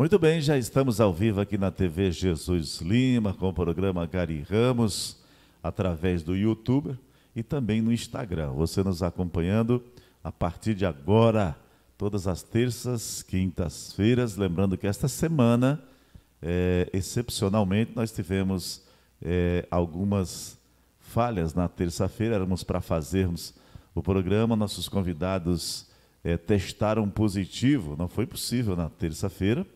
Muito bem, já estamos ao vivo aqui na TV Jesus Lima, com o programa Gari Ramos, através do YouTube e também no Instagram. Você nos acompanhando a partir de agora, todas as terças, quintas-feiras. Lembrando que esta semana, é, excepcionalmente, nós tivemos é, algumas falhas na terça-feira, éramos para fazermos o programa, nossos convidados é, testaram positivo, não foi possível na terça-feira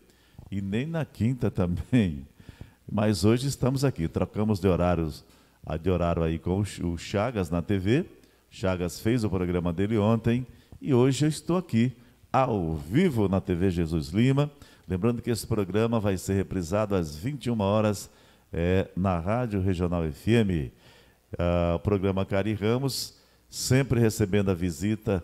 e nem na quinta também. Mas hoje estamos aqui, trocamos de horários, ah, de horário aí com o Chagas na TV. Chagas fez o programa dele ontem e hoje eu estou aqui ao vivo na TV Jesus Lima. Lembrando que esse programa vai ser reprisado às 21 horas é, na Rádio Regional FM. Ah, o programa Cari Ramos, sempre recebendo a visita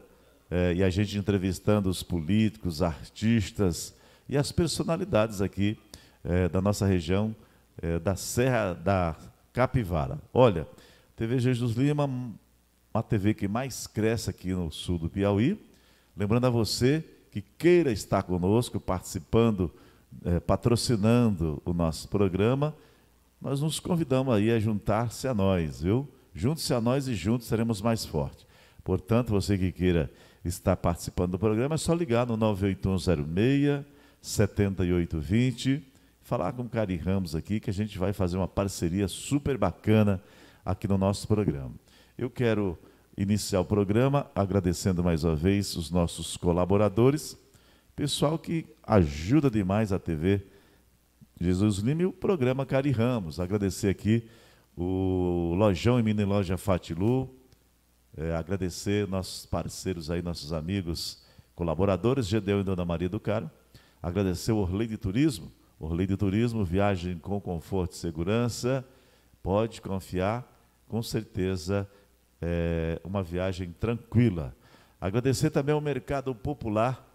é, e a gente entrevistando os políticos, artistas, e as personalidades aqui é, da nossa região, é, da Serra da Capivara. Olha, TV Jesus Lima, uma TV que mais cresce aqui no sul do Piauí. Lembrando a você que queira estar conosco, participando, é, patrocinando o nosso programa, nós nos convidamos aí a juntar-se a nós, viu? Junte-se a nós e juntos seremos mais fortes. Portanto, você que queira estar participando do programa, é só ligar no 98106 7820. Falar com o Cari Ramos aqui, que a gente vai fazer uma parceria super bacana aqui no nosso programa. Eu quero iniciar o programa agradecendo mais uma vez os nossos colaboradores, pessoal que ajuda demais a TV Jesus Lima e o programa Cari Ramos. Agradecer aqui o Lojão e Mini Loja Fatilu, é, agradecer nossos parceiros aí, nossos amigos colaboradores, Gedeu e Dona Maria do Caro, Agradecer o Orlei de Turismo. Orlei de Turismo, viagem com conforto e segurança. Pode confiar, com certeza, é uma viagem tranquila. Agradecer também ao Mercado Popular.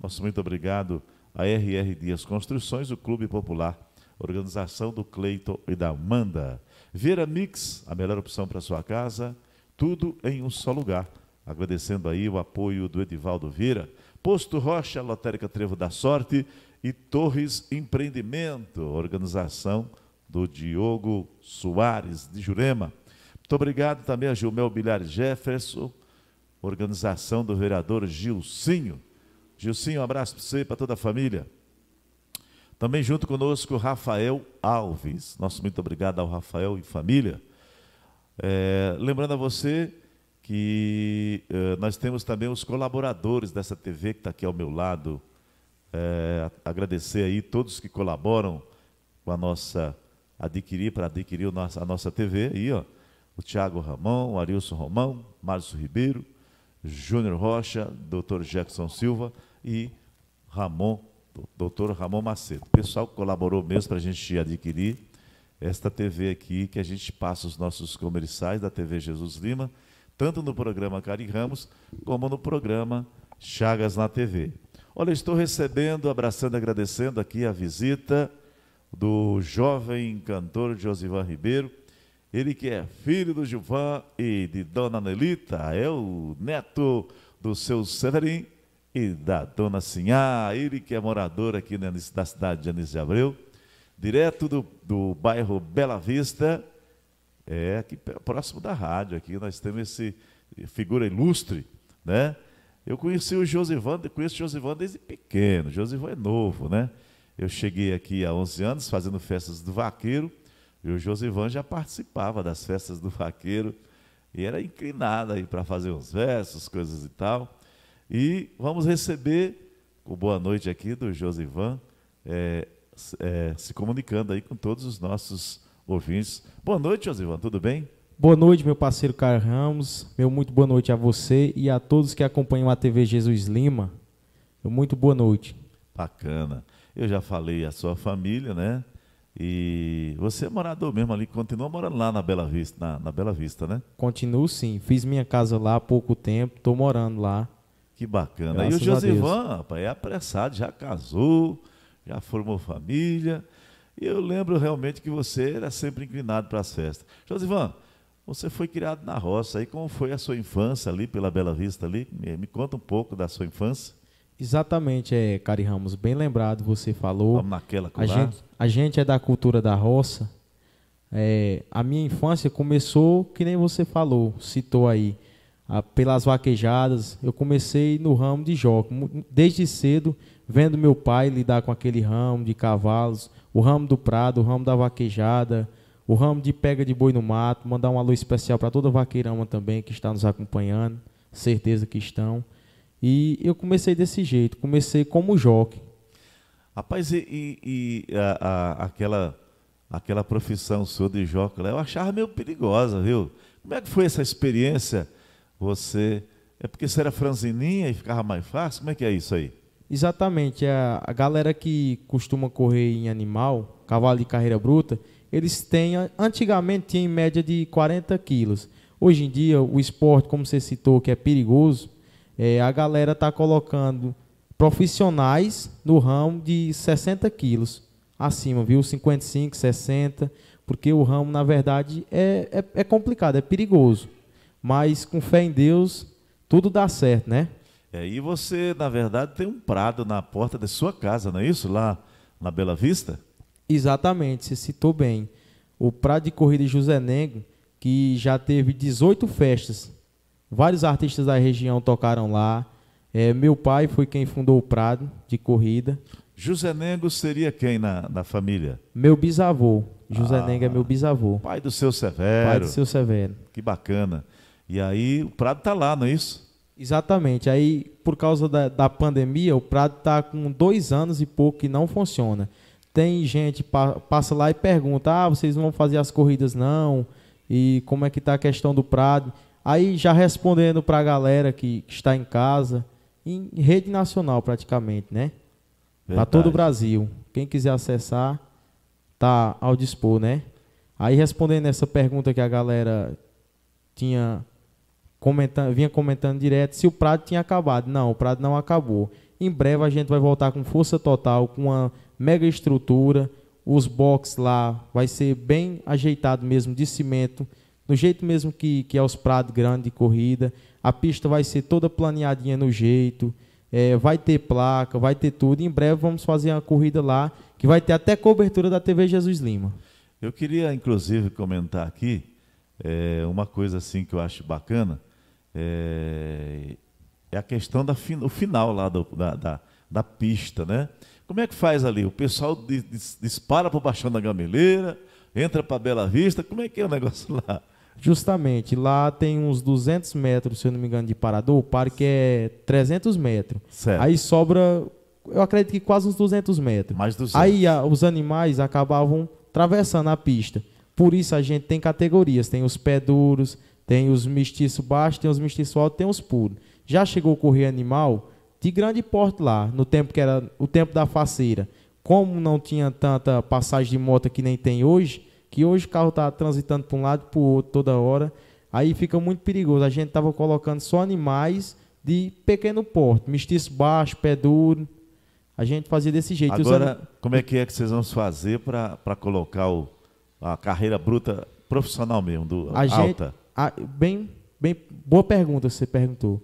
Nosso muito obrigado a RR Dias Construções, o Clube Popular, organização do Cleito e da Amanda. Vera Mix, a melhor opção para sua casa, tudo em um só lugar. Agradecendo aí o apoio do Edivaldo Vira. Posto Rocha, Lotérica Trevo da Sorte e Torres Empreendimento, organização do Diogo Soares de Jurema. Muito obrigado também a Gilmel Bilhar Jefferson, organização do vereador Gilcinho. Gilcinho, um abraço para você e para toda a família. Também junto conosco Rafael Alves. Nosso muito obrigado ao Rafael e família. É, lembrando a você que uh, nós temos também os colaboradores dessa TV que está aqui ao meu lado. É, agradecer aí todos que colaboram com a nossa adquirir para adquirir o nosso, a nossa TV aí, ó. O Tiago Ramão, o Arilson Romão, Márcio Ribeiro, Júnior Rocha, Dr. Jackson Silva e Ramon, Dr. Ramon Macedo. O pessoal que colaborou mesmo para a gente adquirir esta TV aqui, que a gente passa os nossos comerciais da TV Jesus Lima tanto no programa Cari Ramos como no programa Chagas na TV. Olha, estou recebendo, abraçando, agradecendo aqui a visita do jovem cantor Josivan Ribeiro, ele que é filho do Gilvan e de Dona Nelita, é o neto do seu Severim e da Dona Sinhá, ele que é morador aqui na, da cidade de Anísio de Abreu, direto do, do bairro Bela Vista, é, aqui próximo da rádio, aqui nós temos esse eh, figura ilustre, né? Eu conheci o Josivan, conheço o Josivan desde pequeno, o Josivan é novo, né? Eu cheguei aqui há 11 anos fazendo festas do vaqueiro, e o Josivan já participava das festas do vaqueiro, e era inclinado aí para fazer uns versos, coisas e tal. E vamos receber o boa noite aqui do Josivan, é, eh, é, eh, se comunicando aí com todos os nossos ouvintes. Boa noite, Josivan, tudo bem? Boa noite, meu parceiro Carlos Ramos. Meu muito boa noite a você e a todos que acompanham a TV Jesus Lima. muito boa noite. Bacana. Eu já falei a sua família, né? E você é morador mesmo ali, continua morando lá na Bela Vista, na, na Bela Vista, né? Continuo sim. Fiz minha casa lá há pouco tempo, estou morando lá. Que bacana. Graças e o Josivan, rapaz, é apressado, já casou, já formou família. E eu lembro realmente que você era sempre inclinado para as festas. Josivan, você foi criado na roça, e como foi a sua infância ali pela Bela Vista ali? Me, me conta um pouco da sua infância. Exatamente, é, Cari Ramos, bem lembrado, você falou. Vamos naquela a gente, a gente é da cultura da roça. É, a minha infância começou, que nem você falou, citou aí, a, pelas vaquejadas. Eu comecei no ramo de jogo, desde cedo, vendo meu pai lidar com aquele ramo de cavalos, o ramo do prado, o ramo da vaquejada, o ramo de pega de boi no mato, mandar um alô especial para toda a vaqueirama também que está nos acompanhando, certeza que estão. E eu comecei desse jeito, comecei como joque. Rapaz, e, e, e a, a, aquela, aquela profissão sua de joque lá, eu achava meio perigosa, viu? Como é que foi essa experiência? Você. É porque você era franzininha e ficava mais fácil? Como é que é isso aí? Exatamente. É a, a galera que costuma correr em animal, cavalo de carreira bruta, eles têm, antigamente tinha em média de 40 quilos. Hoje em dia, o esporte, como você citou, que é perigoso, é, a galera está colocando profissionais no ramo de 60 quilos acima, viu? 55, 60, porque o ramo, na verdade, é, é, é complicado, é perigoso. Mas com fé em Deus, tudo dá certo, né? É, e aí você, na verdade, tem um prado na porta da sua casa, não é isso? Lá na Bela Vista? Exatamente, você citou bem. O prado de corrida José Nengo, que já teve 18 festas. Vários artistas da região tocaram lá. É, meu pai foi quem fundou o prado de corrida. José Nengo seria quem na, na família? Meu bisavô. José ah, Nengo é meu bisavô. Pai do seu Severo. Pai do seu Severo. Que bacana. E aí o Prado está lá, não é isso? Exatamente. Aí, por causa da, da pandemia, o Prado está com dois anos e pouco que não funciona. Tem gente pa, passa lá e pergunta: ah, vocês não vão fazer as corridas não? E como é que está a questão do Prado? Aí, já respondendo para a galera que, que, está em casa, em rede nacional praticamente, né? Para todo o Brasil. Quem quiser acessar, tá ao dispor, né? Aí, respondendo essa pergunta que a galera tinha comentando, vinha comentando direto se o prato tinha acabado. Não, o prato não acabou. Em breve a gente vai voltar com força total, com uma mega estrutura. Os box lá vai ser bem ajeitado mesmo de cimento, do jeito mesmo que, que é os prados grandes de corrida. A pista vai ser toda planeadinha no jeito. É, vai ter placa, vai ter tudo. Em breve vamos fazer uma corrida lá que vai ter até cobertura da TV Jesus Lima. Eu queria, inclusive, comentar aqui é, uma coisa assim que eu acho bacana é, é a questão do fin, final lá do, da, da, da, pista, né? Como é que faz ali? O pessoal dis, dis, dispara para o Baixão da Gameleira, entra para Bela Vista, como é que é o negócio lá? Justamente, lá tem uns 200 metros, se eu não me engano, de parador, o parque é 300 metros. Certo. Aí sobra, eu acredito que quase uns 200 metros. Mais 200. Aí a, os animais acabavam atravessando a pista. Por isso a gente tem categorias, tem os pé duros, tem os mestiços baixos, tem os mestiços altos, tem os puros. Já chegou o correio animal de grande porte lá, no tempo que era o tempo da faceira. Como não tinha tanta passagem de moto que nem tem hoje, que hoje o carro está transitando para um lado e para o outro toda hora, aí fica muito perigoso. A gente estava colocando só animais de pequeno porte, mestiço baixo, pé duro. A gente fazia desse jeito. Agora, usando... como é que é que vocês vão fazer para colocar o, a carreira bruta profissional mesmo, do, a alta? Gente, ah, bem, bem, boa pergunta você perguntou.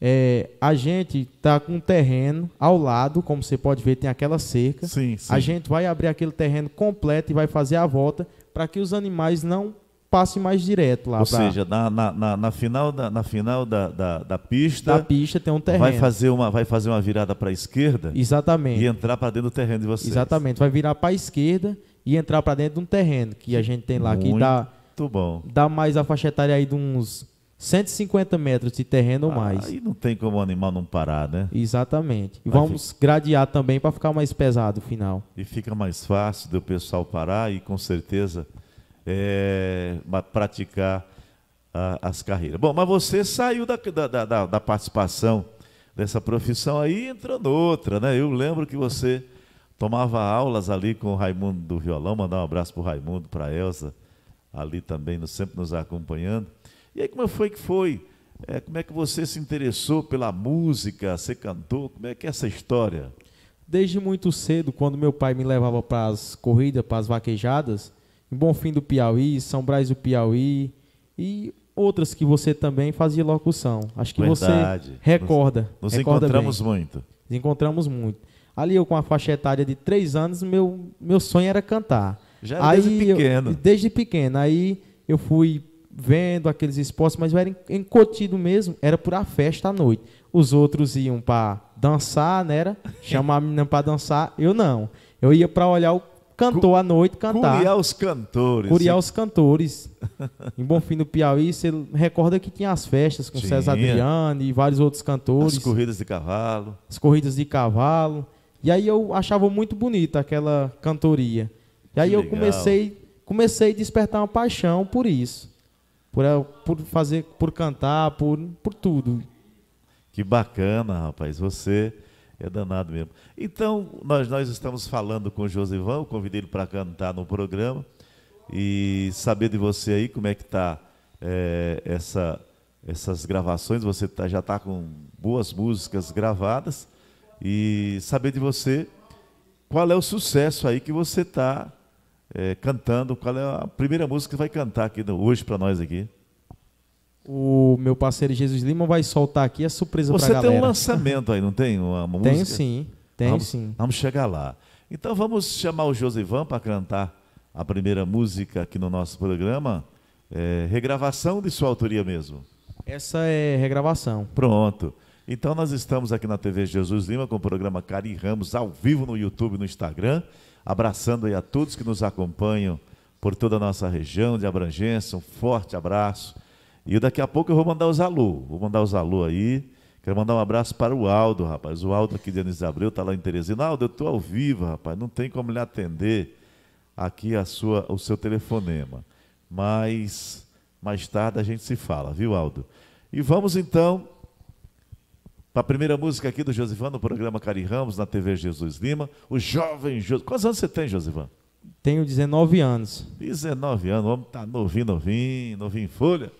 É, a gente está com um terreno ao lado, como você pode ver, tem aquela cerca. Sim, sim. A gente vai abrir aquele terreno completo e vai fazer a volta para que os animais não passem mais direto lá. Ou pra... seja, na, na, na, na, final, da, na final da, da, da pista. Da pista tem um terreno. Vai fazer uma, vai fazer uma virada para a esquerda. Exatamente. E entrar para dentro do terreno de vocês. Exatamente. Vai virar para a esquerda e entrar para dentro de um terreno que a gente tem lá, Muito. que dá muito bom. Dá mais a faixa etária aí de uns 150 metros de terreno ou ah, mais. Aí não tem como o animal não parar, né? Exatamente. E vamos fica... gradear também para ficar mais pesado o final. E fica mais fácil do pessoal parar e com certeza é, praticar a, as carreiras. Bom, mas você saiu da, da, da, da participação dessa profissão aí e entrou noutra, né? Eu lembro que você tomava aulas ali com o Raimundo do violão, mandar um abraço para o Raimundo, para a Elza ali também, sempre nos acompanhando. E aí, como é foi que foi? É, como é que você se interessou pela música? Você cantou? Como é que é essa história? Desde muito cedo, quando meu pai me levava para as corridas, para as vaquejadas, em Bonfim do Piauí, São Brás do Piauí e outras que você também fazia locução. Acho que Verdade. você recorda. Nos, nos recorda encontramos bem. muito. Nos encontramos muito. Ali eu com a faixa etária de 3 anos, meu, meu sonho era cantar. Já aí, desde pequeno. Eu, desde pequeno. Aí eu fui vendo aqueles esportes, mas eu era encotido mesmo, era por a festa à noite. Os outros iam para dançar, né? Era chamar a menina para dançar, eu não. Eu ia para olhar o cantor à noite cantar. Curiar os cantores. Curiar os cantores. em Bonfim do Piauí, você recorda que tinha as festas com tinha. César Adriano e vários outros cantores. As corridas de cavalo. As corridas de cavalo. E aí eu achava muito bonita aquela cantoria. E aí que eu legal. comecei, comecei a despertar uma paixão por isso. Por, eh, por fazer, por cantar, por, por tudo. Que bacana, rapaz. Você é danado mesmo. Então, nós, nós estamos falando com o Josivão, convidei ele para cantar no programa. E saber de você aí, como é que está é, eh, essa, essas gravações, você tá, já está com boas músicas gravadas. E saber de você, qual é o sucesso aí que você está é, cantando. Qual é a primeira música que vai cantar aqui hoje para nós aqui? O meu parceiro Jesus Lima vai soltar aqui a surpresa para galera. Você tem um lançamento aí, não tem? Uma, música tem música? sim, tem vamos, sim. Vamos chegar lá. Então vamos chamar o Josivan para cantar a primeira música aqui no nosso programa. É, regravação de sua autoria mesmo. Essa é regravação. Pronto. Então nós estamos aqui na TV Jesus Lima com o programa Cari Ramos ao vivo no YouTube, no Instagram abraçando aí a todos que nos acompanham por toda a nossa região de abrangência, um forte abraço. E daqui a pouco eu vou mandar os alô, vou mandar os alô aí. Quero mandar um abraço para o Aldo, rapaz. O Aldo aqui de Anis Abreu está lá em Teresina. Aldo, eu estou ao vivo, rapaz. Não tem como lhe atender aqui a sua, o seu telefonema. Mas mais tarde a gente se fala, viu, Aldo? E vamos então para a primeira música aqui do Josivan, no programa Cari Ramos, na TV Jesus Lima, o jovem Josivan. Quantos anos você tem, Josivan? Tenho 19 anos. 19 anos, o homem está novinho, novinho, novinho em folha.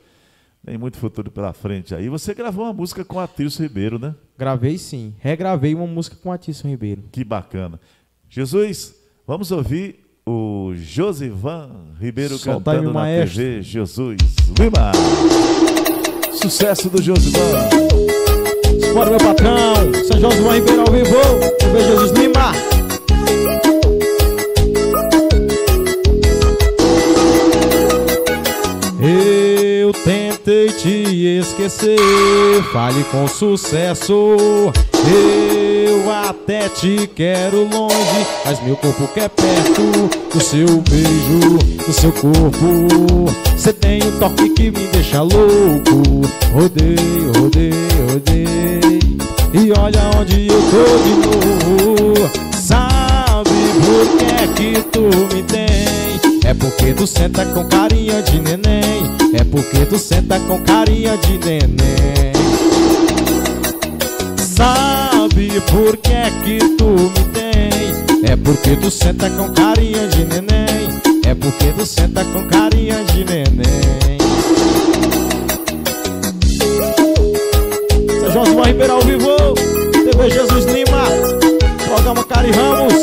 Tem muito futuro pela frente aí. Você gravou uma música com a Ribeiro, né? Gravei sim. Regravei uma música com a Ribeiro. Que bacana. Jesus, vamos ouvir o Josivan Ribeiro Solta cantando na TV Jesus Lima. Sucesso do Josivan. Bora, meu patrão. São João Ribeiro ao vivo. Eu vejo Jesus Lima. Eu tentei te esquecer. Fale com sucesso. Eu até te quero longe, mas meu corpo quer perto do seu beijo, do seu corpo. Você tem um toque que me deixa louco. Rodei, rodei, rodei. E olha onde eu tô de novo. Sabe por que é que tu me tem? É porque tu senta com carinha de neném. É porque tu senta com carinha de neném. Por que é que tu me tem? É porque tu senta com carinha de neném É porque tu senta com carinha de neném Seu Josué Ribeiro vivo TV Jesus Lima Programa Cari Ramos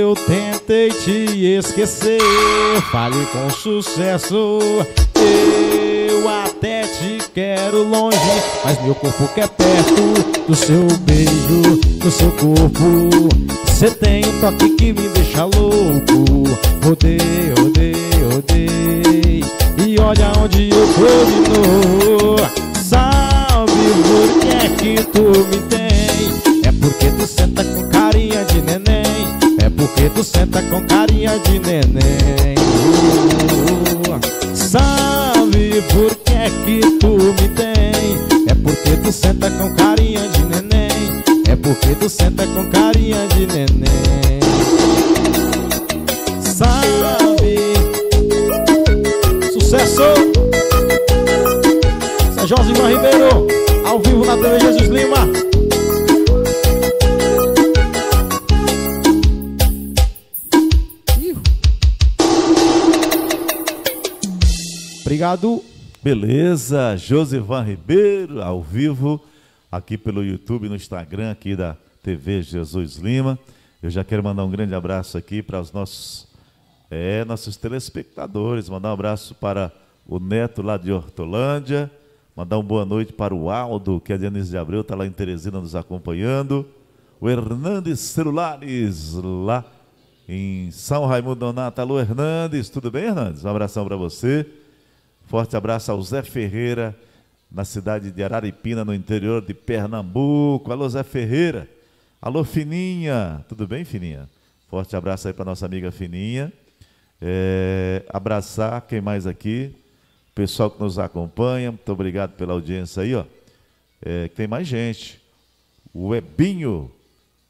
Eu tentei te esquecer Falei com sucesso Eu quero longe, mas meu corpo quer perto do seu beijo, do seu corpo. Você tem um toque que me deixa louco. Odeio, odeio, odeio. E olha onde eu vou Salve, é que tu me tem. É porque tu senta com carinha de neném. É porque tu senta com carinha de neném. Salve Luli, por que é que tu me tem? É porque tu senta com carinha de neném É porque tu senta com carinha de neném Sabe Sucesso Sérgio Zimão Ribeiro Ao vivo na TV Jesus Lima Machado. Beleza, Josivan Ribeiro, ao vivo, aqui pelo YouTube, no Instagram, aqui da TV Jesus Lima. Eu já quero mandar um grande abraço aqui para os nossos, é, nossos telespectadores. Mandar um abraço para o Neto lá de Hortolândia. Mandar uma boa noite para o Aldo, que é a Denise de Abreu, está lá em Teresina nos acompanhando. O Hernandes Celulares, lá em São Raimundo Donato. Alô, Hernandes, tudo bem, Hernandes? Um abração para você. Forte abraço ao Zé Ferreira, na cidade de Araripina, no interior de Pernambuco. Alô, Zé Ferreira. Alô, Fininha. Tudo bem, Fininha? Forte abraço aí para nossa amiga Fininha. É, abraçar quem mais aqui? Pessoal que nos acompanha, muito obrigado pela audiência aí, ó. É, tem mais gente. O Ebinho,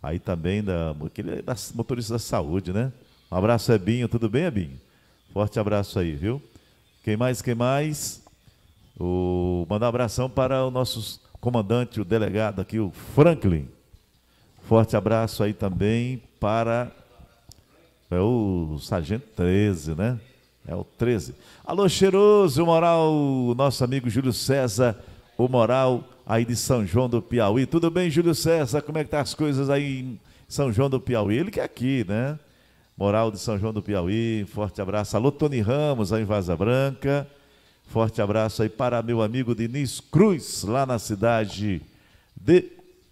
aí também da, aquele é da motorista da saúde, né? Um abraço, Ebinho. Tudo bem, Ebinho? Forte abraço aí, viu? Quem mais, quem mais? O, mandar um abração para o nosso comandante, o delegado aqui, o Franklin. Forte abraço aí também para é o Sargento 13, né? É o 13. Alô, cheiroso, o moral, nosso amigo Júlio César, o moral aí de São João do Piauí. Tudo bem, Júlio César? Como é que tá as coisas aí em São João do Piauí? Ele que é aqui, né? Moral de São João do Piauí, forte abraço. Alô, Tony Ramos, aí em Vaza Branca. Forte abraço aí para meu amigo Diniz Cruz, lá na cidade de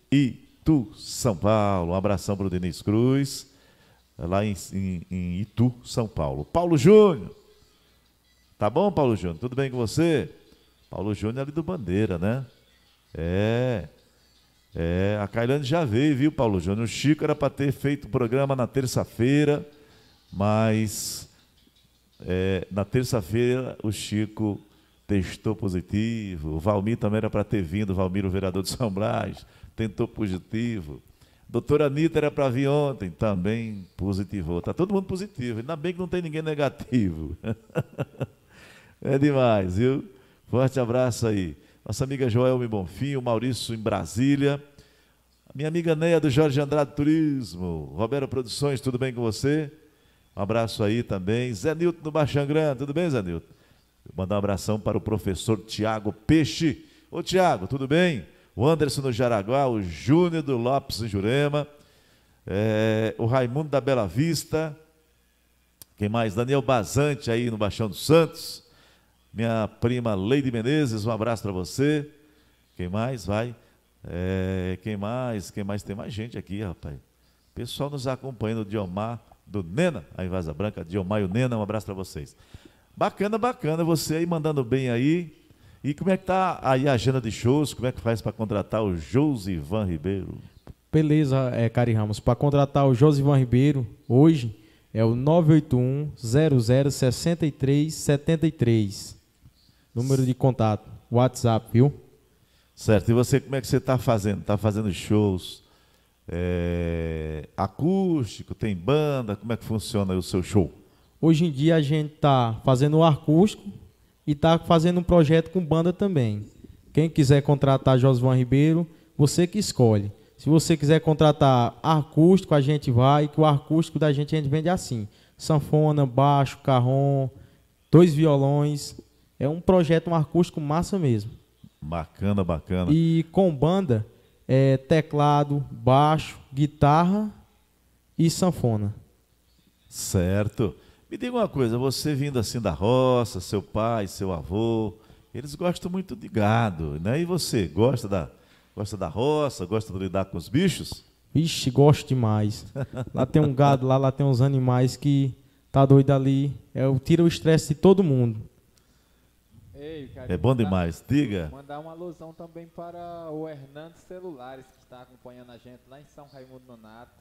Itu, São Paulo. Um abração para o Diniz Cruz, lá em, em, em Itu, São Paulo. Paulo Júnior. Tá bom, Paulo Júnior? Tudo bem com você? Paulo Júnior ali do Bandeira, né? É. É, a Cailane já veio, viu, Paulo Júnior? O Chico era para ter feito o programa na terça-feira mas é, na terça-feira o Chico testou positivo, o Valmir também era para ter vindo, o Valmir, o vereador de São Brás, tentou positivo. Doutora Anitta era para vir ontem, também positivou. Está todo mundo positivo. Ainda bem que não tem ninguém negativo. é demais, viu? Forte abraço aí. Nossa amiga Joelme Bonfim, o Maurício em Brasília. Minha amiga Neia do Jorge Andrade Turismo. Roberto Produções, tudo bem com você? Um abraço aí também. Zé Nilton do Baixangrã, tudo bem, Zé Nilton? Vou mandar um abração para o professor Tiago Peixe. Ô, Tiago, tudo bem? O Anderson do Jaraguá, o Júnior do Lopes em Jurema, é, o Raimundo da Bela Vista, quem mais? Daniel Bazante aí no Baixão dos Santos, minha prima Leide Menezes, um abraço para você. Quem mais? Vai. É, quem mais? Quem mais? Tem mais gente aqui, rapaz. Pessoal nos acompanhando, o Diomar do Nena, a Invasa Branca, de Omaio Nena, um abraço para vocês. Bacana, bacana, você aí mandando bem aí. E como é que tá aí a agenda de shows? Como é que faz para contratar o Josivan Ribeiro? Beleza, é, Cari Ramos. Para contratar o Josivan Ribeiro, hoje é o 981 00 Número de contato, WhatsApp, viu? Certo. E você, como é que você está fazendo? Está fazendo shows? é, acústico, tem banda, como é que funciona o seu show? Hoje em dia a gente está fazendo o acústico e está fazendo um projeto com banda também. Quem quiser contratar Josvan Ribeiro, você que escolhe. Se você quiser contratar acústico, a gente vai, que o acústico da gente a gente vende assim: sanfona, baixo, carrom, dois violões. É um projeto, um acústico massa mesmo. Bacana, bacana. E com banda, é, teclado, baixo, guitarra e sanfona. Certo. Me diga uma coisa, você vindo assim da roça, seu pai, seu avô, eles gostam muito de gado, né? E você, gosta da, gosta da roça, gosta de lidar com os bichos? Vixe, gosto demais. Lá tem um gado, lá, lá tem uns animais que tá doido ali. É tira o estresse de todo mundo cara. É bom demais, diga. Mandar uma alusão também para o Hernandes Celulares, que está acompanhando a gente lá em São Raimundo Nonato.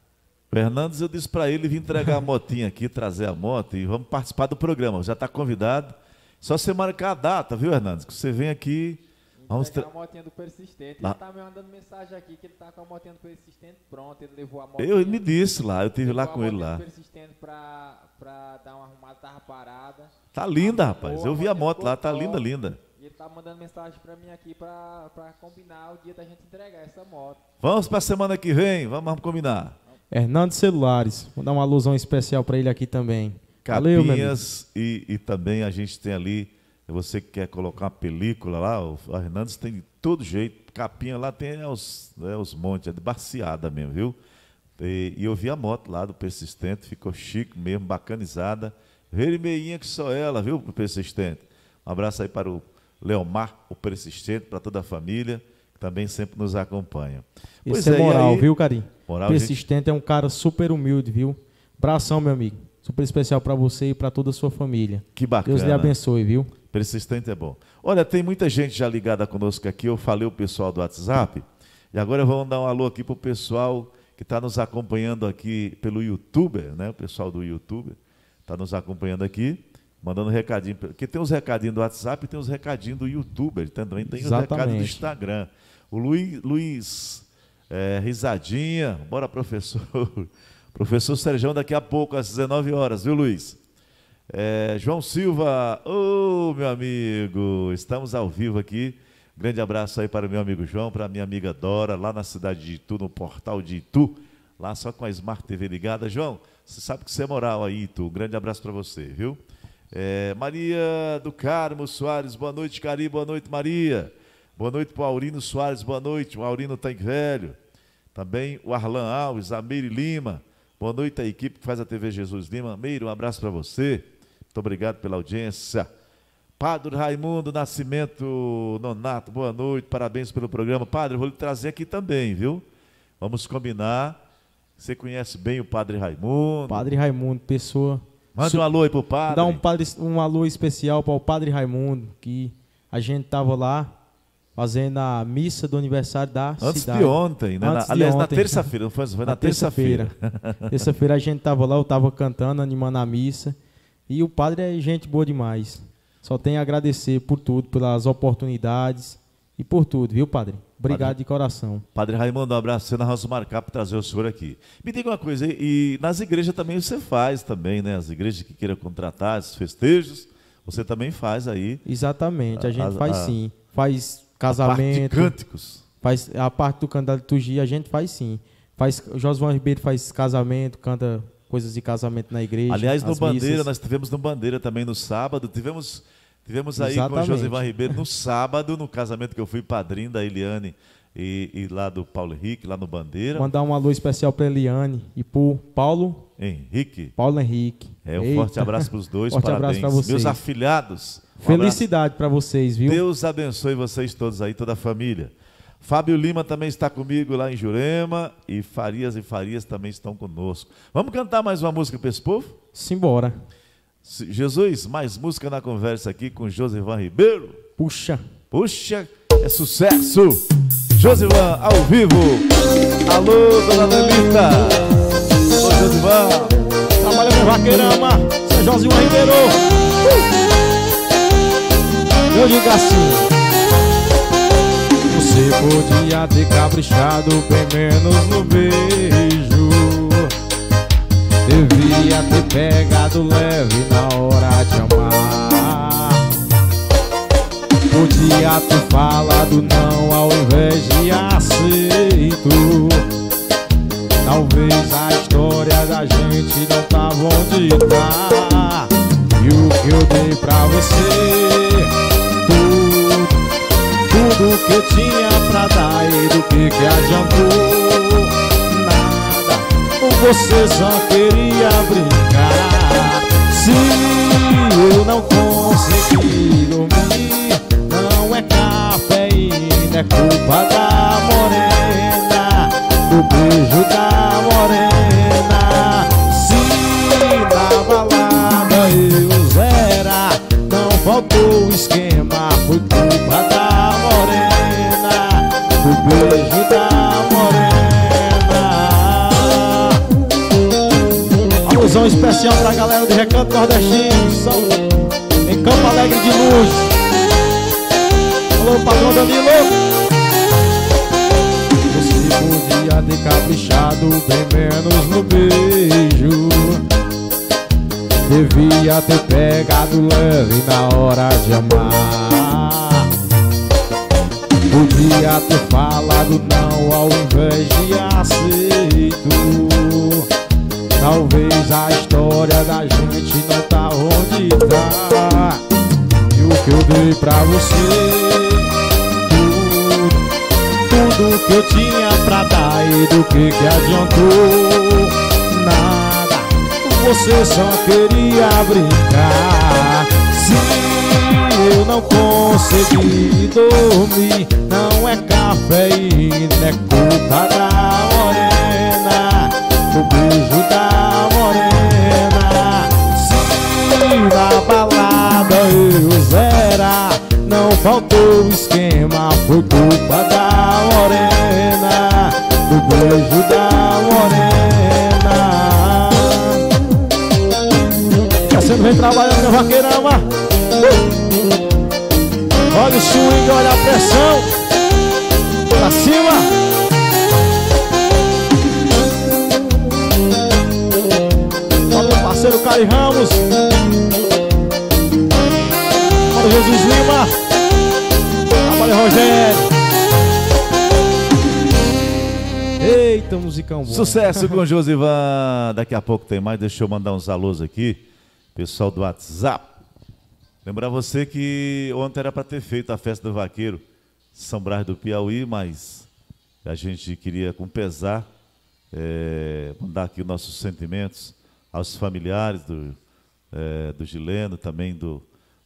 O Hernandes, eu disse para ele vir entregar a motinha aqui, trazer a moto e vamos participar do programa. Já está convidado. Só você marcar a data, viu, Hernandes? Que você vem aqui Austra... Tá pegar a motinha do persistente. Lá... Ele tá me mandando mensagem aqui que ele tá com a motinha do persistente pronta, ele levou a moto. Eu, ele me disse lá, eu tive lá com ele lá. persistente pra, pra dar uma arrumada, tava parada. Tá linda, rapaz. Eu vi a moto lá, tá linda, linda. E ele tá mandando mensagem pra mim aqui pra, pra combinar o dia da gente entregar essa moto. Vamos pra semana que vem, vamos combinar. Hernando Celulares, vou dar uma alusão especial para ele aqui também. Capinhas Valeu, e, e também a gente tem ali você que quer colocar uma película lá, o Hernandes tem de todo jeito. Capinha lá tem é os, né, os montes, é de baciada mesmo, viu? E, e, eu vi a moto lá do Persistente, ficou chique mesmo, bacanizada. Ver meinha que só ela, viu, Persistente? Um abraço aí para o Leomar, o Persistente, para toda a família, que também sempre nos acompanha. Pois é, é moral, aí, viu, Carim? O Persistente gente... é um cara super humilde, viu? Abração, meu amigo. Super especial para você e para toda a sua família. Que bacana. Deus lhe abençoe, viu? Persistente é bom. Olha, tem muita gente já ligada conosco aqui. Eu falei o pessoal do WhatsApp. E agora vamos dar um alô aqui para o pessoal que está nos acompanhando aqui pelo YouTube, né? O pessoal do YouTube está nos acompanhando aqui, mandando recadinho. Porque tem os recadinhos do WhatsApp e tem os recadinhos do YouTube, Também tem os recados do Instagram. O Luiz, Luiz é, Risadinha. Bora, professor. Professor Sérgio, daqui a pouco, às 19 horas, viu, Luiz? É, João Silva, ô oh, meu amigo, estamos ao vivo aqui. Grande abraço aí para o meu amigo João, para a minha amiga Dora, lá na cidade de Itu, no portal de Itu, lá só com a Smart TV ligada. João, você sabe que você é moral aí, Itu. Um grande abraço para você, viu? É, Maria do Carmo Soares, boa noite, Cari, boa noite, Maria. Boa noite para o Aurino Soares, boa noite, o Aurino Tanque tá Velho. Também o Arlan Alves, a Meire Lima. Boa noite à equipe que faz a TV Jesus Lima. Meire, um abraço para você. Muito obrigado pela audiência. Padre Raimundo Nascimento Nonato, boa noite, parabéns pelo programa. Padre, vou lhe trazer aqui também, viu? Vamos combinar. Você conhece bem o Padre Raimundo. Padre Raimundo, pessoa. Manda um alô aí pro padre. Dá um, padre, um alô especial para o Padre Raimundo, que a gente tava lá fazendo a missa do aniversário da Antes cidade. De ontem, né? Antes aliás, de ontem, na terça-feira, não foi, foi na, na terça-feira. Terça-feira a gente tava lá, eu tava cantando, animando a missa. E o padre é gente boa demais. Só tenho a agradecer por tudo, pelas oportunidades e por tudo, viu, padre? Obrigado padre, de coração. Padre Raimundo, um abraço. Você nós vamos marcar para trazer o senhor aqui. Me diga uma coisa, e nas igrejas também você faz também, né? As igrejas que queiram contratar os festejos, você também faz aí. Exatamente, a, a gente faz a, sim. Faz casamento. A cânticos. Faz a parte do canto da liturgia, a gente faz sim. Faz, José João Ribeiro faz casamento, canta coisas de casamento na igreja. Aliás, no Bandeira, missas. nós tivemos no Bandeira também no sábado, tivemos, tivemos aí Exatamente. com o Josivan Ribeiro no sábado, no casamento que eu fui padrinho da Eliane e, e lá do Paulo Henrique, lá no Bandeira. Mandar um alô especial para Eliane e para Paulo Henrique. Paulo Henrique. É, um Eita. forte abraço para os dois, forte parabéns. Abraço vocês. Meus afilhados. Um Felicidade para vocês, viu? Deus abençoe vocês todos aí, toda a família. Fábio Lima também está comigo lá em Jurema e Farias e Farias também estão conosco. Vamos cantar mais uma música para esse povo? Simbora. Jesus, mais música na conversa aqui com Josivan Ribeiro. Puxa. Puxa, é sucesso. Josivan, ao vivo. Alô, dona Lelita. Alô, Josivan. Trabalha com Vaquerama. São Josivan Ribeiro. Uh! Eu digo assim. Você podia ter caprichado bem menos no beijo Devia ter pegado leve na hora de amar Podia ter falado não ao invés de aceito Talvez a história da gente não tava tá onde tá E o que eu dei pra você, tu do que tinha pra dar e do que que adiantou Nada, você só queria brincar Se eu não conseguir dormir Não é cafeína, é culpa da morena Do beijo da morena Se na balada eu zera Não faltou esquema, foi Atenção especial pra galera do Recanto Nordestino, São... em Campo Alegre de Luz. Alô, Padrão Danilo! Esse dia de caprichado, bem menos no beijo. Devia ter pegado leve na hora de amar. Podia ter falado não ao invés de aceito. Talvez a história da gente não tá onde tá E o que eu dei pra você Tudo, tudo que eu tinha pra dar E do que que adiantou Nada, você só queria brincar Se eu não consegui dormir Não é cafeína, é culpa da Deus era Não faltou esquema Foi culpa da morena Do beijo da morena Cassiano tá vem trabalhando meu vaqueirão, uh! Olha o swing, olha a pressão Pra cima o Parceiro Cari Ramos Amado Jesus Lima. Trabalho Rogério. Eita, musicão bom. Sucesso com Josivan. Daqui a pouco tem mais. Deixa eu mandar uns alôs aqui. Pessoal do WhatsApp. Lembrar você que ontem era para ter feito a festa do vaqueiro São Brás do Piauí, mas a gente queria, com pesar, é, mandar aqui os nossos sentimentos aos familiares do, é, do Gileno, também do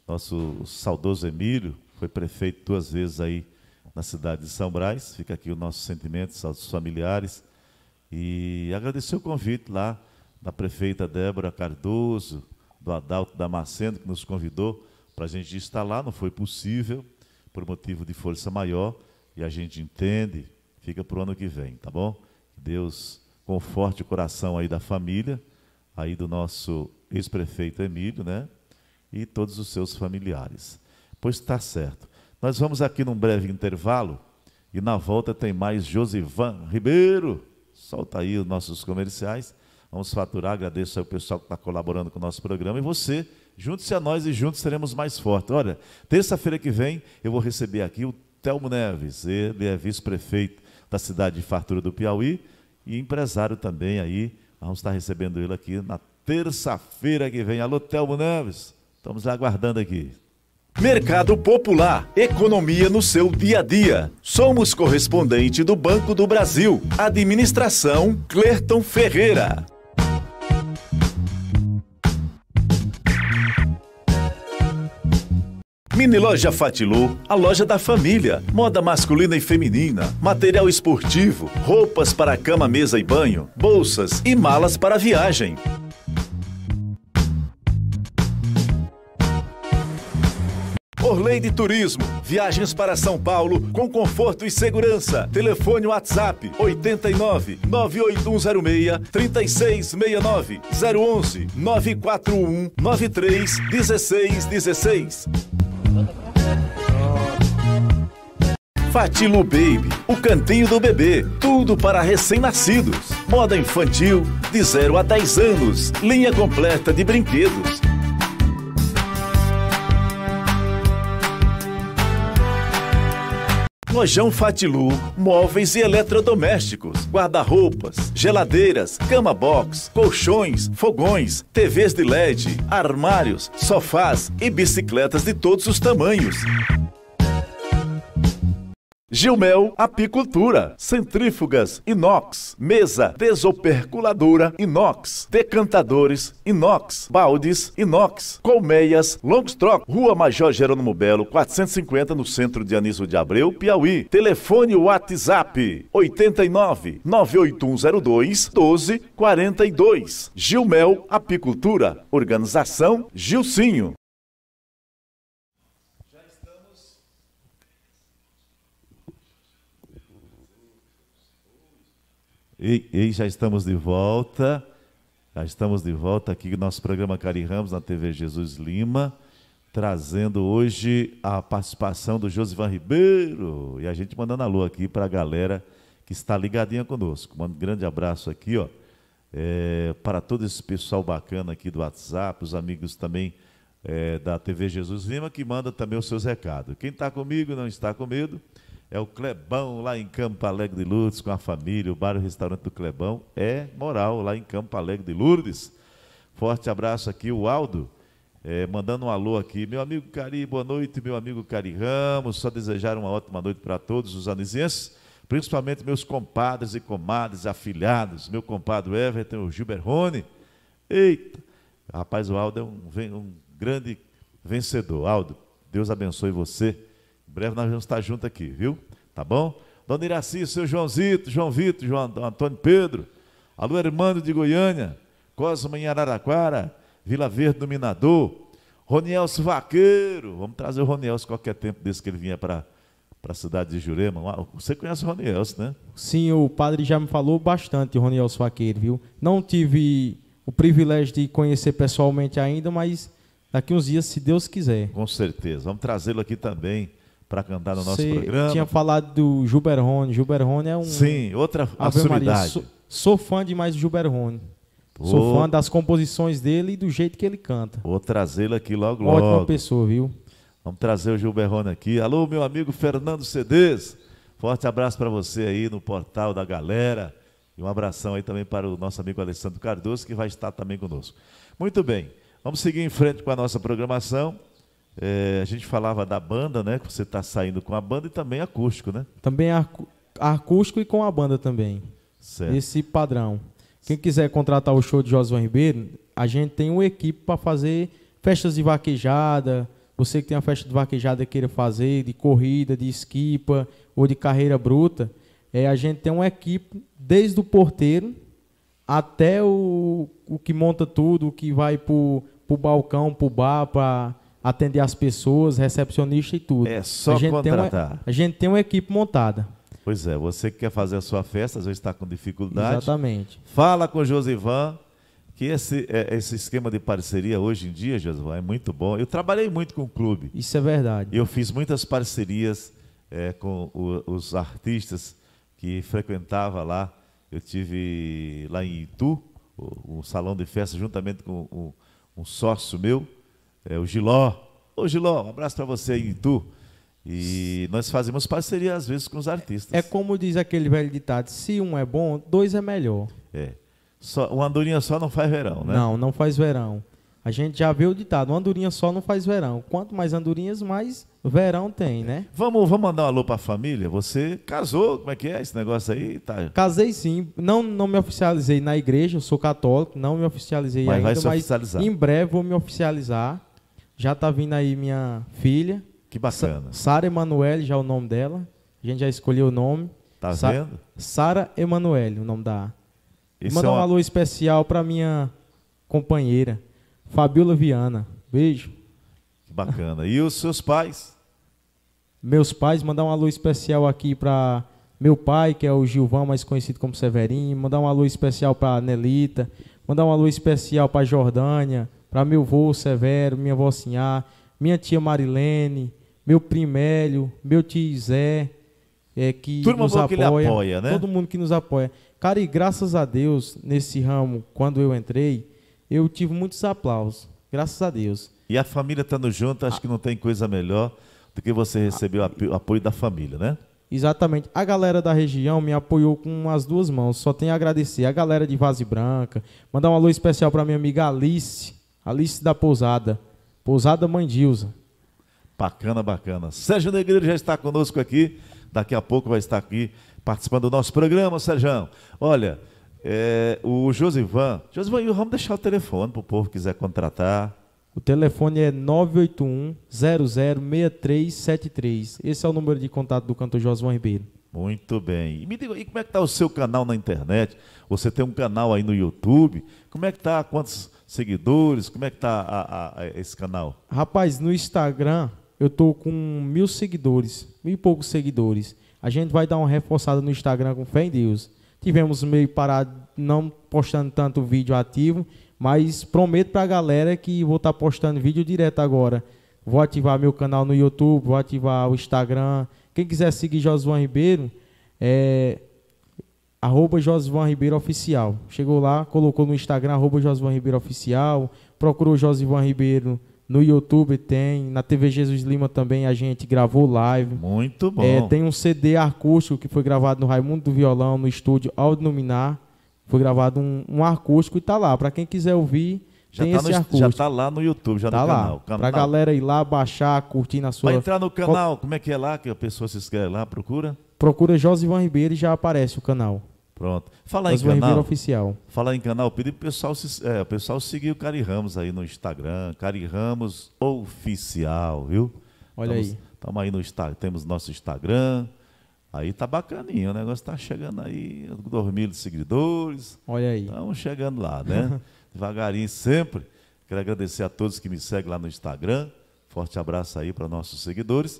nosso saudoso Emílio, foi prefeito duas vezes aí na cidade de São Brás. Fica aqui o nosso sentimento aos familiares. E agradecer o convite lá da prefeita Débora Cardoso, do Adalto Damasceno, que nos convidou para a gente estar lá. Não foi possível, por motivo de força maior, e a gente entende, fica para o ano que vem, tá bom? Deus conforte o coração aí da família, aí do nosso ex-prefeito Emílio, né? e todos os seus familiares. Pois está certo. Nós vamos aqui num breve intervalo e na volta tem mais Josivan Ribeiro. Solta aí os nossos comerciais. Vamos faturar, agradeço ao pessoal que está colaborando com o nosso programa e você. Junte-se a nós e juntos seremos mais fortes. Olha, terça-feira que vem eu vou receber aqui o Telmo Neves, ele é vice-prefeito da cidade de Fartura do Piauí e empresário também aí. Vamos estar recebendo ele aqui na terça-feira que vem. Alô, Telmo Neves. Estamos aguardando aqui. Mercado Popular, economia no seu dia a dia. Somos correspondente do Banco do Brasil. Administração Clerton Ferreira. Mini Loja Fatilu, a loja da família, moda masculina e feminina, material esportivo, roupas para cama, mesa e banho, bolsas e malas para viagem. de Turismo. Viagens para São Paulo com conforto e segurança. Telefone WhatsApp 89 98106 3669 011 941 93 Fatilu Baby, o cantinho do bebê, tudo para recém-nascidos. Moda infantil de 0 a 10 anos, linha completa de brinquedos Lojão Fatilu, móveis e eletrodomésticos, guarda-roupas, geladeiras, cama box, colchões, fogões, TVs de LED, armários, sofás e bicicletas de todos os tamanhos. Gilmel Apicultura, centrífugas inox, mesa desoperculadora inox, decantadores inox, baldes inox, colmeias Longstrop, Rua Major Jerônimo Belo, 450 no centro de Anísio de Abreu, Piauí. Telefone WhatsApp 89 98102 1242. Gilmel Apicultura, organização Gilcinho. E, já estamos de volta, já estamos de volta aqui no nosso programa Cari Ramos na TV Jesus Lima, trazendo hoje a participação do Josivan Ribeiro e a gente mandando alô aqui para a galera que está ligadinha conosco. Mando um grande abraço aqui, ó, é, para todo esse pessoal bacana aqui do WhatsApp, os amigos também é, da TV Jesus Lima que manda também os seus recados. Quem está comigo não está com medo é o Clebão lá em Campo Alegre de Lourdes com a família, o bar e o restaurante do Clebão é moral lá em Campo Alegre de Lourdes. Forte abraço aqui, o Aldo, é, mandando um alô aqui. Meu amigo Cari, boa noite, meu amigo Cari Ramos, só desejar uma ótima noite para todos os anisenses, principalmente meus compadres e comadres, afilhados, meu compadre Everton, o Gilberrone. Eita, rapaz, o Aldo é um, um grande vencedor. Aldo, Deus abençoe você em breve nós vamos estar juntos aqui, viu? Tá bom? Dona Iraci, seu Joãozito, João Vitor, João Antônio Pedro, Alô Hermano de Goiânia, Cosma em Araraquara, Vila Verde do Minador, Ronielso Vaqueiro, vamos trazer o Ronielso qualquer tempo desse que ele vinha para para a cidade de Jurema. Você conhece o Ronielso, né? Sim, o padre já me falou bastante, Ronielso Vaqueiro, viu? Não tive o privilégio de conhecer pessoalmente ainda, mas daqui uns dias, se Deus quiser. Com certeza. Vamos trazê-lo aqui também para cantar no nosso Cê programa. tinha falado do Gilberrone. Gilberrone é um. Sim, outra Ave Sou, sou, fã demais do Gilberrone. Sou fã das composições dele e do jeito que ele canta. Vou trazê-lo aqui logo logo. Ótima pessoa, viu? Vamos trazer o Gilberrone aqui. Alô, meu amigo Fernando Cedes. Forte abraço para você aí no portal da galera. E um abração aí também para o nosso amigo Alessandro Cardoso, que vai estar também conosco. Muito bem, vamos seguir em frente com a nossa programação. É, a gente falava da banda, né? Que você está saindo com a banda e também acústico, né? Também acústico e com a banda também. Certo. Esse padrão. Quem quiser contratar o show de Josué Ribeiro, a gente tem uma equipe para fazer festas de vaquejada. Você que tem uma festa de vaquejada queira fazer, de corrida, de esquipa ou de carreira bruta, é, a gente tem uma equipe desde o porteiro até o, o que monta tudo, o que vai para o balcão, para o bar, para atender as pessoas, recepcionista e tudo. É só a gente contratar. Uma, a gente tem uma equipe montada. Pois é, você que quer fazer a sua festa, às vezes está com dificuldade. Exatamente. Fala com o Josivan, que esse, é, esse esquema de parceria hoje em dia, Josivan, é muito bom. Eu trabalhei muito com o clube. Isso é verdade. Eu fiz muitas parcerias é, com o, os artistas que frequentava lá. Eu tive lá em Itu, um salão de festa, juntamente com um, um sócio meu, é, o Giló. Ô Giló, um abraço para você e tu. E nós fazemos parceria às vezes com os artistas. É como diz aquele velho ditado: se um é bom, dois é melhor. É. Só, uma andorinha só não faz verão, né? Não, não faz verão. A gente já viu o ditado: uma andorinha só não faz verão. Quanto mais andorinhas, mais verão tem, né? Vamos, vamos mandar um alô para a família. Você casou? Como é que é esse negócio aí? Tá. Casei sim. Não, não me oficializei na igreja, eu sou católico, não me oficializei mas ainda, vai se mas oficializar. em breve vou me oficializar. Já tá vindo aí minha filha. Que bacana. Sara Emanuele, já é o nome dela. A gente já escolheu o nome. Tá Sa vendo? Sara Emanuele, o nome da Esse Manda é um alô especial para minha companheira, Fabiola Viana. Beijo. Que bacana. E os seus pais? Meus pais, mandar um alô especial aqui para meu pai, que é o Gilvão, mais conhecido como Severinho. Mandar um alô especial para Nelita. Mandar um alô especial para Jordânia, para meu avô Severo, minha avó Sinhá, minha tia Marilene, meu primo Hélio, meu tio Zé, é, que Turma nos apoia, que apoia né? todo mundo que nos apoia. Cara, e graças a Deus, nesse ramo, quando eu entrei, eu tive muitos aplausos, graças a Deus. E a família estando junto, acho que não tem coisa melhor do que você receber o apoio da família, né? Exatamente. A galera da região me apoiou com as duas mãos. Só tenho a agradecer. A galera de Vase Branca. Mandar um alô especial para minha amiga Alice, Alice da Pousada, Pousada Mandilza. Bacana, bacana. Sérgio Negreiro já está conosco aqui, daqui a pouco vai estar aqui participando do nosso programa, Sérgio. Olha, é, o Josivan, Josivan, vamos deixar o telefone para o povo que quiser contratar. O telefone é 981-006373. Esse é o número de contato do cantor Josivan Ribeiro. Muito bem. E me diga, e como é que está o seu canal na internet? Você tem um canal aí no YouTube? Como é que está? Quantos seguidores? Como é que tá a, a, esse canal? Rapaz, no Instagram eu tô com mil seguidores, mil e poucos seguidores. A gente vai dar uma reforçada no Instagram com fé em Deus. Tivemos meio parado, não postando tanto vídeo ativo, mas prometo para a galera que vou estar tá postando vídeo direto agora. Vou ativar meu canal no YouTube, vou ativar o Instagram. Quem quiser seguir Josué Ribeiro, é, arroba Josivan Ribeiro Oficial. Chegou lá, colocou no Instagram, arroba Josivan Ribeiro Oficial, procurou Josivan Ribeiro no YouTube tem, na TV Jesus Lima também a gente gravou live. Muito é, bom. É, tem um CD acústico que foi gravado no Raimundo do Violão, no estúdio Aldinominar. Foi gravado um, um acústico e tá lá. Para quem quiser ouvir, já tem tá esse no, acústico. Já tá lá no YouTube, já tá no lá. canal. canal. Tá. galera ir lá, baixar, curtir na sua... Vai entrar no canal, como é que é lá que a pessoa se inscreve lá, procura? Procura Josivan Ribeiro e já aparece o canal. Pronto. Falar em canal. oficial. Falar em canal, pedi pro pessoal, se, é, pessoal seguir o Cari Ramos aí no Instagram, Cari Ramos Oficial, viu? Olha aí. Estamos aí no Instagram, temos nosso Instagram. Aí tá bacaninho, o negócio tá chegando aí, 2 mil seguidores. Olha aí. Estamos chegando lá, né? Devagarinho sempre. Quero agradecer a todos que me seguem lá no Instagram. Forte abraço aí para nossos seguidores.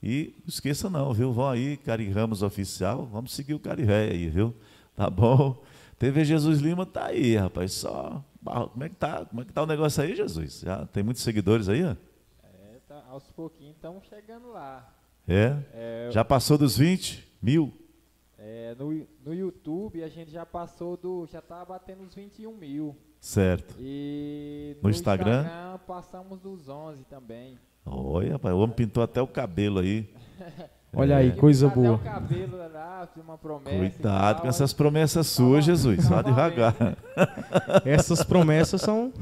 E esqueça não, viu? Vão aí, Cari Ramos Oficial, vamos seguir o Cari Ré aí, viu? Tá bom? TV Jesus Lima tá aí, rapaz. Só. Como é que tá? Como é que tá o negócio aí, Jesus? Já tem muitos seguidores aí? É, tá, aos pouquinhos estamos chegando lá. É? é? Já passou dos 20 mil? É, no, no YouTube a gente já passou do. Já tá batendo os 21 mil. Certo. E no, no Instagram? Instagram? passamos dos 11 também. Olha, rapaz, o homem pintou até o cabelo aí. Olha é. aí, coisa boa. O lá, uma Cuidado com essas promessas suas, Jesus. Vá devagar. essas promessas são.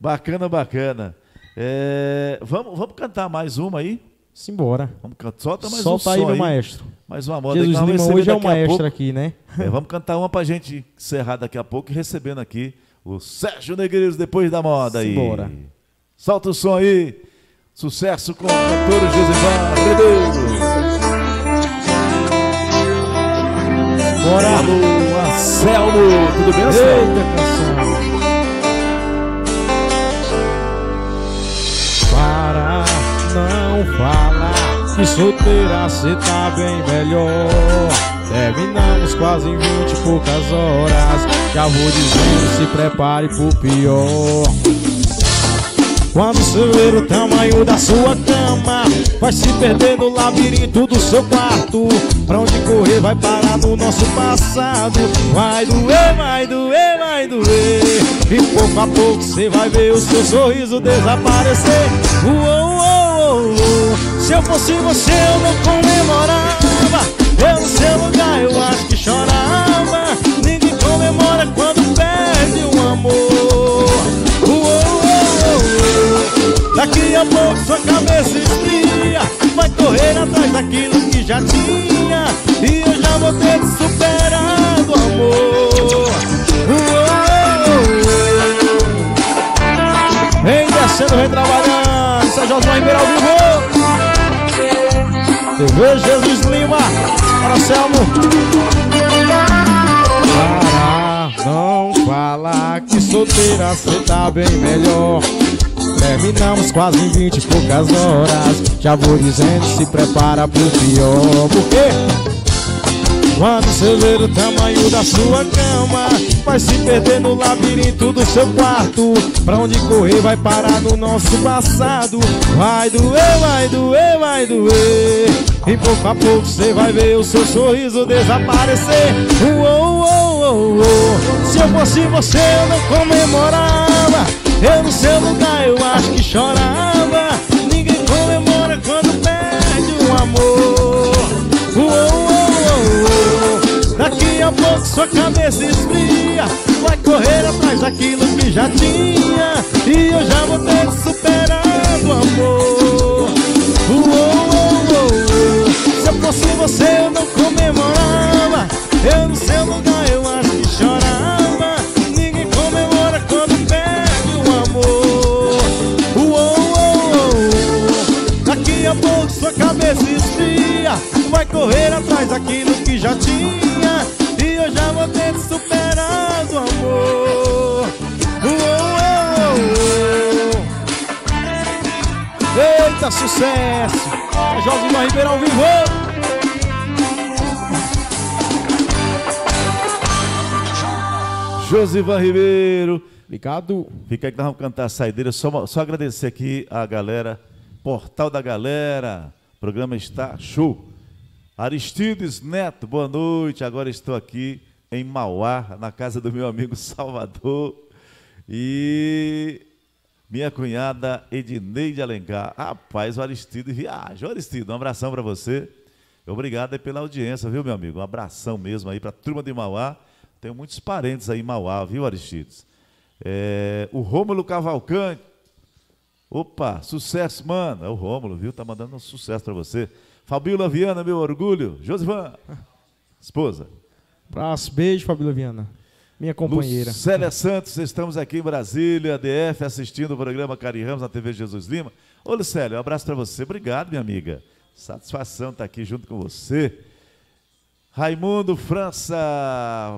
Bacana, bacana. É, vamos, vamos cantar mais uma aí? Simbora. Vamos cantar. Solta mais Solta um aí, som meu aí. maestro. Mais uma moda. Jesus Lima hoje é o maestro aqui, né? É, vamos cantar uma pra gente encerrar daqui a pouco, recebendo aqui o Sérgio Negreiros depois da moda Simbora. aí. Simbora. Solta o som aí. Sucesso com o cantor Josimar Ribeiro. Bora, alô, Anselmo. Tudo bem, Anselmo? Eita, canção. Para não falar que solteira cê tá bem melhor. Terminamos quase em vinte e poucas horas. Já vou dizendo, se prepare pro pior. Quando você ver o tamanho da sua cama Vai se perder no labirinto do seu quarto Pra onde correr vai parar no nosso passado Vai doer, vai doer, vai doer E pouco a pouco você vai ver o seu sorriso desaparecer Uou, uou, uou, uou. Se eu fosse você eu não comemorava Eu no seu lugar eu acho que chorava Daqui a pouco sua cabeça esfria Vai correr atrás daquilo que já tinha E eu já vou ter te superado, amor Vem descendo, vem trabalhando São Josué Ribeiro ao vivo TV Jesus Lima Para Selmo ah, não fala que solteira cê tá bem melhor Terminamos quase vinte e poucas horas Já vou dizendo, se prepara pro pior Porque quando você ver o tamanho da sua cama Vai se perder no labirinto do seu quarto Pra onde correr vai parar no nosso passado Vai doer, vai doer, vai doer E pouco a pouco você vai ver o seu sorriso desaparecer uou, uou, uou, uou. Se eu fosse você eu não comemorava eu no seu lugar eu acho que chorava Ninguém comemora quando perde um amor uou, uou, uou, Daqui a pouco sua cabeça esfria Vai correr atrás daquilo que já tinha E eu já vou ter superado o amor correr atrás daquilo que já tinha E eu já vou ter superado o amor Uou, uou, Eita, sucesso! É Josimar Ribeirão ao vivo! Josivan Ribeiro. Obrigado. Fica aí que nós vamos cantar a saideira. Só, só agradecer aqui a galera, Portal da Galera. O programa está show. Aristides Neto, boa noite. Agora estou aqui em Mauá, na casa do meu amigo Salvador. E minha cunhada Edneide Alencar. Rapaz, o Aristides viaja. Aristides, um abração para você. Obrigado pela audiência, viu, meu amigo? Um abração mesmo aí para a turma de Mauá. Tenho muitos parentes aí em Mauá, viu, Aristides? É, o Rômulo Cavalcante. Opa, sucesso, mano. É o Rômulo, viu? Tá mandando um sucesso para você. Fabíola Viana, meu orgulho. Josivan, esposa. Abraço, beijo, Fabíola Viana. Minha companheira. Célia Santos, estamos aqui em Brasília, DF, assistindo o programa Cari Ramos na TV Jesus Lima. Ô, Lucélia, um abraço para você. Obrigado, minha amiga. Satisfação estar tá aqui junto com você. Raimundo França,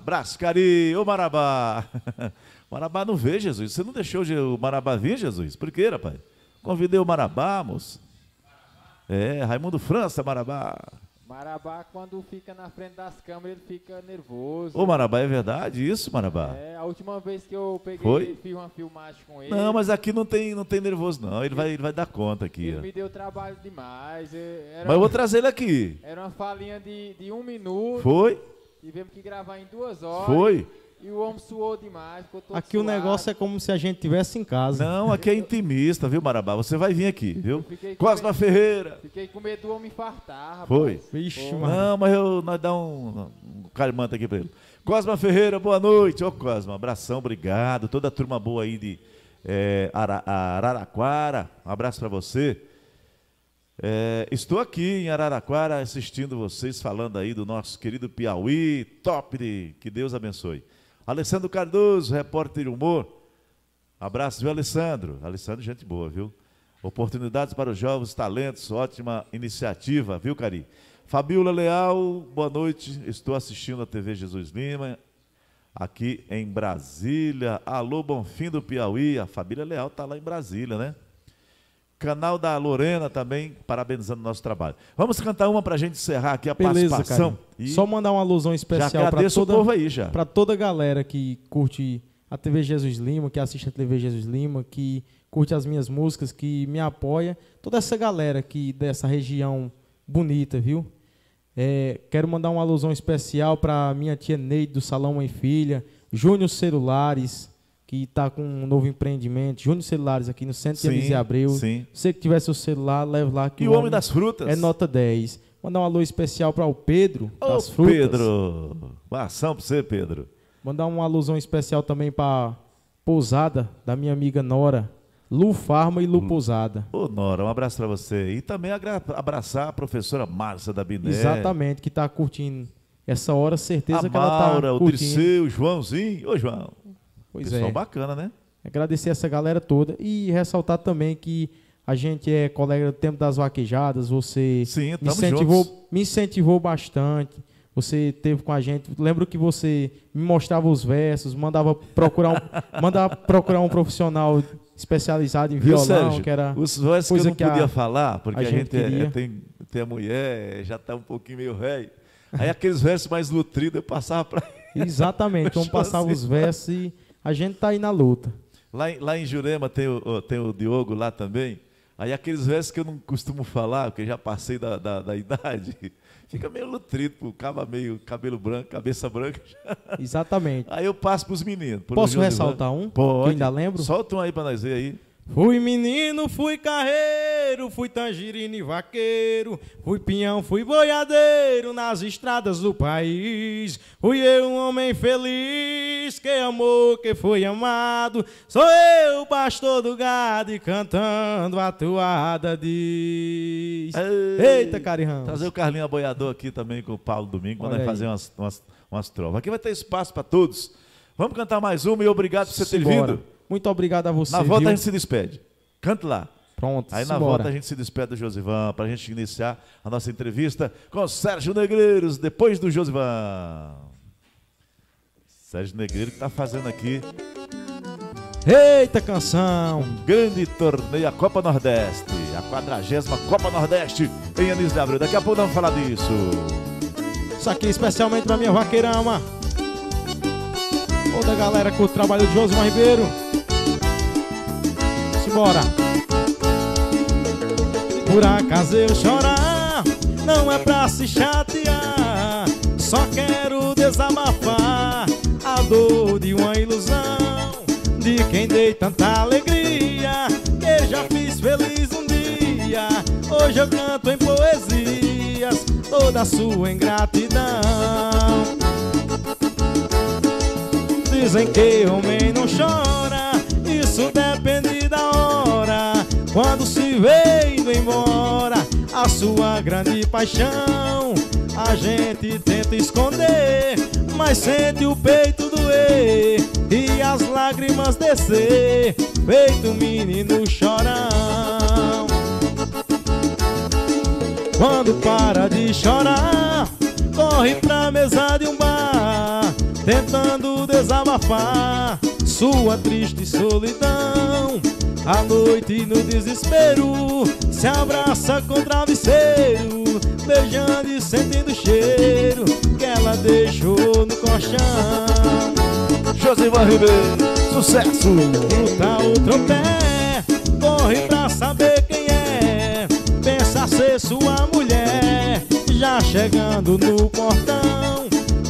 Brascari, ô Marabá. Marabá não vê, Jesus. Você não deixou o Marabá vir, Jesus? Por quê, rapaz? Convidei o Marabá, moço. É, Raimundo França, Marabá. Marabá, quando fica na frente das câmeras, ele fica nervoso. Ô, Marabá, é verdade isso, Marabá? É, a última vez que eu peguei Foi? fiz uma filmagem com ele. Não, mas aqui não tem, não tem nervoso, não. Ele, ele vai, ele vai dar conta aqui. Ele ó. me deu trabalho demais. É, era, mas eu vou trazer ele aqui. Era uma falinha de, de um minuto. Foi? Tivemos que gravar em duas horas. Foi? E o homem suou demais, ficou todo Aqui suado. o negócio é como se a gente tivesse em casa. Não, aqui é intimista, viu, Marabá? Você vai vir aqui, viu? Cosma Ferreira. Fiquei com medo do homem infartar, rapaz. Foi. Vixe, mano. Não, mas eu, nós dá um, um aqui pra ele. Cosma Ferreira, boa noite. Ô, Cosma, abração, obrigado. Toda a turma boa aí de é, Araraquara, um abraço para você. É, estou aqui em Araraquara assistindo vocês falando aí do nosso querido Piauí, top de, que Deus abençoe. Alessandro Cardoso, repórter Humor. Abraço, viu, Alessandro? Alessandro, gente boa, viu? Oportunidades para os jovens talentos, ótima iniciativa, viu, Cari? Fabiola Leal, boa noite. Estou assistindo a TV Jesus Lima, aqui em Brasília. Alô, Bonfim do Piauí. A família Leal está lá em Brasília, né? Canal da Lorena também, parabenizando o nosso trabalho. Vamos cantar uma para a gente encerrar aqui a Beleza, participação. Só mandar uma alusão especial para toda, aí, já. toda a galera que curte a TV Jesus Lima, que assiste a TV Jesus Lima, que curte as minhas músicas, que me apoia. Toda essa galera aqui dessa região bonita, viu? É, quero mandar uma alusão especial para minha tia Neide do Salão Mãe Filha, Júnior Celulares, que está com um novo empreendimento, Júnior Celulares aqui no Centro sim, de Elise Abreu. Sim. Você que tiver seu celular, leve lá. Que e o homem, homem das Frutas. É nota 10. Mandar um alô especial para o Pedro Ô, das Frutas. Pedro! Uma ação para você, Pedro. Mandar um alusão especial também para Pousada, da minha amiga Nora. Lu Farma e Lu hum. Pousada. Ô, Nora, um abraço para você. E também abraçar a professora Márcia da Biné. Exatamente, que está curtindo essa hora, certeza a que tá Maura, ela está curtindo. o Dirceu, o Joãozinho. Ô, João. Pois Pessoal é. bacana, né? Agradecer essa galera toda e ressaltar também que a gente é colega do tempo das vaquejadas, você Sim, me, incentivou, me incentivou bastante. Você teve com a gente. Lembro que você me mostrava os versos, mandava procurar um, mandava procurar um profissional especializado em violão, Sérgio, que era os versos coisa que eu não podia a, falar, porque a, gente, gente é, é, tem, tem a mulher, já está um pouquinho meio velho. Aí aqueles versos mais nutridos eu passava para Exatamente, então passava os versos e a gente está aí na luta. Lá, lá em Jurema tem o, tem o Diogo lá também. Aí aqueles versos que eu não costumo falar, porque já passei da, da, da idade, fica meio lutrido, caba meio cabelo branco, cabeça branca. Exatamente. Aí eu passo para os meninos. Posso ressaltar um? Pode. Que ainda lembro? Solta um aí para nós ver aí. Fui menino, fui carreiro, fui e vaqueiro, fui pinhão, fui boiadeiro nas estradas do país. Fui eu um homem feliz, que amou, que foi amado. Sou eu, pastor do gado, e cantando a toada diz. Ei, Eita, carinhão! Trazer o Carlinho Boiador aqui também com o Paulo Domingo, quando vai fazer umas, umas, umas trovas. Aqui vai ter espaço para todos. Vamos cantar mais uma e obrigado por você ter vindo. Muito obrigado a você. Na volta viu? a gente se despede. Cante lá. Pronto. Aí na volta a gente se despede do Josivan para a gente iniciar a nossa entrevista com Sérgio Negreiros, depois do Josivan. Sérgio Negreiros que está fazendo aqui. Eita canção! Um grande torneio, a Copa Nordeste, a 40 Copa Nordeste em Anis de Abril. Daqui a pouco vamos falar disso. Isso aqui especialmente para minha vaqueirama. Toda a galera com o trabalho de Josivan Ribeiro embora Por acaso eu chorar, não é pra se chatear Só quero desabafar a dor de uma ilusão De quem dei tanta alegria, que já fiz feliz um dia Hoje eu canto em poesias toda a sua ingratidão Dizem que homem não chora, isso depende quando se veio embora a sua grande paixão, a gente tenta esconder, mas sente o peito doer e as lágrimas descer, feito menino chorão. Quando para de chorar, corre pra mesa de um bar tentando desabafar sua triste solidão. À noite, no desespero, se abraça com travesseiro, beijando e sentindo o cheiro que ela deixou no colchão. José Ribeiro, sucesso! Luta o pé, corre pra saber quem é, pensa ser sua mulher, já chegando no portão.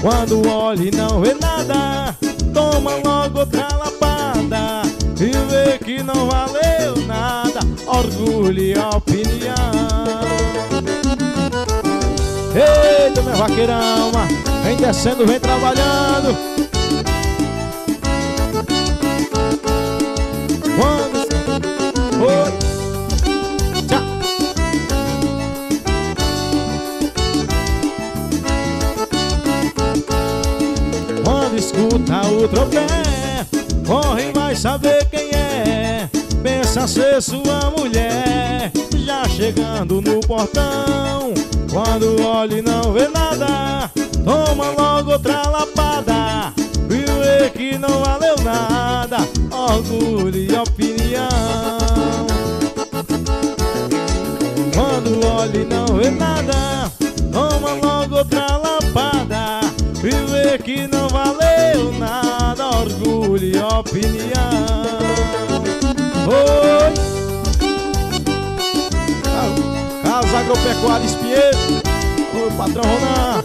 Quando olha e não vê nada Toma logo outra lapada E vê que não valeu nada Orgulho e opinião Eita meu vaqueirão Vem descendo, vem trabalhando escutar o tropé Corre, vai saber quem é Pensa ser sua mulher Já chegando no portão Quando olha e não vê nada Toma logo outra lapada Viu é que não valeu nada Orgulho e opinião Quando olha e não vê nada Toma logo outra lapada Viver que não valeu nada, orgulho e opinião. Oi! Casa Agropecuária Espinheiro, o patrão Ronan,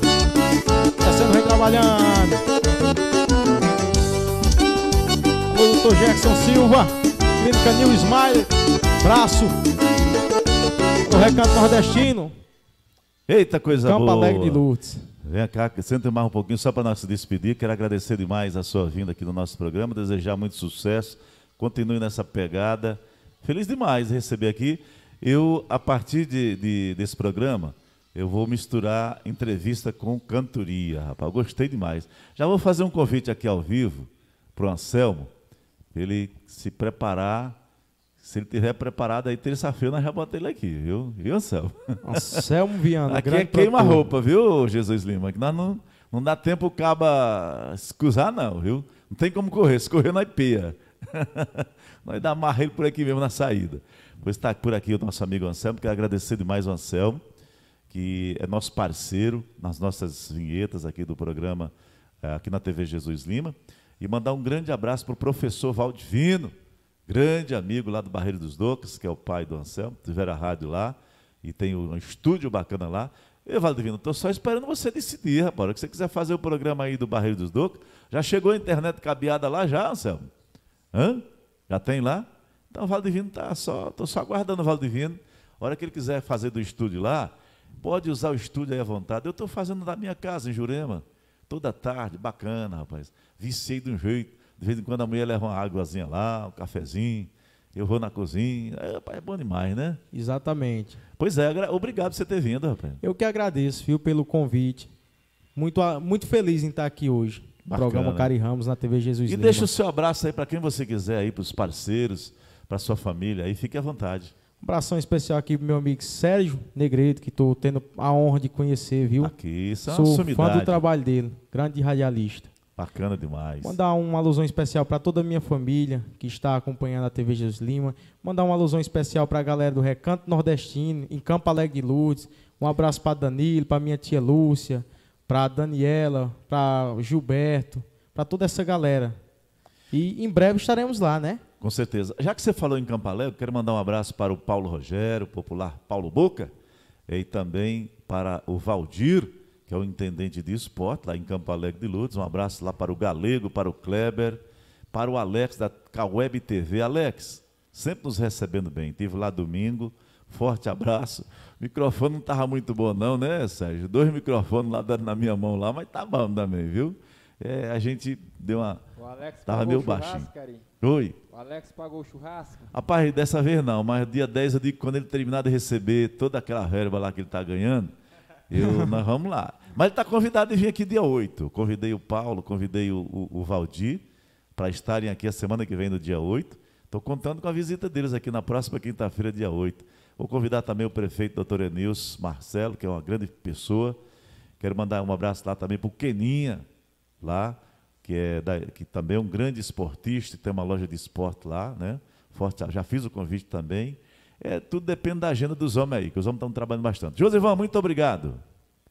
tá sendo rei trabalhando. O doutor Jackson Silva, menino Canil Smile, braço, o recanto nordestino. Eita coisa Campo boa! Campo Alegre de Lourdes. Vem cá, senta mais um pouquinho só para nós se despedir. Quero agradecer demais a sua vinda aqui no nosso programa, desejar muito sucesso. Continue nessa pegada. Feliz demais de receber aqui. Eu, a partir de, de, desse programa, eu vou misturar entrevista com cantoria, rapaz. Eu gostei demais. Já vou fazer um convite aqui ao vivo para o Anselmo, ele se preparar se ele tiver preparado aí, terça-feira nós já botamos ele aqui, viu? Viu, Anselmo? Anselmo Viana, Aqui é queima-roupa, viu, Jesus Lima? Que nós não, não dá tempo o caba escusar, não, viu? Não tem como correr. Se correr, nós peia. nós dá marra ele por aqui mesmo na saída. Pois está por aqui o nosso amigo Anselmo. Quero agradecer demais o Anselmo, que é nosso parceiro nas nossas vinhetas aqui do programa, eh, aqui na TV Jesus Lima. E mandar um grande abraço para o professor Valdivino grande amigo lá do Barreiro dos Docas, que é o pai do Anselmo, tiveram a rádio lá e tem um estúdio bacana lá. Eu, Valdo Divino, estou só esperando você decidir, rapaz. O que você quiser fazer o programa aí do Barreiro dos Docas, já chegou a internet cabeada lá já, Anselmo? Hã? Já tem lá? Então o Valdo Divino tá só, estou só aguardando o Valdo Divino. A hora que ele quiser fazer do estúdio lá, pode usar o estúdio aí à vontade. Eu estou fazendo da minha casa em Jurema, toda tarde, bacana, rapaz. Vicei de um jeito. De vez em quando a mulher leva uma águazinha lá, um cafezinho. Eu vou na cozinha. É, rapaz, é bom demais, né? Exatamente. Pois é, obrigado por você ter vindo, rapaz. Eu que agradeço, viu, pelo convite. Muito, muito feliz em estar aqui hoje. Bacana. Programa né? Cari Ramos na TV Jesus E Lima. deixa o seu abraço aí para quem você quiser aí, para os parceiros, para sua família aí, fique à vontade. Um abração especial aqui pro meu amigo Sérgio Negredo, que estou tendo a honra de conhecer, viu? Aqui, isso é Sou fã do trabalho dele, grande radialista. Bacana demais. Mandar uma alusão especial para toda a minha família que está acompanhando a TV Jesus Lima. Mandar uma alusão especial para a galera do Recanto Nordestino, em Campo Alegre de Lourdes. Um abraço para Danilo, para minha tia Lúcia, para Daniela, para Gilberto, para toda essa galera. E em breve estaremos lá, né? Com certeza. Já que você falou em Campo Alegre, quero mandar um abraço para o Paulo Rogério, popular Paulo Boca, e também para o Valdir, que é o intendente de esporte lá em Campo Alegre de Lourdes. Um abraço lá para o Galego, para o Kleber, para o Alex da Caweb TV. Alex, sempre nos recebendo bem. Estive lá domingo. Forte abraço. O microfone não estava muito bom, não, né, Sérgio? Dois microfones lá dando na minha mão lá, mas tá bom também, viu? É, a gente deu uma. O Alex tava meio baixinho. Oi. O Alex pagou o churrasco? Rapaz, dessa vez não, mas dia 10 eu digo quando ele terminar de receber toda aquela verba lá que ele está ganhando, eu, nós vamos lá. Mas ele está convidado a vir aqui dia 8. Convidei o Paulo, convidei o Valdir para estarem aqui a semana que vem, no dia 8. Estou contando com a visita deles aqui na próxima quinta-feira, dia 8. Vou convidar também o prefeito, doutor Enils Marcelo, que é uma grande pessoa. Quero mandar um abraço lá também para o Keninha, lá, que, é da, que também é um grande esportista, tem uma loja de esporte lá, né? Forte, já fiz o convite também. É, tudo depende da agenda dos homens aí, que os homens estão trabalhando bastante. Josivão, muito obrigado.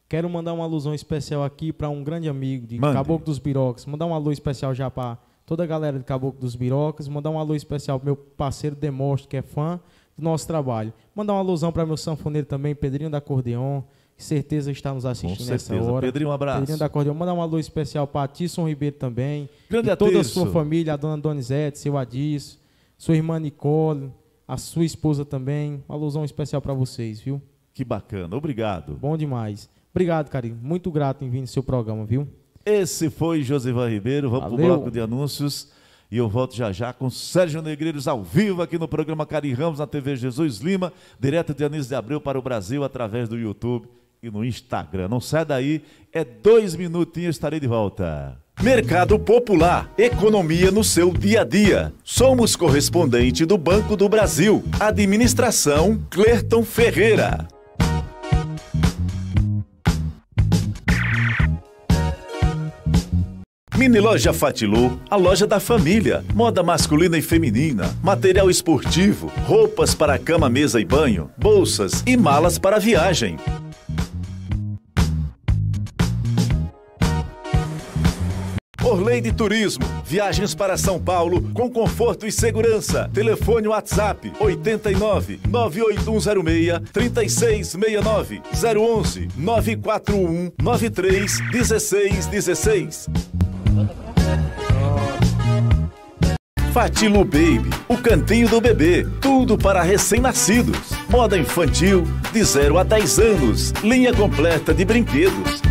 Quero mandar uma alusão especial aqui para um grande amigo de Mande. Caboclo dos Birocas. Mandar um alô especial já para toda a galera de Caboclo dos Birocas. Mandar um alô especial para meu parceiro Demóstro, que é fã do nosso trabalho. Mandar uma alusão para meu sanfoneiro também, Pedrinho da Acordeon, que certeza está nos assistindo nessa hora. Pedrinho, um abraço. Pedrinho da Acordeon. Mandar um alô especial para Tisson Ribeiro também. Grande e toda a sua família, a dona Donizete, seu Adício, sua irmã Nicole a sua esposa também. Uma alusão especial para vocês, viu? Que bacana, obrigado. Bom demais. Obrigado, Carinho. Muito grato em vir no seu programa, viu? Esse foi Josivan Ribeiro. Vamos para o bloco de anúncios. E eu volto já já com Sérgio Negreiros ao vivo aqui no programa Cari Ramos na TV Jesus Lima, direto de Anísio de Abreu para o Brasil através do YouTube e no Instagram. Não sai daí, é dois minutinhos, estarei de volta. Mercado Popular, economia no seu dia a dia. Somos correspondente do Banco do Brasil. Administração Clerton Ferreira. Mini Loja Fatilu, a loja da família, moda masculina e feminina, material esportivo, roupas para cama, mesa e banho, bolsas e malas para viagem. de Turismo. Viagens para São Paulo com conforto e segurança. Telefone WhatsApp 89 98106 3669 011 941 93 1616. Fatilo Baby, o cantinho do bebê, tudo para recém-nascidos. Moda infantil de 0 a 10 anos, linha completa de brinquedos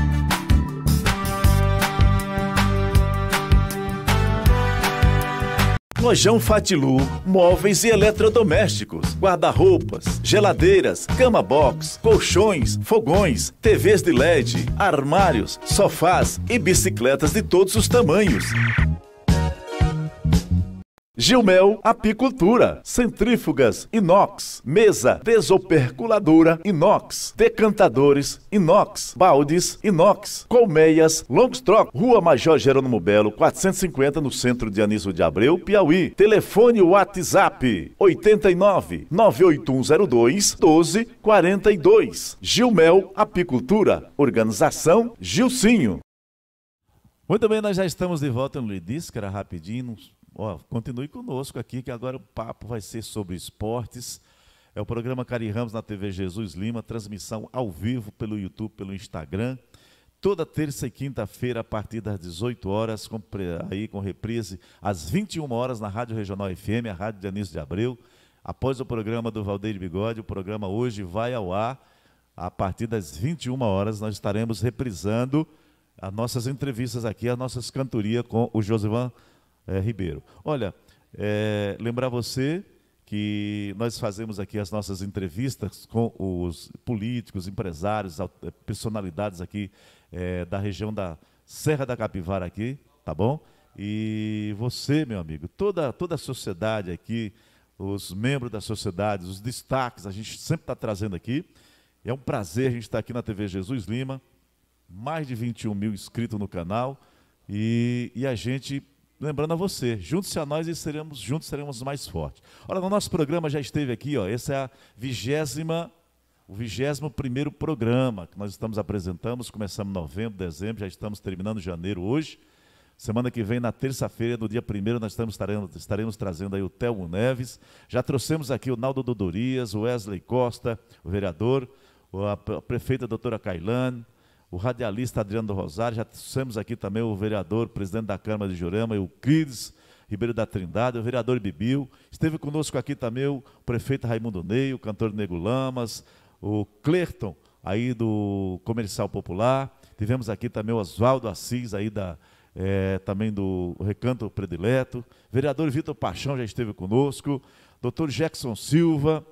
Lojão Fatilu, móveis e eletrodomésticos, guarda-roupas, geladeiras, cama box, colchões, fogões, TVs de LED, armários, sofás e bicicletas de todos os tamanhos. Gilmel Apicultura, Centrífugas Inox, Mesa Desoperculadora Inox, Decantadores Inox, Baldes Inox, Colmeias Longstrop, Rua Major Jerônimo Belo, 450 no centro de Anísio de Abreu, Piauí. Telefone WhatsApp 89 98102 1242. Gilmel Apicultura, Organização Gilcinho. Muito bem, nós já estamos de volta no Lidis, que era rapidinho, Ó, continue conosco aqui, que agora o papo vai ser sobre esportes. É o programa Cari Ramos na TV Jesus Lima, transmissão ao vivo pelo YouTube, pelo Instagram. Toda terça e quinta-feira, a partir das 18 horas, com, aí com reprise às 21 horas na Rádio Regional FM, a Rádio Dionísio de Abreu. Após o programa do Valdeir Bigode, o programa hoje vai ao ar. A partir das 21 horas, nós estaremos reprisando as nossas entrevistas aqui, as nossas cantorias com o Josivan é, Ribeiro. Olha, é, lembrar você que nós fazemos aqui as nossas entrevistas com os políticos, empresários, eh, personalidades aqui é, da região da Serra da Capivara aqui, tá bom? E você, meu amigo, toda, toda a sociedade aqui, os membros da sociedade, os destaques, a gente sempre está trazendo aqui. É um prazer a gente estar tá aqui na TV Jesus Lima, mais de 21 mil inscritos no canal, e, e a gente lembrando a você, juntos a nós e seremos, juntos seremos mais fortes. Olha, no nosso programa já esteve aqui, ó, esse é a vigésima, o vigésimo primeiro programa que nós estamos apresentamos, começamos novembro, dezembro, já estamos terminando janeiro hoje. Semana que vem, na terça-feira, no dia primeiro, nós estamos, estaremos, estaremos, trazendo aí o Telmo Neves. Já trouxemos aqui o Naldo Dodorias, o Wesley Costa, o vereador, a prefeita a doutora Cailane, o radialista Adriano Rosário, já trouxemos aqui também o vereador, presidente da Câmara de Jurema, o Crides Ribeiro da Trindade, o vereador Bibil. Esteve conosco aqui também o prefeito Raimundo Ney, o cantor Nego Lamas, o Clerton, aí do Comercial Popular. Tivemos aqui também o Oswaldo Assis, aí da, é, também do Recanto Predileto. Vereador Vitor Paixão já esteve conosco. Doutor Jackson Silva,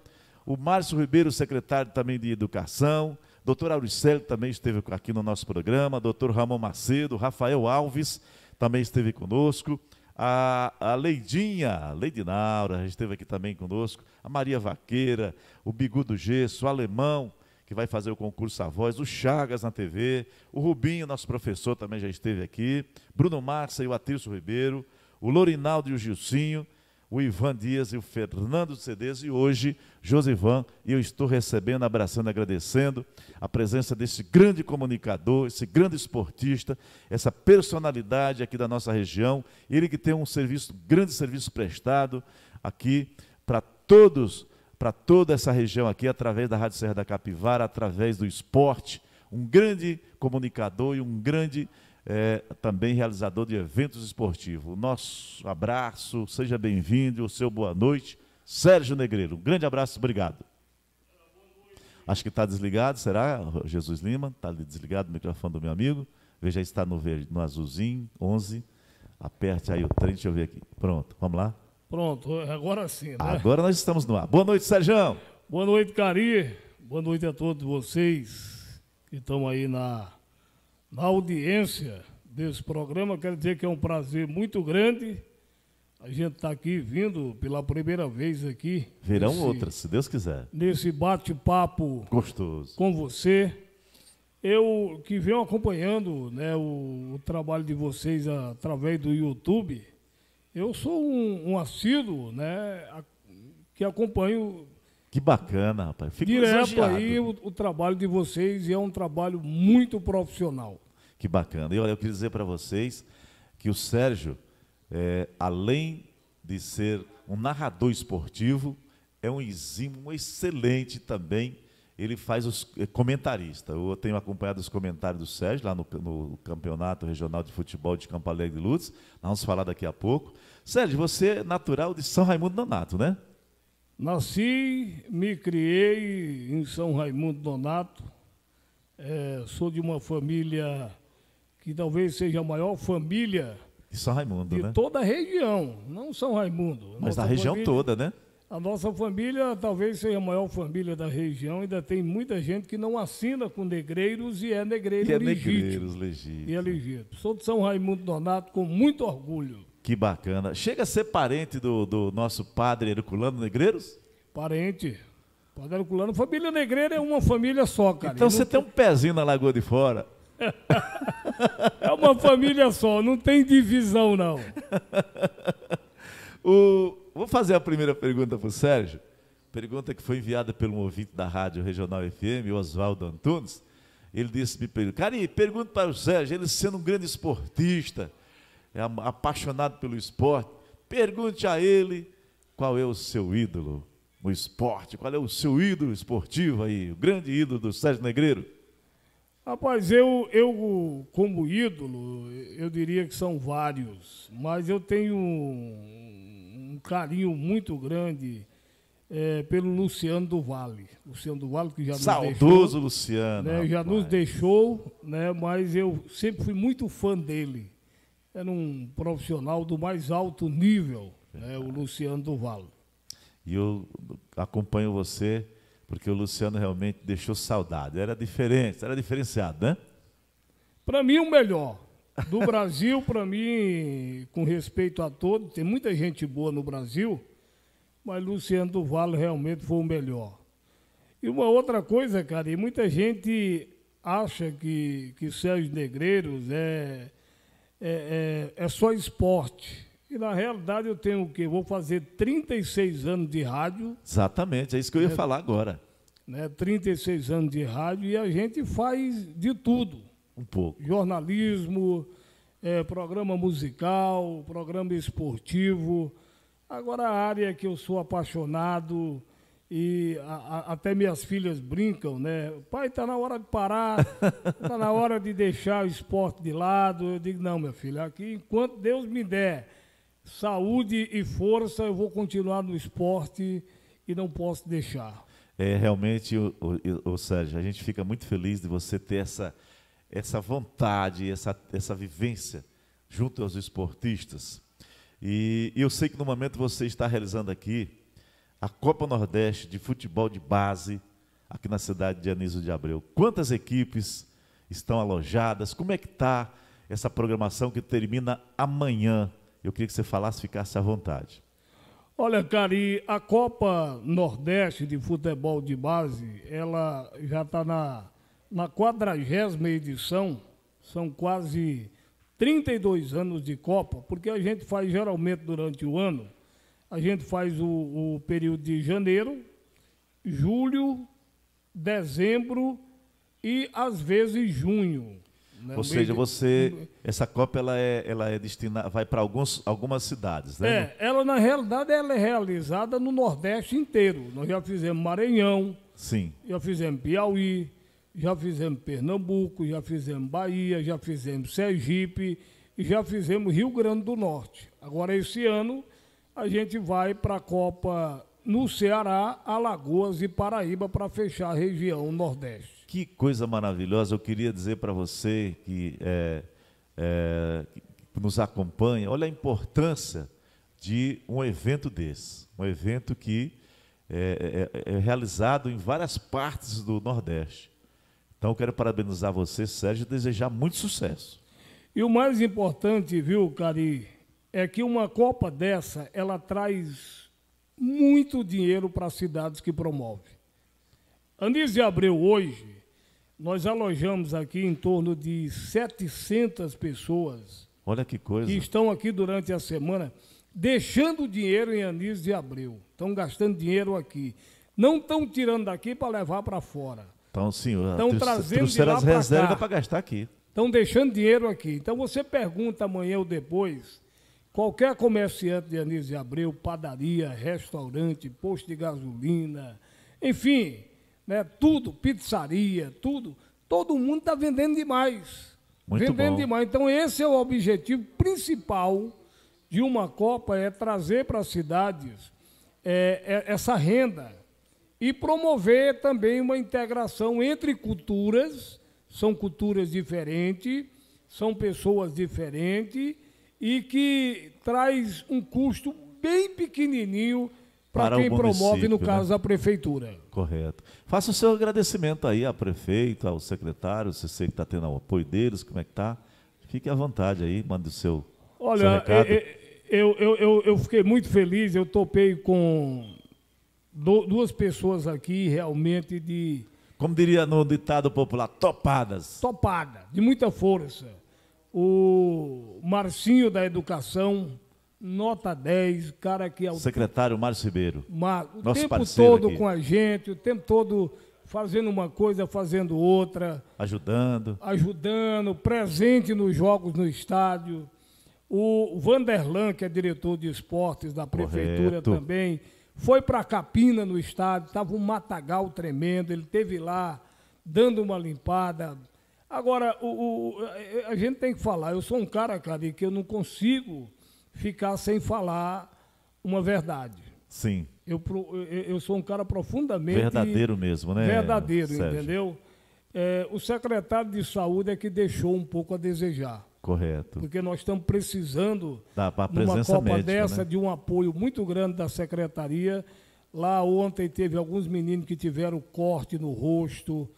o Márcio Ribeiro, secretário também de Educação, Doutor Auricelio também esteve aqui no nosso programa, doutor Ramon Macedo, Rafael Alves também esteve conosco, a, a Leidinha, a Naura esteve aqui também conosco, a Maria Vaqueira, o Bigudo Gesso, o Alemão, que vai fazer o concurso à Voz, o Chagas na TV, o Rubinho, nosso professor, também já esteve aqui, Bruno Marça e o Atilson Ribeiro, o Lorinaldo e o Gilcinho, o Ivan Dias e o Fernando Cedes, e hoje, Josivan, e eu estou recebendo, abraçando, agradecendo a presença desse grande comunicador, esse grande esportista, essa personalidade aqui da nossa região, ele que tem um serviço, grande serviço prestado aqui para todos, para toda essa região aqui, através da Rádio Serra da Capivara, através do esporte, um grande comunicador e um grande é, também realizador de eventos esportivos. O nosso abraço, seja bem-vindo, o seu boa noite. Sérgio Negreiro, um grande abraço, obrigado. Acho que está desligado, será? Jesus Lima, está desligado o microfone do meu amigo. Veja, está no, verde, no azulzinho, 11. Aperte aí o trem, deixa eu ver aqui. Pronto, vamos lá? Pronto, agora sim, né? Agora nós estamos no ar. Boa noite, Sérgio. Boa noite, Cari. Boa noite a todos vocês que estão aí na na audiência desse programa. Quero dizer que é um prazer muito grande. A gente estar tá aqui vindo pela primeira vez aqui. Virão nesse, outras, se Deus quiser. Nesse bate-papo gostoso com você. Eu que venho acompanhando né, o, o trabalho de vocês através do YouTube, eu sou um, um assíduo né, a, que acompanho que bacana, rapaz. Fico Direto aí o, o, trabalho de vocês e é um trabalho muito profissional. Que bacana. E olha, eu queria dizer para vocês que o Sérgio, é, além de ser um narrador esportivo, é um exímio, um excelente também. Ele faz os é, comentarista. Eu tenho acompanhado os comentários do Sérgio lá no, no Campeonato Regional de Futebol de Campo Alegre de Lutz. vamos falar daqui a pouco. Sérgio, você é natural de São Raimundo Nonato, né? Nasci, me criei em São Raimundo Donato, é, sou de uma família que talvez seja a maior família de São Raimundo, de né? toda a região, não São Raimundo. Mas da região família, toda, né? A nossa família talvez seja a maior família da região, ainda tem muita gente que não assina com negreiros e é, é negreiro e legítimo. É negreiros legítimo. E é legítimo. Sou de São Raimundo Donato com muito orgulho. Que bacana. Chega a ser parente do, do nosso padre Herculano Negreiros? Parente. Padre Herculano, família Negreira é uma família só, cara. Então você tem um pezinho na Lagoa de Fora. é uma família só, não tem divisão, não. o, vou fazer a primeira pergunta para o Sérgio. Pergunta que foi enviada pelo um ouvinte da Rádio Regional FM, Oswaldo Antunes. Ele disse, me pergunta, cara, pergunta para o Sérgio, ele sendo um grande esportista, é apaixonado pelo esporte, pergunte a ele qual é o seu ídolo no esporte, qual é o seu ídolo esportivo aí, o grande ídolo do Sérgio Negreiro. Rapaz, eu, eu como ídolo, eu diria que são vários, mas eu tenho um, um carinho muito grande é, pelo Luciano do Vale. Luciano do Vale que já Saudoso nos saudoso né, Luciano. Né, já nos deixou, né, mas eu sempre fui muito fã dele era um profissional do mais alto nível, né, o Luciano Duval. E eu acompanho você porque o Luciano realmente deixou saudade. Era diferente, era diferenciado, né? Para mim, o melhor. Do Brasil, para mim, com respeito a todos, tem muita gente boa no Brasil, mas Luciano Duvalo realmente foi o melhor. E uma outra coisa, cara, e muita gente acha que, que Sérgio Negreiros é, é, é, é só esporte. E na realidade eu tenho o quê? Vou fazer 36 anos de rádio. Exatamente, é isso que eu ia né? falar agora. Né? 36 anos de rádio e a gente faz de tudo. Um pouco. Jornalismo, é, programa musical, programa esportivo. Agora a área que eu sou apaixonado e a, a, até minhas filhas brincam, né? Pai, está na hora de parar, está na hora de deixar o esporte de lado. Eu digo, não, minha filha, aqui enquanto Deus me der saúde e força, eu vou continuar no esporte e não posso deixar. É realmente, o, o, o Sérgio, a gente fica muito feliz de você ter essa essa vontade, essa essa vivência junto aos esportistas. E, e eu sei que no momento você está realizando aqui a Copa Nordeste de futebol de base aqui na cidade de Anísio de Abreu. Quantas equipes estão alojadas? Como é que está essa programação que termina amanhã? Eu queria que você falasse, ficasse à vontade. Olha, Cari, a Copa Nordeste de futebol de base, ela já está na, na quadragésima edição, são quase 32 anos de Copa, porque a gente faz geralmente durante o ano a gente faz o, o período de janeiro, julho, dezembro e às vezes junho. Né? Ou seja, você essa Copa ela é, ela é destinada vai para alguns algumas cidades, né? É, ela na realidade ela é realizada no Nordeste inteiro. Nós já fizemos Maranhão, sim, já fizemos Piauí, já fizemos Pernambuco, já fizemos Bahia, já fizemos Sergipe, já fizemos Rio Grande do Norte. Agora esse ano a gente vai para a Copa no Ceará, Alagoas e Paraíba para fechar a região Nordeste. Que coisa maravilhosa! Eu queria dizer para você que, é, é, que nos acompanha, olha a importância de um evento desse, um evento que é, é, é, é realizado em várias partes do Nordeste. Então, quero parabenizar você, Sérgio, e desejar muito sucesso. E o mais importante, viu, Cari, é que uma Copa dessa ela traz muito dinheiro para as cidades que promove. Anísio de Abreu, hoje, nós alojamos aqui em torno de 700 pessoas. Olha que coisa. Que estão aqui durante a semana, deixando dinheiro em Anísio de Abreu. Estão gastando dinheiro aqui. Não estão tirando daqui para levar para fora. Então, senhor, estão trazendo trouxeram as reservas para gastar aqui. Estão deixando dinheiro aqui. Então, você pergunta amanhã ou depois Qualquer comerciante de Anísio Abreu, padaria, restaurante, posto de gasolina, enfim, né, tudo, pizzaria, tudo, todo mundo está vendendo demais. Muito vendendo bom. demais. Então, esse é o objetivo principal de uma Copa, é trazer para as cidades é, é, essa renda e promover também uma integração entre culturas, são culturas diferentes, são pessoas diferentes e que traz um custo bem pequenininho para quem promove, no né? caso, né? a prefeitura. Correto. Faça o seu agradecimento aí à prefeita, ao secretário, se você está tendo o apoio deles, como é que está. Fique à vontade aí, mande o seu, Olha, seu recado. É, é, eu, eu, eu, eu fiquei muito feliz, eu topei com duas pessoas aqui realmente de... Como diria no ditado popular, topadas. Topada, de muita força o Marcinho da Educação, nota 10, cara que é o secretário Márcio Ribeiro. Mar... O Nosso tempo todo aqui. com a gente, o tempo todo fazendo uma coisa, fazendo outra, ajudando, ajudando, presente nos jogos no estádio. O Vanderlan, que é diretor de esportes da prefeitura Correto. também, foi para Capina no estádio, estava um matagal tremendo, ele teve lá dando uma limpada, Agora, o, o, é, a gente tem que falar. Eu sou um cara, Cláudio, que eu não consigo ficar sem falar uma verdade. Sim. Eu, eu sou um cara profundamente. Verdadeiro mesmo, né? Verdadeiro, Sérgio? entendeu? É, o secretário de saúde é que deixou um pouco a desejar. Correto. Porque nós estamos precisando da uma Copa médica, dessa né? de um apoio muito grande da secretaria. Lá ontem teve alguns meninos que tiveram corte no rosto,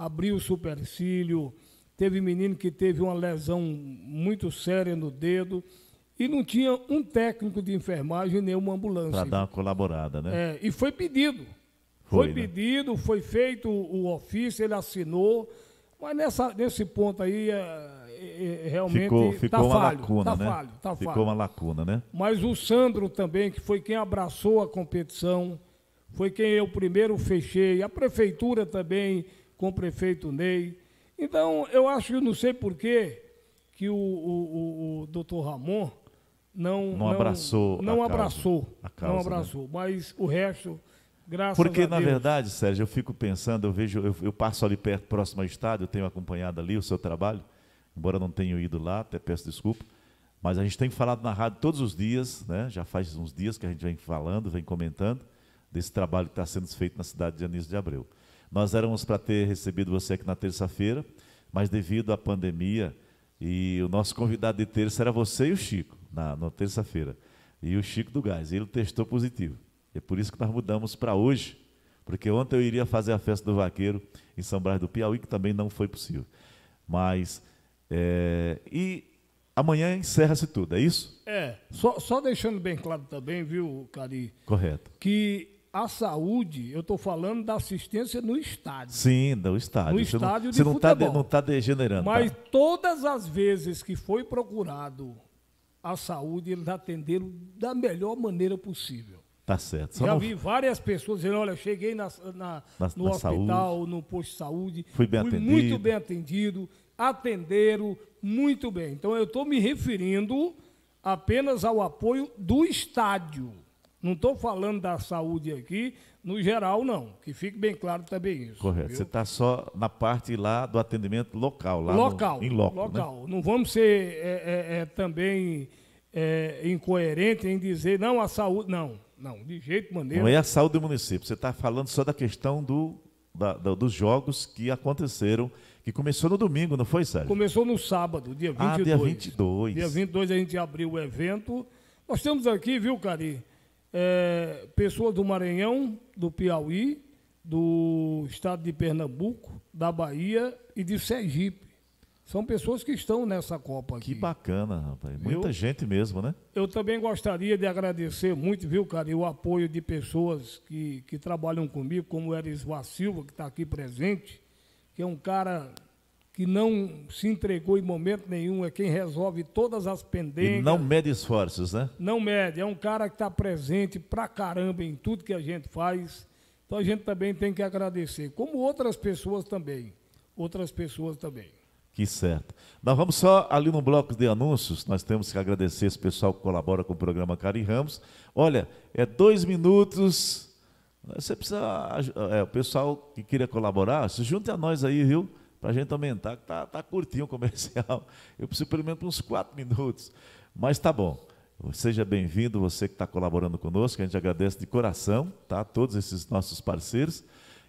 abriu o supercílio, teve menino que teve uma lesão muito séria no dedo e não tinha um técnico de enfermagem nem uma ambulância. Para dar uma colaborada, né? É, e foi pedido. Foi, foi né? pedido, foi feito o ofício, ele assinou, mas nessa, nesse ponto aí é, é, é realmente ficou, tá ficou tá uma falho, lacuna, tá né? Falho, tá ficou falho. uma lacuna, né? Mas o Sandro também, que foi quem abraçou a competição, foi quem eu primeiro fechei, a prefeitura também com o prefeito Ney. Então, eu acho que não sei porquê que o, o, o, o doutor Ramon não, não abraçou. Não, não a abraçou. Causa, a causa, não abraçou. Né? Mas o resto, graças Porque, a Deus. Porque, na verdade, Sérgio, eu fico pensando, eu vejo, eu, eu passo ali perto, próximo ao estádio, eu tenho acompanhado ali o seu trabalho, embora não tenha ido lá, até peço desculpa. Mas a gente tem falado na rádio todos os dias, né? já faz uns dias que a gente vem falando, vem comentando, desse trabalho que está sendo feito na cidade de Anísio de Abreu. Nós éramos para ter recebido você aqui na terça-feira, mas devido à pandemia, e o nosso convidado de terça era você e o Chico, na, na terça-feira. E o Chico do Gás, ele testou positivo. É por isso que nós mudamos para hoje, porque ontem eu iria fazer a festa do vaqueiro em São Brás do Piauí, que também não foi possível. Mas, é, e amanhã encerra-se tudo, é isso? É, só, só deixando bem claro também, viu, Cari? Correto. Que a saúde, eu estou falando da assistência no estádio. Sim, no estádio. No você estádio não, tá de você não está de, tá degenerando. Tá? Mas tá? todas as vezes que foi procurado a saúde, eles atenderam da melhor maneira possível. Tá certo. Só Já não... vi várias pessoas dizendo, olha, cheguei na, na, na no na hospital, saúde. no posto de saúde, fui, bem fui atendido. muito bem atendido, atenderam muito bem. Então, eu estou me referindo apenas ao apoio do estádio. Não estou falando da saúde aqui, no geral, não. Que fique bem claro também isso. Correto. Você está só na parte lá do atendimento local. Lá local. No, em loco, né? local. Né? Não vamos ser é, é, é, também é, incoerente em dizer não à saúde. Não, não, de jeito maneiro. Não é a saúde do município. Você está falando só da questão do, da, da, dos jogos que aconteceram que começou no domingo, não foi, Sérgio? Começou no sábado, dia 22. Ah, dia 22. Dia 22 a gente abriu o evento. Nós temos aqui, viu, Cari, é, pessoas do Maranhão, do Piauí, do estado de Pernambuco, da Bahia e de Sergipe. São pessoas que estão nessa Copa aqui. Que bacana, rapaz. Muita eu, gente mesmo, né? Eu também gostaria de agradecer muito, viu, cara, o apoio de pessoas que, que trabalham comigo, como o Erisvar Silva, que está aqui presente, que é um cara que não se entregou em momento nenhum, é quem resolve todas as pendências. E não mede esforços, né? Não mede, é um cara que está presente pra caramba em tudo que a gente faz. Então a gente também tem que agradecer, como outras pessoas também. Outras pessoas também. Que certo. Nós vamos só ali no bloco de anúncios, nós temos que agradecer esse pessoal que colabora com o programa Cari Ramos. Olha, é dois minutos. Você precisa. É, o pessoal que queria colaborar, se junte a nós aí, viu? para a gente aumentar, que está tá curtinho o comercial. Eu preciso pelo menos uns quatro minutos. Mas tá bom. Seja bem-vindo, você que está colaborando conosco. A gente agradece de coração, tá? Todos esses nossos parceiros.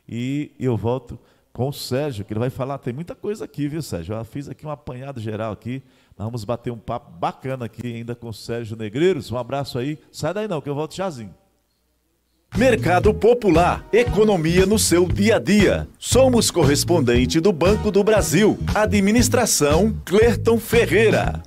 E eu volto com o Sérgio, que ele vai falar. Tem muita coisa aqui, viu, Sérgio? Eu fiz aqui um apanhado geral aqui. Nós vamos bater um papo bacana aqui ainda com o Sérgio Negreiros. Um abraço aí. Sai daí não, que eu volto chazinho. Mercado Popular, economia no seu dia a dia. Somos correspondente do Banco do Brasil. Administração Clerton Ferreira.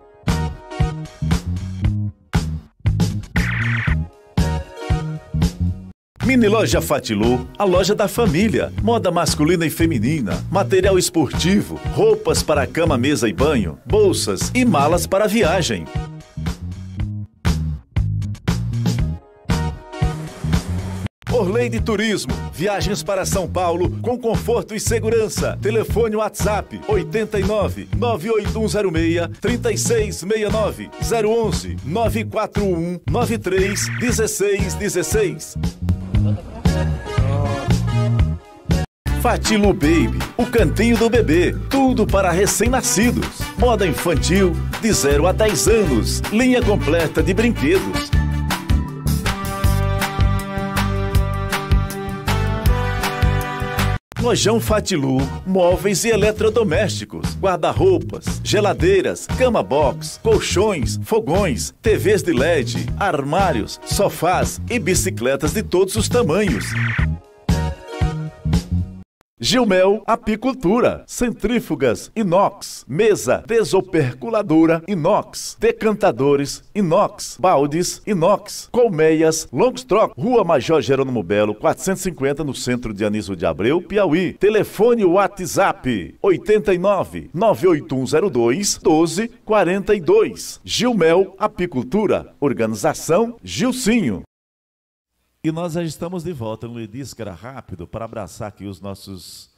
Mini Loja Fatilu, a loja da família, moda masculina e feminina, material esportivo, roupas para cama, mesa e banho, bolsas e malas para viagem. Orlei de Turismo. Viagens para São Paulo com conforto e segurança. Telefone WhatsApp 89 98106 3669 011 941 93 Fatilu Baby, o cantinho do bebê, tudo para recém-nascidos. Moda infantil de 0 a 10 anos, linha completa de brinquedos Lojão Fatilu, móveis e eletrodomésticos, guarda-roupas, geladeiras, cama box, colchões, fogões, TVs de LED, armários, sofás e bicicletas de todos os tamanhos. Gilmel Apicultura, Centrífugas Inox, Mesa Desoperculadora Inox, Decantadores Inox, Baldes Inox, Colmeias Longstrop, Rua Major Jerônimo Belo, 450 no centro de Anísio de Abreu, Piauí. Telefone WhatsApp 89 98102 1242. Gilmel Apicultura, Organização Gilcinho. E nós já estamos de volta Luiz. Lidiscara Rápido para abraçar aqui os nossos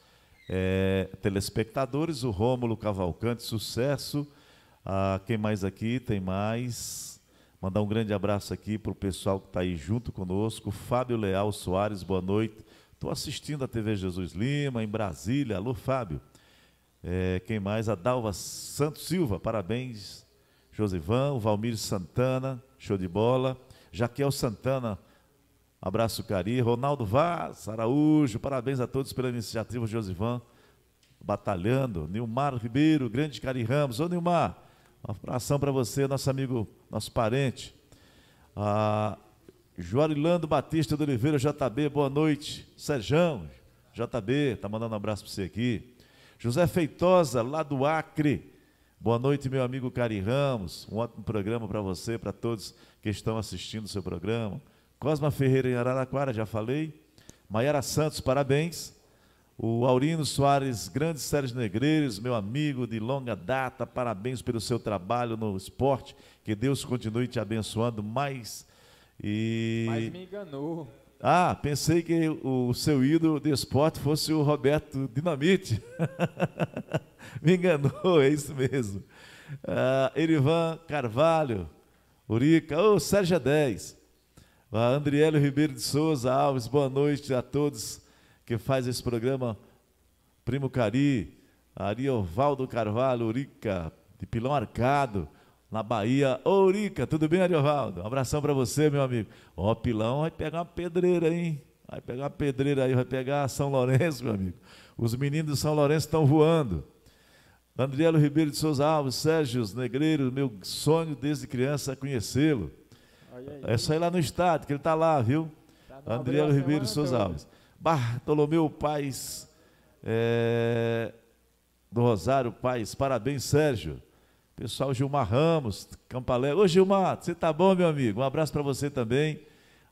é, telespectadores, o Rômulo Cavalcante, sucesso. Ah, quem mais aqui? Tem mais. Mandar um grande abraço aqui para o pessoal que está aí junto conosco. Fábio Leal Soares, boa noite. Estou assistindo a TV Jesus Lima, em Brasília. Alô, Fábio. É, quem mais? A Dalva Santos Silva, parabéns. Josivan, o Valmir Santana, show de bola. Jaquiel Santana, Abraço, Cari. Ronaldo Vaz, Araújo, parabéns a todos pela iniciativa Josivan, batalhando. Nilmar Ribeiro, grande Cari Ramos. Ô, Nilmar, um abração para você, nosso amigo, nosso parente. Ah, Joarilando Batista de Oliveira, JB, boa noite. Serjão, JB, tá mandando um abraço para você aqui. José Feitosa, lá do Acre. Boa noite, meu amigo Cari Ramos. Um ótimo programa para você, para todos que estão assistindo o seu programa. Cosma Ferreira em Araraquara, já falei. Maiara Santos, parabéns. O Aurino Soares, grande Sérgio Negreiros, meu amigo de longa data, parabéns pelo seu trabalho no esporte. Que Deus continue te abençoando mais. E... Mas me enganou. Ah, pensei que o seu ídolo de esporte fosse o Roberto Dinamite. me enganou, é isso mesmo. Uh, Erivan Carvalho, Urica, ô oh, Sérgio 10. A Andriélio Ribeiro de Souza Alves, boa noite a todos que faz esse programa. Primo Cari, Ariovaldo Carvalho, Urica, de Pilão Arcado, na Bahia. Ô, Urica, tudo bem, Ariovaldo? Um abração para você, meu amigo. Ó, Pilão vai pegar uma pedreira, hein? Vai pegar uma pedreira aí, vai pegar São Lourenço, meu amigo. Os meninos de São Lourenço estão voando. Andrielo Ribeiro de Souza Alves, Sérgio Negreiro, meu sonho desde criança é conhecê-lo. É só ir lá no estádio, que ele está lá, viu? Tá Adriano Ribeiro Souza Alves. Bartolomeu Paz é, do Rosário Paz, parabéns, Sérgio. Pessoal Gilmar Ramos, Campalé. Ô Gilmar, você tá bom, meu amigo? Um abraço para você também.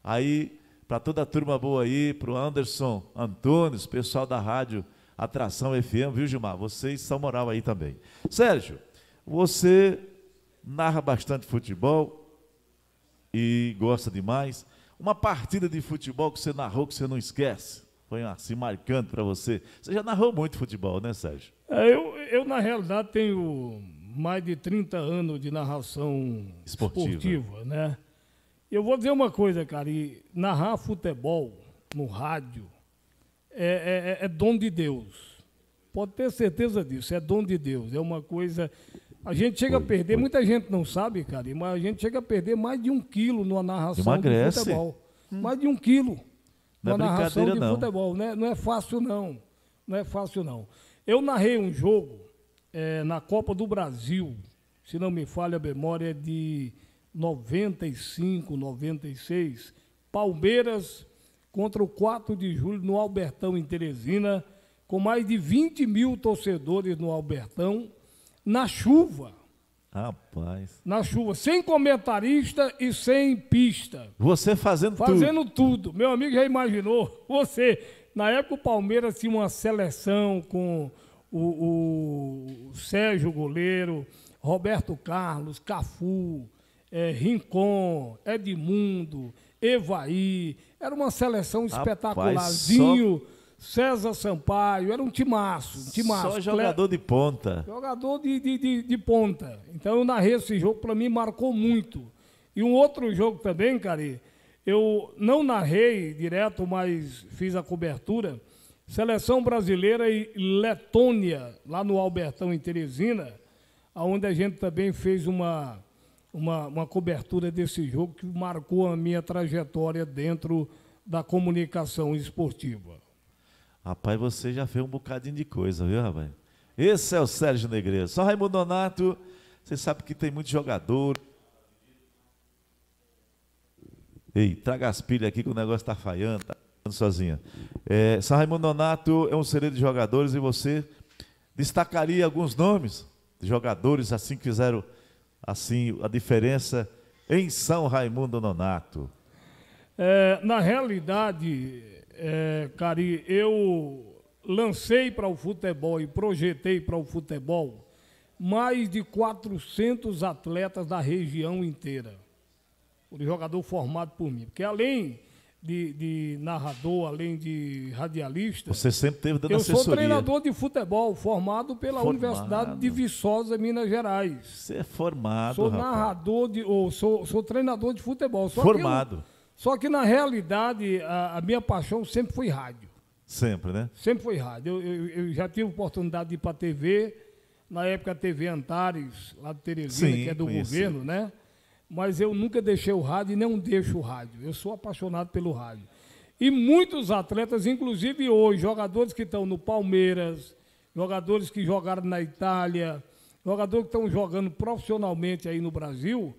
Aí, para toda a turma boa aí, para o Anderson Antunes, pessoal da rádio Atração FM, viu, Gilmar? Vocês são moral aí também. Sérgio, você narra bastante futebol, e gosta demais. Uma partida de futebol que você narrou, que você não esquece. Foi assim marcante para você. Você já narrou muito futebol, né, Sérgio? É, eu, eu, na realidade, tenho mais de 30 anos de narração esportiva, esportiva né? Eu vou dizer uma coisa, cara, narrar futebol no rádio é, é, é, é dom de Deus. Pode ter certeza disso, é dom de Deus. É uma coisa a gente chega foi, a perder, foi. muita gente não sabe, cara, mas a gente chega a perder mais de um quilo numa narração Emagrece. de futebol. Hum. Mais de um quilo é numa é narração de não. futebol. Não é, não é fácil, não. Não é fácil, não. Eu narrei um jogo é, na Copa do Brasil, se não me falha a memória, de 95, 96, Palmeiras contra o 4 de julho no Albertão, em Teresina, com mais de 20 mil torcedores no Albertão na chuva. Rapaz. Na chuva, sem comentarista e sem pista. Você fazendo, fazendo tudo. Fazendo tudo. Meu amigo já imaginou. Você, na época o Palmeiras tinha uma seleção com o, o Sérgio Goleiro, Roberto Carlos, Cafu, é, Rincon, Edmundo, Evaí. Era uma seleção espetacularzinho. Rapaz, só César Sampaio, era um timaço, um timaço. Só jogador de ponta. Jogador de, de, de, de ponta. Então eu narrei esse jogo, para mim marcou muito. E um outro jogo também, cara, eu não narrei direto, mas fiz a cobertura. Seleção brasileira e Letônia, lá no Albertão em Teresina, onde a gente também fez uma, uma, uma cobertura desse jogo que marcou a minha trajetória dentro da comunicação esportiva. Rapaz, você já fez um bocadinho de coisa, viu, rapaz? Esse é o Sérgio Negreiro. Só Raimundo Donato, você sabe que tem muito jogador. Ei, traga as pilhas aqui que o negócio está falhando, está sozinha. É, São Raimundo Donato é um celeiro de jogadores e você destacaria alguns nomes de jogadores assim que fizeram assim a diferença em São Raimundo Nonato. É, na realidade, é, Cari, eu lancei para o futebol e projetei para o futebol mais de 400 atletas da região inteira. O jogador formado por mim. Porque além de, de, narrador, além de radialista. Você sempre teve dando Eu assessoria. sou treinador de futebol, formado pela formado. Universidade de Viçosa, Minas Gerais. Você é formado, Sou rapaz. narrador de, ou sou, sou treinador de futebol. formado. Só que, na realidade, a, a minha paixão sempre foi rádio. Sempre, né? Sempre foi rádio. Eu, eu, eu já tive oportunidade de ir para a TV, na época a TV Antares, lá de Teresina, Sim, que é do conheci. governo, né? Mas eu nunca deixei o rádio e não deixo o rádio. Eu sou apaixonado pelo rádio. E muitos atletas, inclusive hoje, jogadores que estão no Palmeiras, jogadores que jogaram na Itália, jogadores que estão jogando profissionalmente aí no Brasil,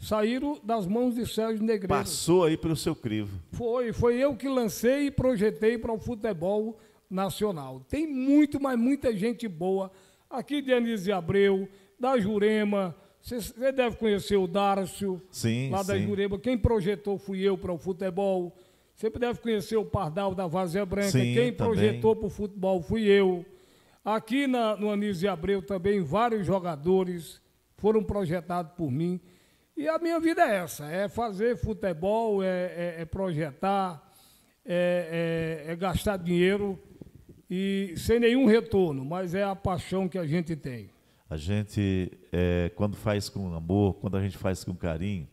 saíram das mãos de Sérgio Negreiro. Passou aí pelo seu crivo. Foi, foi eu que lancei e projetei para o futebol nacional. Tem muito, mas muita gente boa. Aqui Anísio Abreu, da Jurema, você deve conhecer o Dárcio, sim, lá da sim. Jurema. Quem projetou fui eu para o futebol. Você deve conhecer o Pardal da Vazia Branca. Sim, Quem também. projetou para o futebol fui eu. Aqui na, no Anísio Abreu também vários jogadores foram projetados por mim. E a minha vida é essa: é fazer futebol, é, é, é projetar, é, é, é, gastar dinheiro e sem nenhum retorno, mas é a paixão que a gente tem. A gente, é, quando faz com amor, quando a gente faz com carinho,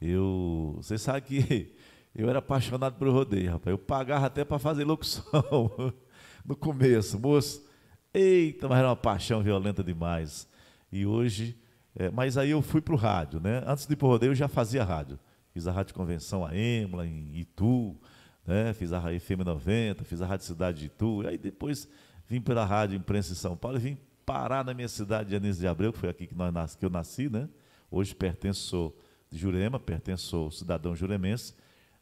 eu. Você sabe que eu era apaixonado pelo rodeio, rapaz. Eu pagava até para fazer locução no começo, moço. Eita, mas era uma paixão violenta demais. E hoje é, mas aí eu fui para o rádio, né? Antes de ir para o rodeio, eu já fazia rádio. Fiz a Rádio Convenção a Embla, em Itu, né? fiz a FM 90, fiz a Rádio Cidade de Itu. E aí depois vim pela Rádio Imprensa em São Paulo e vim parar na minha cidade de Anísio de Abreu, que foi aqui que, nós, que eu nasci, né? Hoje pertenço de Jurema, pertenço cidadão juremense,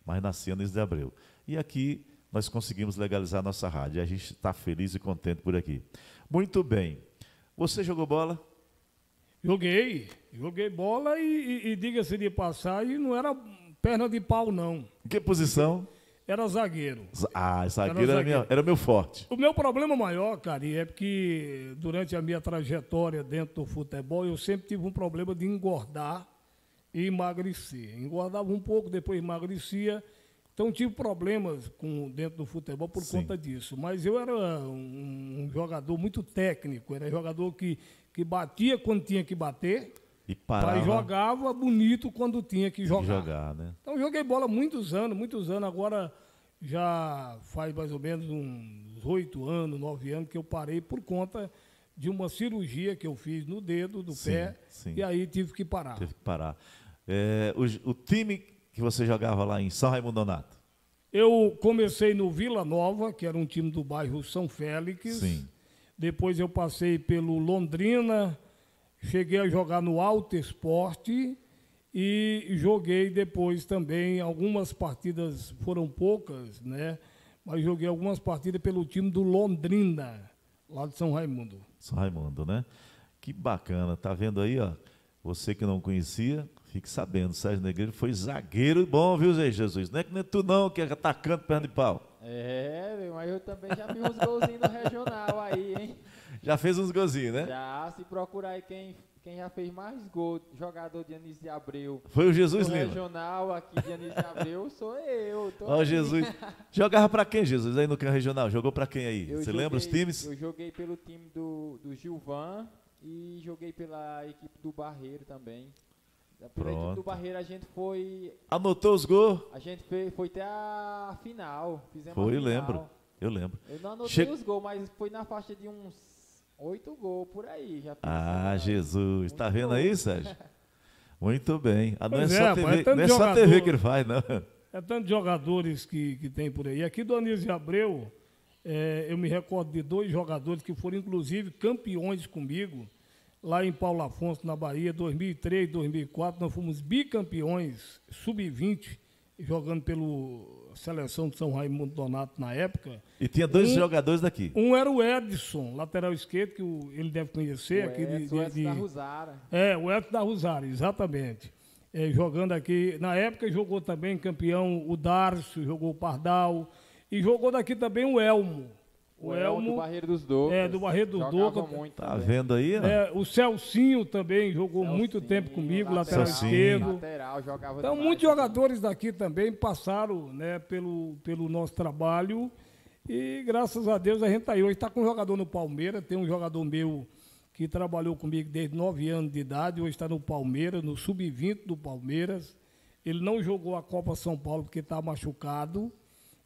mas nasci em Anísio de Abreu. E aqui nós conseguimos legalizar a nossa rádio. E a gente está feliz e contente por aqui. Muito bem. Você jogou bola? Joguei, joguei bola e, e, e diga-se de passagem, não era perna de pau, não. que posição? Era zagueiro. Ah, zagueiro era, zagueiro. Era, meu forte. O meu problema maior, cara, é que durante a minha trajetória dentro do futebol, eu sempre tive um problema de engordar e emagrecer. Engordava um pouco, depois emagrecia. Então tive problemas com, dentro do futebol por Sim. conta disso. Mas eu era um, um jogador muito técnico, era jogador que que batia quando tinha que bater. E parava. Mas jogava bonito quando tinha que jogar. jogar né? Então joguei bola muitos anos, muitos anos. Agora já faz mais ou menos uns oito anos, nove anos que eu parei por conta de uma cirurgia que eu fiz no dedo do sim, pé. Sim. E aí tive que parar. Tive que parar. É, o, o, time que você jogava lá em São Raimundo Donato? Eu comecei no Vila Nova, que era um time do bairro São Félix. Sim depois eu passei pelo Londrina, cheguei a jogar no Alto Esporte e joguei depois também algumas partidas, foram poucas, né? Mas joguei algumas partidas pelo time do Londrina, lá de São Raimundo. São Raimundo, né? Que bacana, tá vendo aí, ó? Você que não conhecia, fique sabendo, Sérgio Negreiro foi zagueiro bom, viu, Zé Jesus? Não é que nem tu não, que é atacante perna de pau. É, mas eu também já vi uns golzinhos no regional aí, hein? Já fez uns golzinhos, né? Já, se procurar aí quem, quem já fez mais gol, jogador de Anísio de Abreu. Foi o Jesus Lima. regional aqui de Anísio de Abreu sou eu. Ó, oh, Jesus. Jogava pra quem, Jesus, aí no regional? Jogou pra quem aí? Eu Você joguei, lembra os times? Eu joguei pelo time do, do Gilvan e joguei pela equipe do Barreiro também. Pronto. do Barreira a gente foi. Anotou os gols? A gente foi, foi até a final. Fizemos foi, a final. lembro. Eu lembro. Eu não anotei che... os gols, mas foi na faixa de uns oito gols por aí. Já ah, né? Jesus. Tá Muito tá vendo gol. aí, Sérgio? Muito bem. Ah, não é, só, TV, é, é não é só TV que ele faz, não. É tanto de jogadores que, que tem por aí. Aqui do Anísio de Abreu, é, eu me recordo de dois jogadores que foram, inclusive, campeões comigo lá em Paulo Afonso, na Bahia, 2003, 2004, nós fomos bicampeões sub-20 jogando pela seleção de São Raimundo Donato na época. E tinha dois um, jogadores daqui. Um era o Edson, lateral esquerdo, que o, ele deve conhecer. O Edson, de, Edson de, da Rosara. É, o Edson da Rosara, exatamente. É, jogando aqui. Na época jogou também campeão o Darcio, jogou o Pardal. E jogou daqui também o Elmo o Elmo, do Barreiro dos Docas. É, do Barreiro dos Docas. Muito, tá vendo aí? né é, o Celcinho também jogou Celcinho, muito tempo comigo, lateral, lateral esquerdo. Lateral, jogava então, demais, muitos jogadores daqui também passaram né, pelo, pelo nosso trabalho. E graças a Deus a gente está aí. Hoje está com um jogador no Palmeiras, tem um jogador meu que trabalhou comigo desde 9 anos de idade, hoje está no Palmeiras, no Sub-20 do Palmeiras. Ele não jogou a Copa São Paulo porque está machucado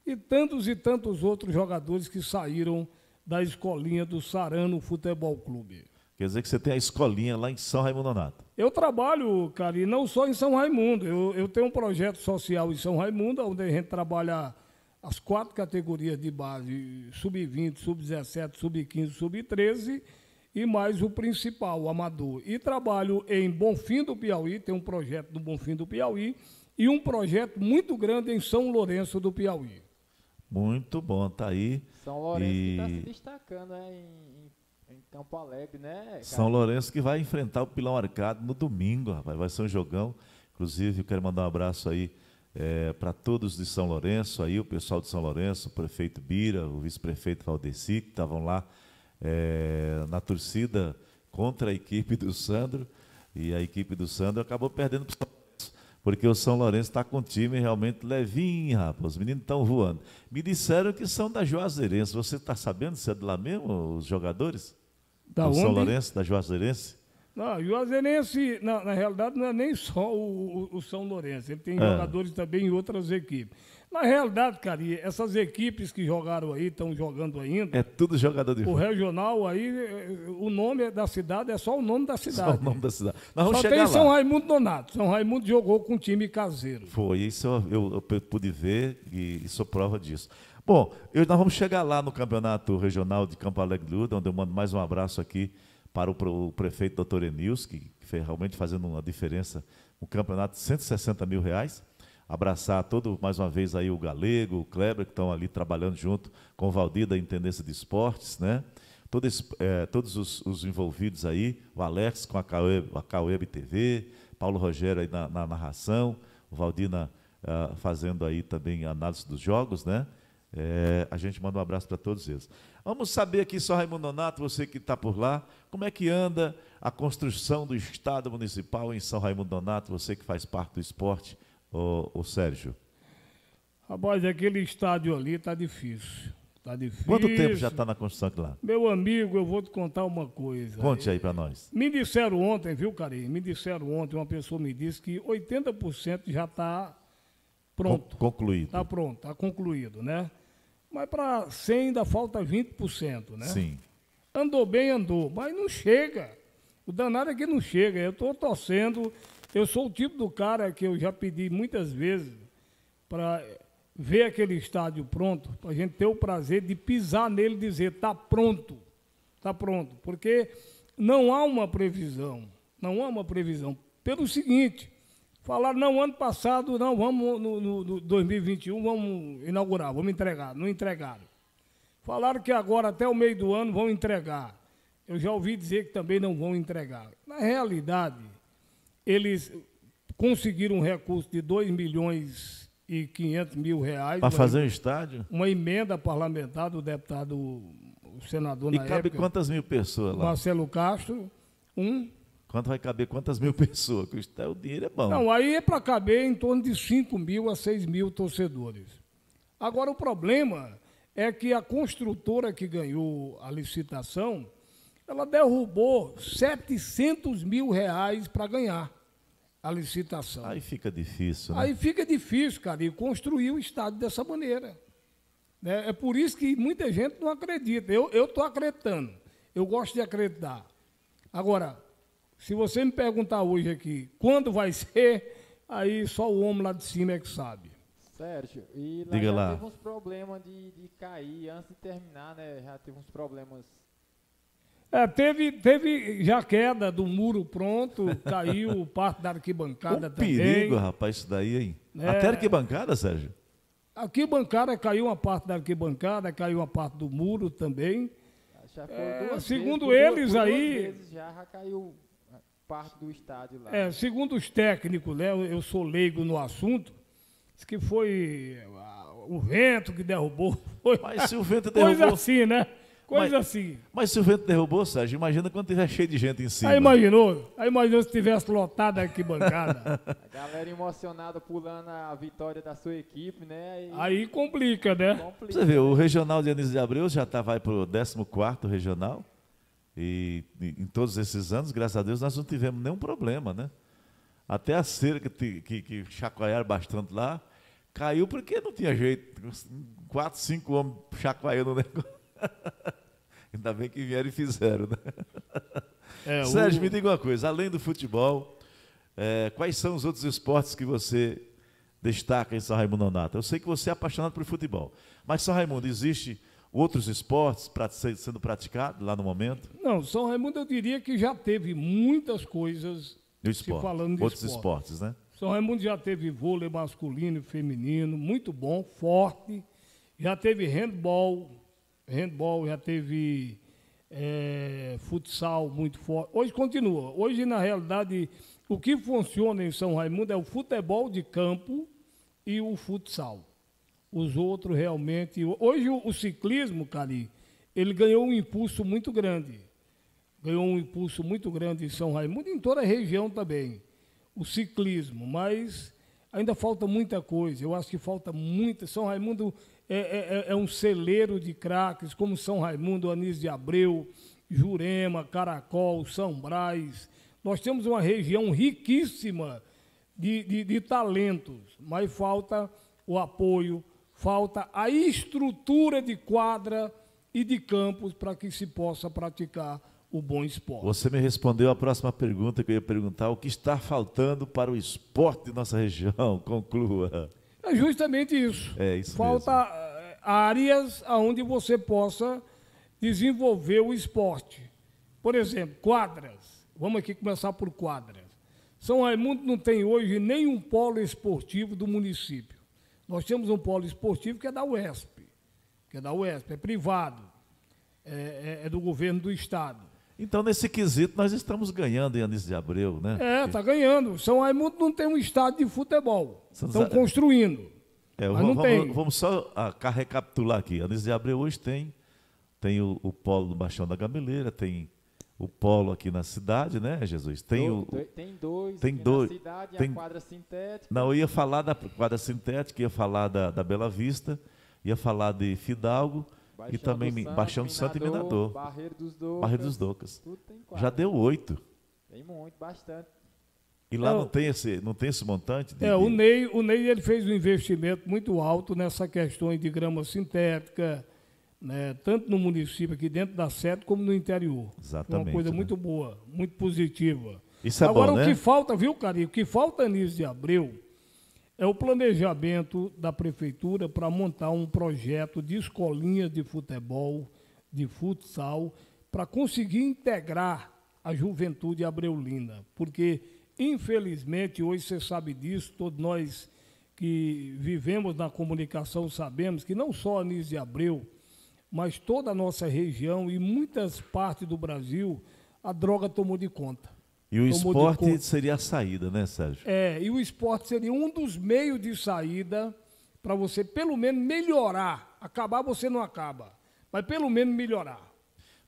e tantos e tantos outros jogadores que saíram da escolinha do Sarano Futebol Clube. Quer dizer que você tem a escolinha lá em São Raimundo Nonato? Eu trabalho, cara, e não só em São Raimundo. Eu, eu tenho um projeto social em São Raimundo, onde a gente trabalha as quatro categorias de base, sub-20, sub-17, sub-15, sub-13, e mais o principal, o amador. E trabalho em Bonfim do Piauí, tem um projeto no Bonfim do Piauí, e um projeto muito grande em São Lourenço do Piauí. Muito bom, tá aí. São Lourenço tá e... que está se destacando né, em, em, Campo Alegre, né? Cara? São Lourenço que vai enfrentar o Pilão Arcado no domingo, rapaz. Vai ser um jogão. Inclusive, eu quero mandar um abraço aí é, eh, para todos de São Lourenço, aí o pessoal de São Lourenço, o prefeito Bira, o vice-prefeito Valdeci, que estavam lá é, na torcida contra a equipe do Sandro. E a equipe do Sandro acabou perdendo para o São porque o São Lourenço está com um time realmente levinho, rapaz. Os meninos estão voando. Me disseram que são da Juazeirense. Você está sabendo se é de lá mesmo, os jogadores? Da o onde? São Lourenço, da Juazeirense? Não, Juazeirense, na, na realidade, não é nem só o, o, o São Lourenço. Ele tem é. jogadores também em outras equipes. Na realidade, cara, essas equipes que jogaram aí, estão jogando ainda. É tudo jogador de futebol. O regional aí, é, é, o nome da cidade é só o nome da cidade. Só o nome da cidade. Nós só tem lá. São Raimundo Donato. São Raimundo jogou com um time caseiro. Foi, isso eu, eu, eu pude ver e isso prova disso. Bom, eu, nós vamos chegar lá no campeonato regional de Campo Alegre de Luda, onde eu mando mais um abraço aqui para o, prefeito doutor Enils, que, que realmente fazendo uma diferença. Um campeonato de 160 mil reais abraçar todo, mais uma vez, aí o Galego, o Kleber, que estão ali trabalhando junto com o Valdir da Intendência de Esportes, né? é, todos os, os, envolvidos aí, o Alex com a Caueb, a Caueb TV, Paulo Rogério aí na, na narração, o Valdir uh, fazendo aí também análise dos jogos, né? É, a gente manda um abraço para todos eles. Vamos saber aqui, só Raimundo Nonato, você que está por lá, como é que anda a construção do Estado Municipal em São Raimundo Donato, você que faz parte do esporte o, o Sérgio? Rapaz, aquele estádio ali está difícil. Tá difícil. Quanto tempo já está na construção aqui lá? Meu amigo, eu vou te contar uma coisa. Conte aí para nós. Me disseram ontem, viu, Carinho? Me disseram ontem, uma pessoa me disse que 80% já está pronto. concluído. Está pronto, está concluído, né? Mas para 100 ainda falta 20%, né? Sim. Andou bem, andou, mas não chega. O danado aqui é não chega. Eu estou torcendo eu sou o tipo do cara que eu já pedi muitas vezes para ver aquele estádio pronto, para a gente ter o prazer de pisar nele e dizer, está pronto, está pronto. Porque não há uma previsão, não há uma previsão. Pelo seguinte, falar não, ano passado, não, vamos no, no, no 2021, vamos inaugurar, vamos entregar, não entregaram. Falaram que agora, até o meio do ano, vão entregar. Eu já ouvi dizer que também não vão entregar. Na realidade, eles conseguiram um recurso de 2 milhões e 500 mil reais. Para fazer um estádio? Uma emenda parlamentar do deputado, o senador e na cabe quantas mil pessoas lá? Marcelo Castro, um. Quanto vai caber quantas mil pessoas? O dinheiro é bom. Não, aí é para caber em torno de 5 mil a 6 mil torcedores. Agora, o problema é que a construtora que ganhou a licitação, ela derrubou 700 mil reais para ganhar a licitação. Aí fica difícil. Né? Aí fica difícil, cara, e construir o Estado dessa maneira. Né? É por isso que muita gente não acredita. Eu estou acreditando. Eu gosto de acreditar. Agora, se você me perguntar hoje aqui quando vai ser, aí só o homem lá de cima é que sabe. Sérgio, e lá Diga já lá. teve uns problemas de, de cair antes de terminar, né? Já teve uns problemas é, teve, teve já queda do muro pronto, caiu parte da arquibancada um também. perigo, rapaz, isso daí, hein? É, Até arquibancada, Sérgio? Arquibancada, caiu uma parte da arquibancada, caiu uma parte do muro também. É, segundo vezes, eles duas, aí... Duas já, já caiu parte do estádio lá. É, segundo os técnicos, né, eu sou leigo no assunto, diz que foi é, o vento que derrubou. Foi, Mas se o vento derrubou... Coisa assim, né? Coisa mas, assim. Mas se o vento derrubou, Sérgio, imagina quando tiver cheio de gente em cima. Aí imaginou? Aí imaginou se tivesse lotado aqui bancada. a galera emocionada pulando a vitória da sua equipe, né? E... Aí complica, né? Complica. Você vê, o regional de Anísio de Abreu já tá, vai para o 14 regional. E, e em todos esses anos, graças a Deus, nós não tivemos nenhum problema, né? Até a cera que, que, que chacoalharam bastante lá, caiu porque não tinha jeito. Quatro, cinco homens chacoalhando o negócio. Ainda bem que vieram e fizeram, né? É, Sérgio, o... me diga uma coisa: além do futebol, é, quais são os outros esportes que você destaca em São Raimundo Nonato? Eu sei que você é apaixonado por futebol, mas São Raimundo, existe outros esportes sendo praticados lá no momento? Não, São Raimundo eu diria que já teve muitas coisas e esporte, se falando de outros esportes. esportes, né? São Raimundo já teve vôlei masculino e feminino, muito bom, forte. Já teve handball, handball, já teve é, futsal muito forte. Hoje continua. Hoje, na realidade, o que funciona em São Raimundo é o futebol de campo e o futsal. Os outros realmente. Hoje o, o ciclismo, Cali, ele ganhou um impulso muito grande. Ganhou um impulso muito grande em São Raimundo e em toda a região também. O ciclismo, mas ainda falta muita coisa. Eu acho que falta muita. São Raimundo é, é, é, é um celeiro de craques, como São Raimundo, Anísio de Abreu, Jurema, Caracol, São Brás. Nós temos uma região riquíssima de, de, de talentos, mas falta o apoio, falta a estrutura de quadra e de campos para que se possa praticar o bom esporte. Você me respondeu a próxima pergunta que eu ia perguntar: o que está faltando para o esporte de nossa região? Conclua. É justamente isso. É isso Falta mesmo. Eh, áreas onde você possa desenvolver o esporte. Por exemplo, quadras. Vamos aqui começar por quadras. São Raimundo não tem hoje nenhum polo esportivo do município. Nós temos um polo esportivo que é da UESP, que é da UESP, é privado, é, é, é do governo do Estado. Então, nesse quesito, nós estamos ganhando em Anísio de Abreu, né? É, está ganhando. São Raimundo não tem um estádio de futebol. Estão construindo. É, mas vamos, não tem. vamos só ah, recapitular aqui. Anísio de Abreu hoje tem, tem o, o polo do Baixão da Gameleira, tem o polo aqui na cidade, né, Jesus? Tem, dois, o, tem dois. Tem dois. Na cidade, tem, a quadra sintética. Não, eu ia falar da quadra sintética, ia falar da, da Bela Vista, ia falar de Fidalgo, Baixão e também do Baixão do Santo e Minador. Barreiro dos Docas. Barreiro dos Docas. Já deu oito. Tem muito, bastante. E lá é não, não, tem, esse, não tem esse montante? De, é, o Ney, o Ney ele fez um investimento muito alto nessa questão de grama sintética, né, tanto no município aqui dentro da sede como no interior. Exatamente. Uma coisa né? muito boa, muito positiva. Isso é Agora, bom, né? o que né? falta, viu, Carinho? O que falta nisso de abril é o planejamento da prefeitura para montar um projeto de escolinhas de futebol, de futsal, para conseguir integrar a juventude abreulina, porque infelizmente hoje você sabe disso, todos nós que vivemos na comunicação sabemos que não só Anísio de Abreu, mas toda a nossa região e muitas partes do Brasil, a droga tomou de conta. E o esporte seria a saída, né, Sérgio? É, e o esporte seria um dos meios de saída para você, pelo menos, melhorar. Acabar você não acaba, mas pelo menos melhorar.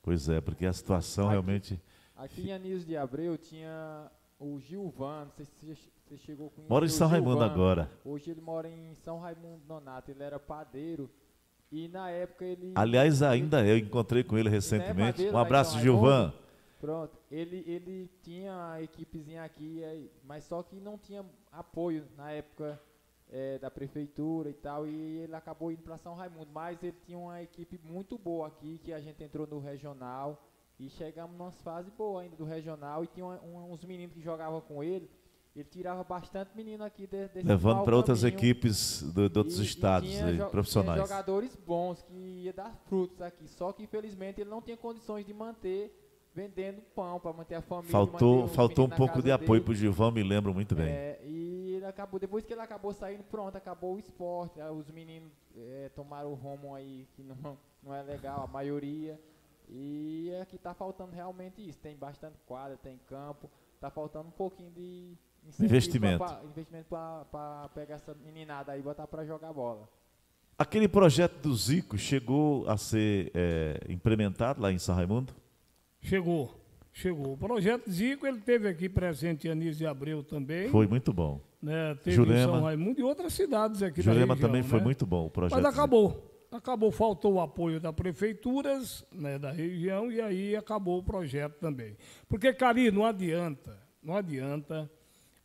Pois é, porque a situação aqui, realmente. Aqui em Anísio de Abreu tinha o Gilvan, não sei se você chegou com Mora em São Raimundo agora. Hoje ele mora em São Raimundo Nonato, ele era padeiro. E na época ele. Aliás, ainda é, eu encontrei com ele é recentemente. É padeiro, um abraço, é Gilvan. Raimundo. Pronto, ele, ele tinha a equipezinha aqui, é, mas só que não tinha apoio na época é, da prefeitura e tal, e ele acabou indo para São Raimundo. Mas ele tinha uma equipe muito boa aqui, que a gente entrou no regional e chegamos numa fase boa ainda do regional. E tinha um, uns meninos que jogavam com ele, ele tirava bastante menino aqui de, desse Levando para outras equipes do, de outros e, estados e aí, profissionais. jogadores bons que ia dar frutos aqui, só que infelizmente ele não tinha condições de manter vendendo pão para manter a família. Faltou, faltou um pouco de apoio para o Gilvão, me lembro muito bem. É, e ele acabou, depois que ele acabou saindo, pronto, acabou o esporte. Os meninos é, tomaram o rumo aí que não, não é legal, a maioria. E aqui está faltando realmente isso. Tem bastante quadra, tem campo, está faltando um pouquinho de investimento pra, investimento para pegar essa meninada aí e botar para jogar bola. Aquele projeto do Zico chegou a ser é, implementado lá em São Raimundo? Chegou, chegou. O projeto Zico, ele teve aqui presente em Anísio Abreu também. Foi muito bom. Né? Teve Jurema. em São Raimundo e outras cidades aqui Jurema da região, também foi né? muito bom o projeto. Mas acabou. Zico. Acabou, faltou o apoio das prefeituras né, da região e aí acabou o projeto também. Porque, Cari, não adianta, não adianta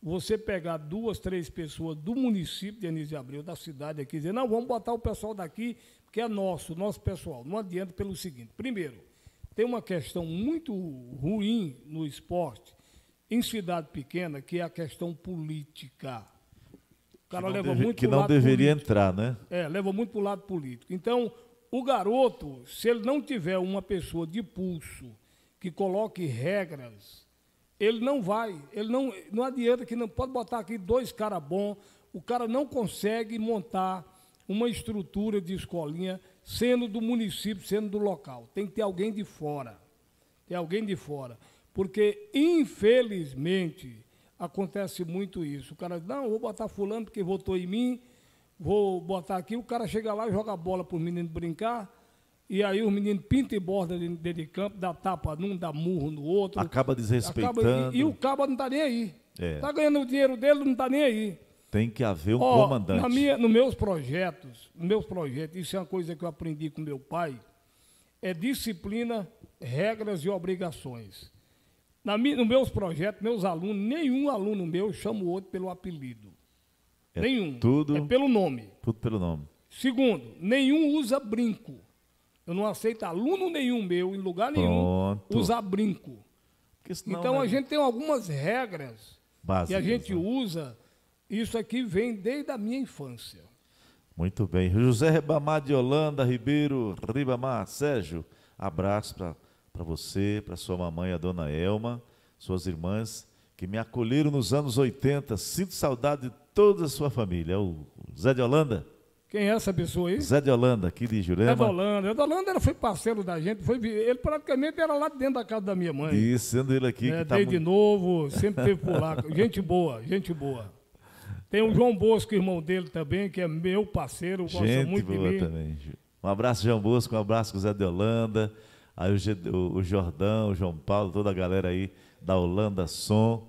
você pegar duas, três pessoas do município de Anísio Abreu, da cidade aqui, e dizer, não, vamos botar o pessoal daqui, que é nosso, nosso pessoal. Não adianta pelo seguinte. Primeiro, tem uma questão muito ruim no esporte, em cidade pequena, que é a questão política. O cara leva deve, muito Que não deveria político. entrar, né? É, leva muito para o lado político. Então, o garoto, se ele não tiver uma pessoa de pulso que coloque regras, ele não vai. Ele não, não adianta que não pode botar aqui dois caras bons, o cara não consegue montar uma estrutura de escolinha sendo do município, sendo do local. Tem que ter alguém de fora. Tem alguém de fora. Porque, infelizmente, acontece muito isso. O cara diz, não, vou botar fulano porque votou em mim, vou botar aqui, o cara chega lá e joga bola para os meninos brincar, e aí os meninos pintam e borda dentro de campo, dá tapa num, dá murro no outro. Acaba desrespeitando. Acaba, e, e, o caba não está nem aí. Está é. Tá ganhando o dinheiro dele, não está nem aí. Tem que haver um oh, comandante. Na minha, nos meus projetos, meus projetos, isso é uma coisa que eu aprendi com meu pai, é disciplina, regras e obrigações. Na minha, nos meus projetos, meus alunos, nenhum aluno meu chama o outro pelo apelido. É nenhum. Tudo. É pelo nome. Tudo pelo nome. Segundo, nenhum usa brinco. Eu não aceito aluno nenhum meu, em lugar Pronto. nenhum, usar brinco. Senão, então né? a gente tem algumas regras Básicas, que a gente né? usa isso aqui vem desde a minha infância. Muito bem. José Ribamar de Holanda Ribeiro, Ribamar, Sérgio, abraço para você, para sua mamãe, a dona Elma, suas irmãs que me acolheram nos anos 80. Sinto saudade de toda a sua família. É o Zé de Holanda. Quem é essa pessoa aí? Zé de Holanda, aqui de Jurema. Zé de Holanda. Zé de Holanda ele foi parceiro da gente. Foi, ele praticamente era lá dentro da casa da minha mãe. Isso, sendo ele aqui. É, que tá desde muito... novo, sempre teve por lá. gente boa, gente boa. Tem o João Bosco, irmão dele também, que é meu parceiro, gosta Gente muito boa de mim. também. Um abraço, João Bosco, um abraço, José de Holanda, aí o, o Jordão, o João Paulo, toda a galera aí da Holanda Som,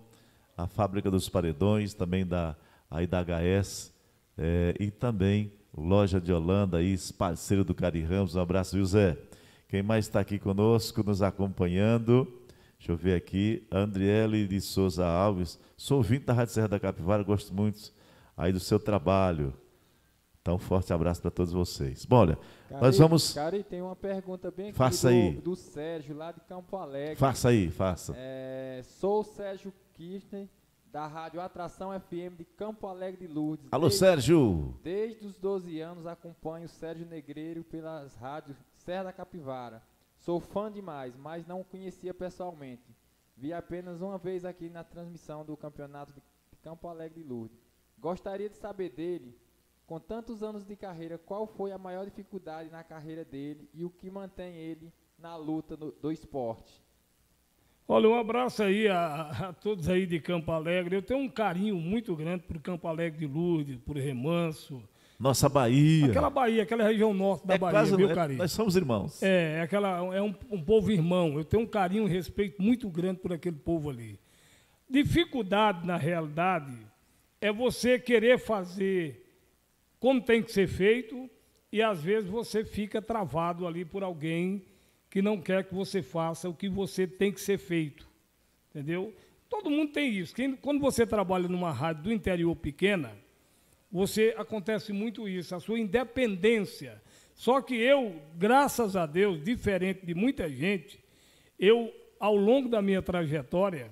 a Fábrica dos Paredões, também da, aí da HS, é, e também Loja de Holanda, aí, parceiro do Cari Ramos, um abraço, viu, Zé? Quem mais está aqui conosco, nos acompanhando? Deixa eu ver aqui, Andriele de Souza Alves, sou ouvinte da Rádio Serra da Capivara, gosto muito aí do seu trabalho. Então, um forte abraço para todos vocês. Bom, olha, nós vamos. Cara, e tem uma pergunta bem aqui faça do, aí. do Sérgio, lá de Campo Alegre. Faça aí, faça. É, sou o Sérgio Kirchner, da Rádio Atração FM de Campo Alegre de Lourdes. Alô, desde, Sérgio! Desde os 12 anos acompanho o Sérgio Negreiro pelas rádios Serra da Capivara. Sou fã demais, mas não o conhecia pessoalmente. Vi apenas uma vez aqui na transmissão do campeonato de Campo Alegre de Lourdes. Gostaria de saber dele, com tantos anos de carreira, qual foi a maior dificuldade na carreira dele e o que mantém ele na luta no, do esporte. Olha, um abraço aí a, a, todos aí de Campo Alegre. Eu tenho um carinho muito grande por Campo Alegre de Lourdes, por Remanso. Nossa Bahia. Aquela Bahia, aquela região norte da é Bahia, quase, meu carinho. Nós somos irmãos. É, é aquela, é um, um, povo irmão. Eu tenho um carinho, um respeito muito grande por aquele povo ali. Dificuldade, na realidade, é você querer fazer como tem que ser feito e às vezes você fica travado ali por alguém que não quer que você faça o que você tem que ser feito. Entendeu? Todo mundo tem isso. quando você trabalha numa rádio do interior pequena, você acontece muito isso, a sua independência. Só que eu, graças a Deus, diferente de muita gente, eu ao longo da minha trajetória,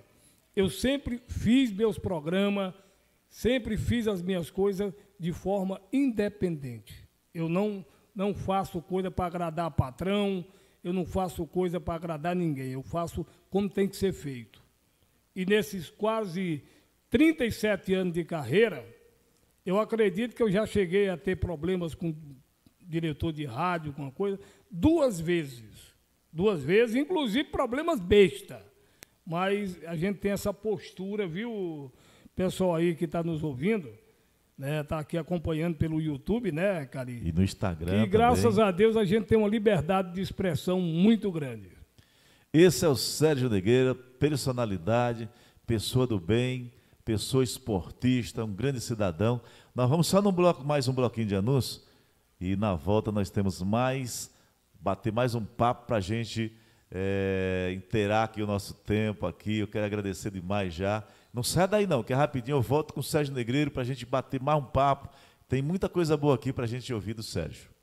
eu sempre fiz meus programas, Sempre fiz as minhas coisas de forma independente. Eu não, não faço coisa para agradar patrão, eu não faço coisa para agradar ninguém, eu faço como tem que ser feito. E nesses quase 37 anos de carreira, eu acredito que eu já cheguei a ter problemas com diretor de rádio, com coisa, duas vezes. Duas vezes, inclusive problemas besta. Mas a gente tem essa postura, viu, pessoal aí que está nos ouvindo, né, está aqui acompanhando pelo YouTube, né, Cari? E no Instagram. E graças a Deus a gente tem uma liberdade de expressão muito grande. Esse é o Sérgio Negueira, personalidade, pessoa do bem, pessoa esportista, um grande cidadão. Nós vamos só num bloco, mais um bloquinho de anúncio e na volta nós temos mais, bater mais um papo para a gente é, inteirar aqui o nosso tempo aqui. Eu quero agradecer demais já não sai daí não, que é rapidinho eu volto com o Sérgio Negreiro para a gente bater mais um papo. Tem muita coisa boa aqui para a gente ouvir do Sérgio.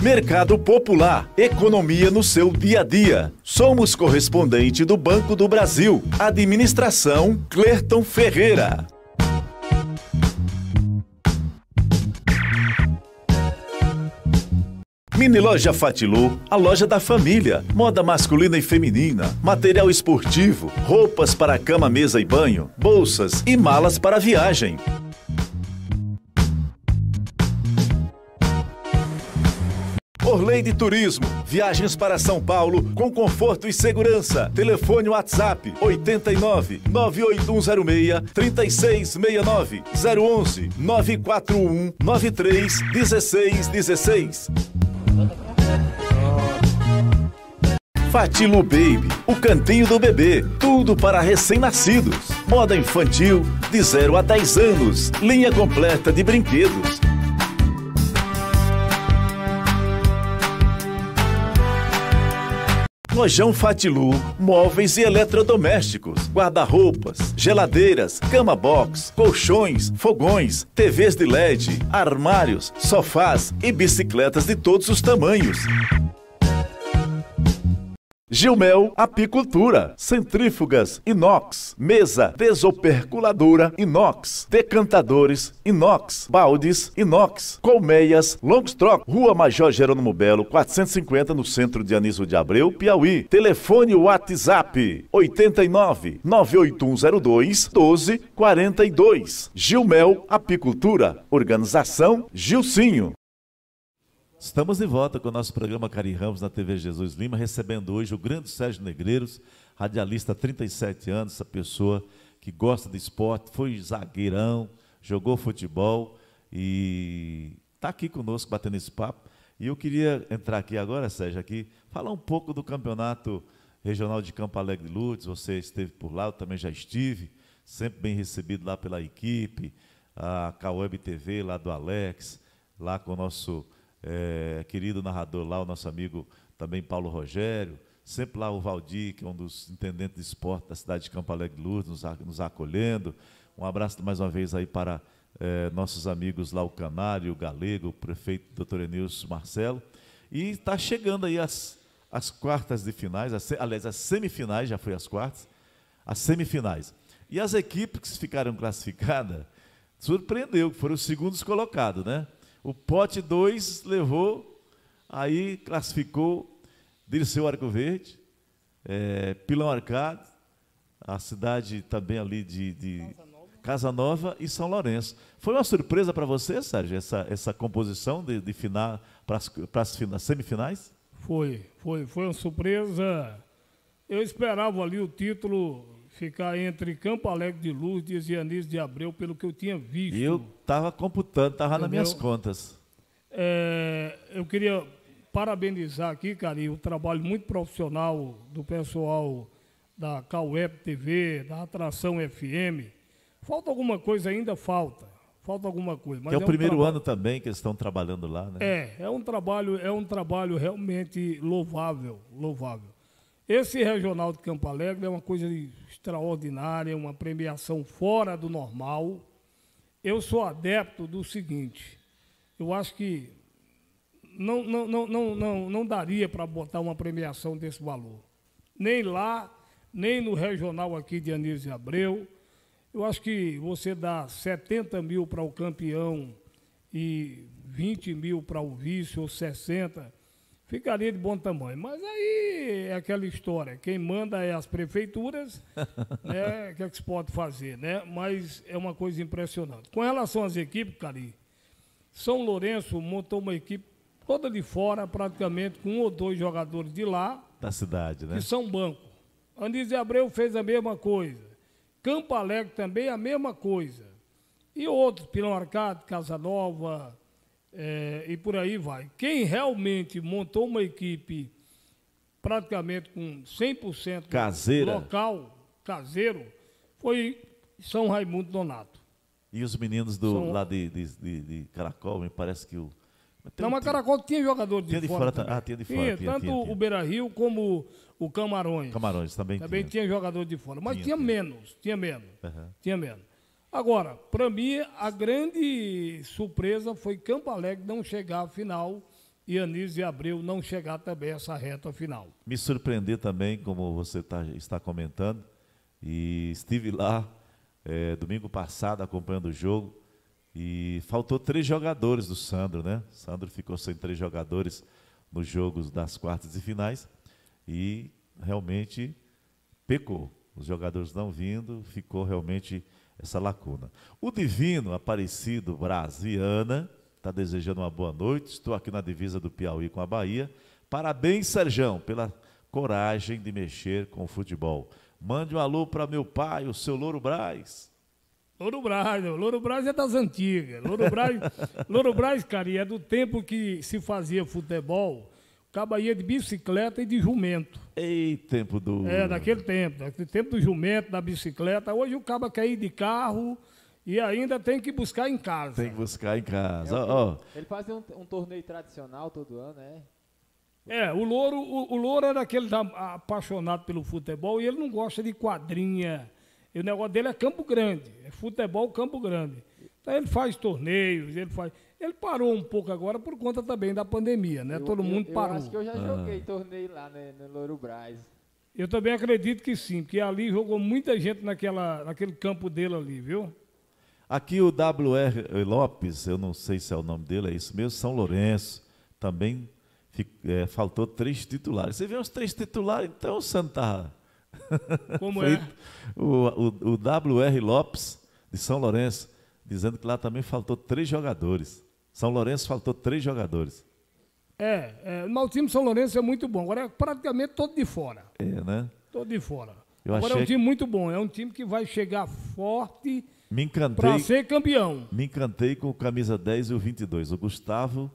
Mercado Popular, economia no seu dia a dia. Somos correspondente do Banco do Brasil. Administração Clerton Ferreira. Mini Loja Fatilu, a loja da família. Moda masculina e feminina, material esportivo, roupas para cama, mesa e banho, bolsas e malas para viagem. de Turismo. Viagens para São Paulo com conforto e segurança. Telefone WhatsApp 89 98106 3669 011 941 93 1616. Fatilo Baby, o cantinho do bebê, tudo para recém-nascidos. Moda infantil de 0 a 10 anos, linha completa de brinquedos Lojão Fatilu, móveis e eletrodomésticos, guarda-roupas, geladeiras, cama box, colchões, fogões, TVs de LED, armários, sofás e bicicletas de todos os tamanhos. Gilmel Apicultura, Centrífugas Inox, Mesa Desoperculadora Inox, Decantadores Inox, Baldes Inox, Colmeias Longstock, Rua Major Jerônimo Belo, 450 no centro de Anísio de Abreu, Piauí. Telefone WhatsApp 89 98102 1242. Gilmel Apicultura, Organização Gilcinho. Estamos de volta com o nosso programa Cari Ramos na TV Jesus Lima, recebendo hoje o grande Sérgio Negreiros, radialista, 37 anos, essa pessoa que gosta de esporte, foi zagueirão, jogou futebol e está aqui conosco batendo esse papo. E eu queria entrar aqui agora, Sérgio, aqui, falar um pouco do campeonato regional de Campo Alegre de Lourdes. Você esteve por lá, eu também já estive, sempre bem recebido lá pela equipe, a Caueb TV lá do Alex, lá com o nosso é, querido narrador lá, o nosso amigo também Paulo Rogério, sempre lá o Valdir, que é um dos intendentes de esporte da cidade de Campo Alegre Lourdes, nos, nos acolhendo. Um abraço mais uma vez aí para é, nossos amigos lá, o Canário, o Galego, o prefeito doutor Enilson Marcelo. E está chegando aí as, as quartas de finais, as, aliás, as semifinais, já foi as quartas, as semifinais. E as equipes que ficaram classificadas, surpreendeu, que foram os segundos colocados, né? O pote 2 levou, aí classificou Dirceu Arco Verde, é, Pilão Arcado, a cidade também ali de, de Casa, Nova. Casa, Nova. e São Lourenço. Foi uma surpresa para você, Sérgio, essa, essa composição de, de final para as semifinais? Foi, foi, foi uma surpresa. Eu esperava ali o título ficar entre Campo Alegre de Luz e Anísio de Abreu, pelo que eu tinha visto. Eu estava computando, estava nas minhas contas. É, eu queria parabenizar aqui, Cari, o trabalho muito profissional do pessoal da CAUEP TV, da Atração FM. Falta alguma coisa ainda? Falta. Falta alguma coisa. Mas é, é o é primeiro ano também que eles estão trabalhando lá, né? É, é um trabalho, é um trabalho realmente louvável, louvável. Esse Regional de Campo Alegre é uma coisa extraordinária, uma premiação fora do normal. Eu sou adepto do seguinte: eu acho que não, não, não, não, não, não daria para botar uma premiação desse valor. Nem lá, nem no regional aqui de Anísio e Abreu. Eu acho que você dá 70 mil para o campeão e 20 mil para o vice ou 60 ficaria de bom tamanho. Mas aí é aquela história, quem manda é as prefeituras, né? O que é que se pode fazer, né? Mas é uma coisa impressionante. Com relação às equipes, Cari, São Lourenço montou uma equipe toda de fora, praticamente com um ou dois jogadores de lá. Da cidade, né? Que são banco. Anísio Abreu fez a mesma coisa. Campo Alegre também a mesma coisa. E outros, Pilão Arcado, Casa Nova, é, e por aí vai. Quem realmente montou uma equipe praticamente com 100% Caseira. local, caseiro, foi São Raimundo Donato. E os meninos do, São... lá de, de, de, de, Caracol, me parece que o. Tem, não, mas Caracol tinha jogador de, tinha de fora. fora ah, tinha de fora. Tinha, tinha, tanto tinha, o Beira Rio como o Camarões. Camarões também, também tinha. jogador de fora. Mas tinha, menos, tinha menos. Uhum. Tinha menos. Agora, para mim, a grande surpresa foi Campo Alegre não chegar à final e Anísio Abreu não chegar também a essa reta final. Me surpreender também, como você tá, está comentando, e estive lá é, domingo passado acompanhando o jogo e faltou três jogadores do Sandro, né? Sandro ficou sem três jogadores nos jogos das quartas e finais e realmente pecou. Os jogadores não vindo, ficou realmente essa lacuna. O divino Aparecido Brasiana está desejando uma boa noite. Estou aqui na divisa do Piauí com a Bahia. Parabéns, Serjão, pela coragem de mexer com o futebol. Mande um alô para meu pai, o seu Louro Braz. Louro Braz, Louro Braz é das antigas. Louro Braz, Louro Braz, cara, é do tempo que se fazia futebol Caba ia de bicicleta e de jumento. Ei, tempo do. É, daquele tempo, daquele tempo do jumento, da bicicleta. Hoje o caba quer ir de carro e ainda tem que buscar em casa. Tem que buscar em casa. É, oh. Ele faz um, um, torneio tradicional todo ano, é? É, o Louro, o, o Louro era aquele apaixonado pelo futebol e ele não gosta de quadrinha. E o negócio dele é Campo Grande, é futebol Campo Grande. Então ele faz torneios, ele faz. Ele parou um pouco agora por conta também da pandemia, né? Eu, Todo mundo eu parou. Eu acho que eu já ah. joguei ah. torneio lá né, no Louro Braz. Eu também acredito que sim, porque ali jogou muita gente naquela, naquele campo dele ali, viu? Aqui o W.R. Lopes, eu não sei se é o nome dele, é isso mesmo, São Lourenço, também é, faltou três titulares. Você vê os três titulares, então, Santa. Como é? o, o, o W.R. Lopes, de São Lourenço, dizendo que lá também faltou três jogadores. São Lourenço faltou três jogadores. É, é mas o time São Lourenço é muito bom. Agora é praticamente todo de fora. É, né? Todo de fora. Eu Agora é um time muito bom. É um time que vai chegar forte para ser campeão. Me encantei com o camisa 10 e o 22. O Gustavo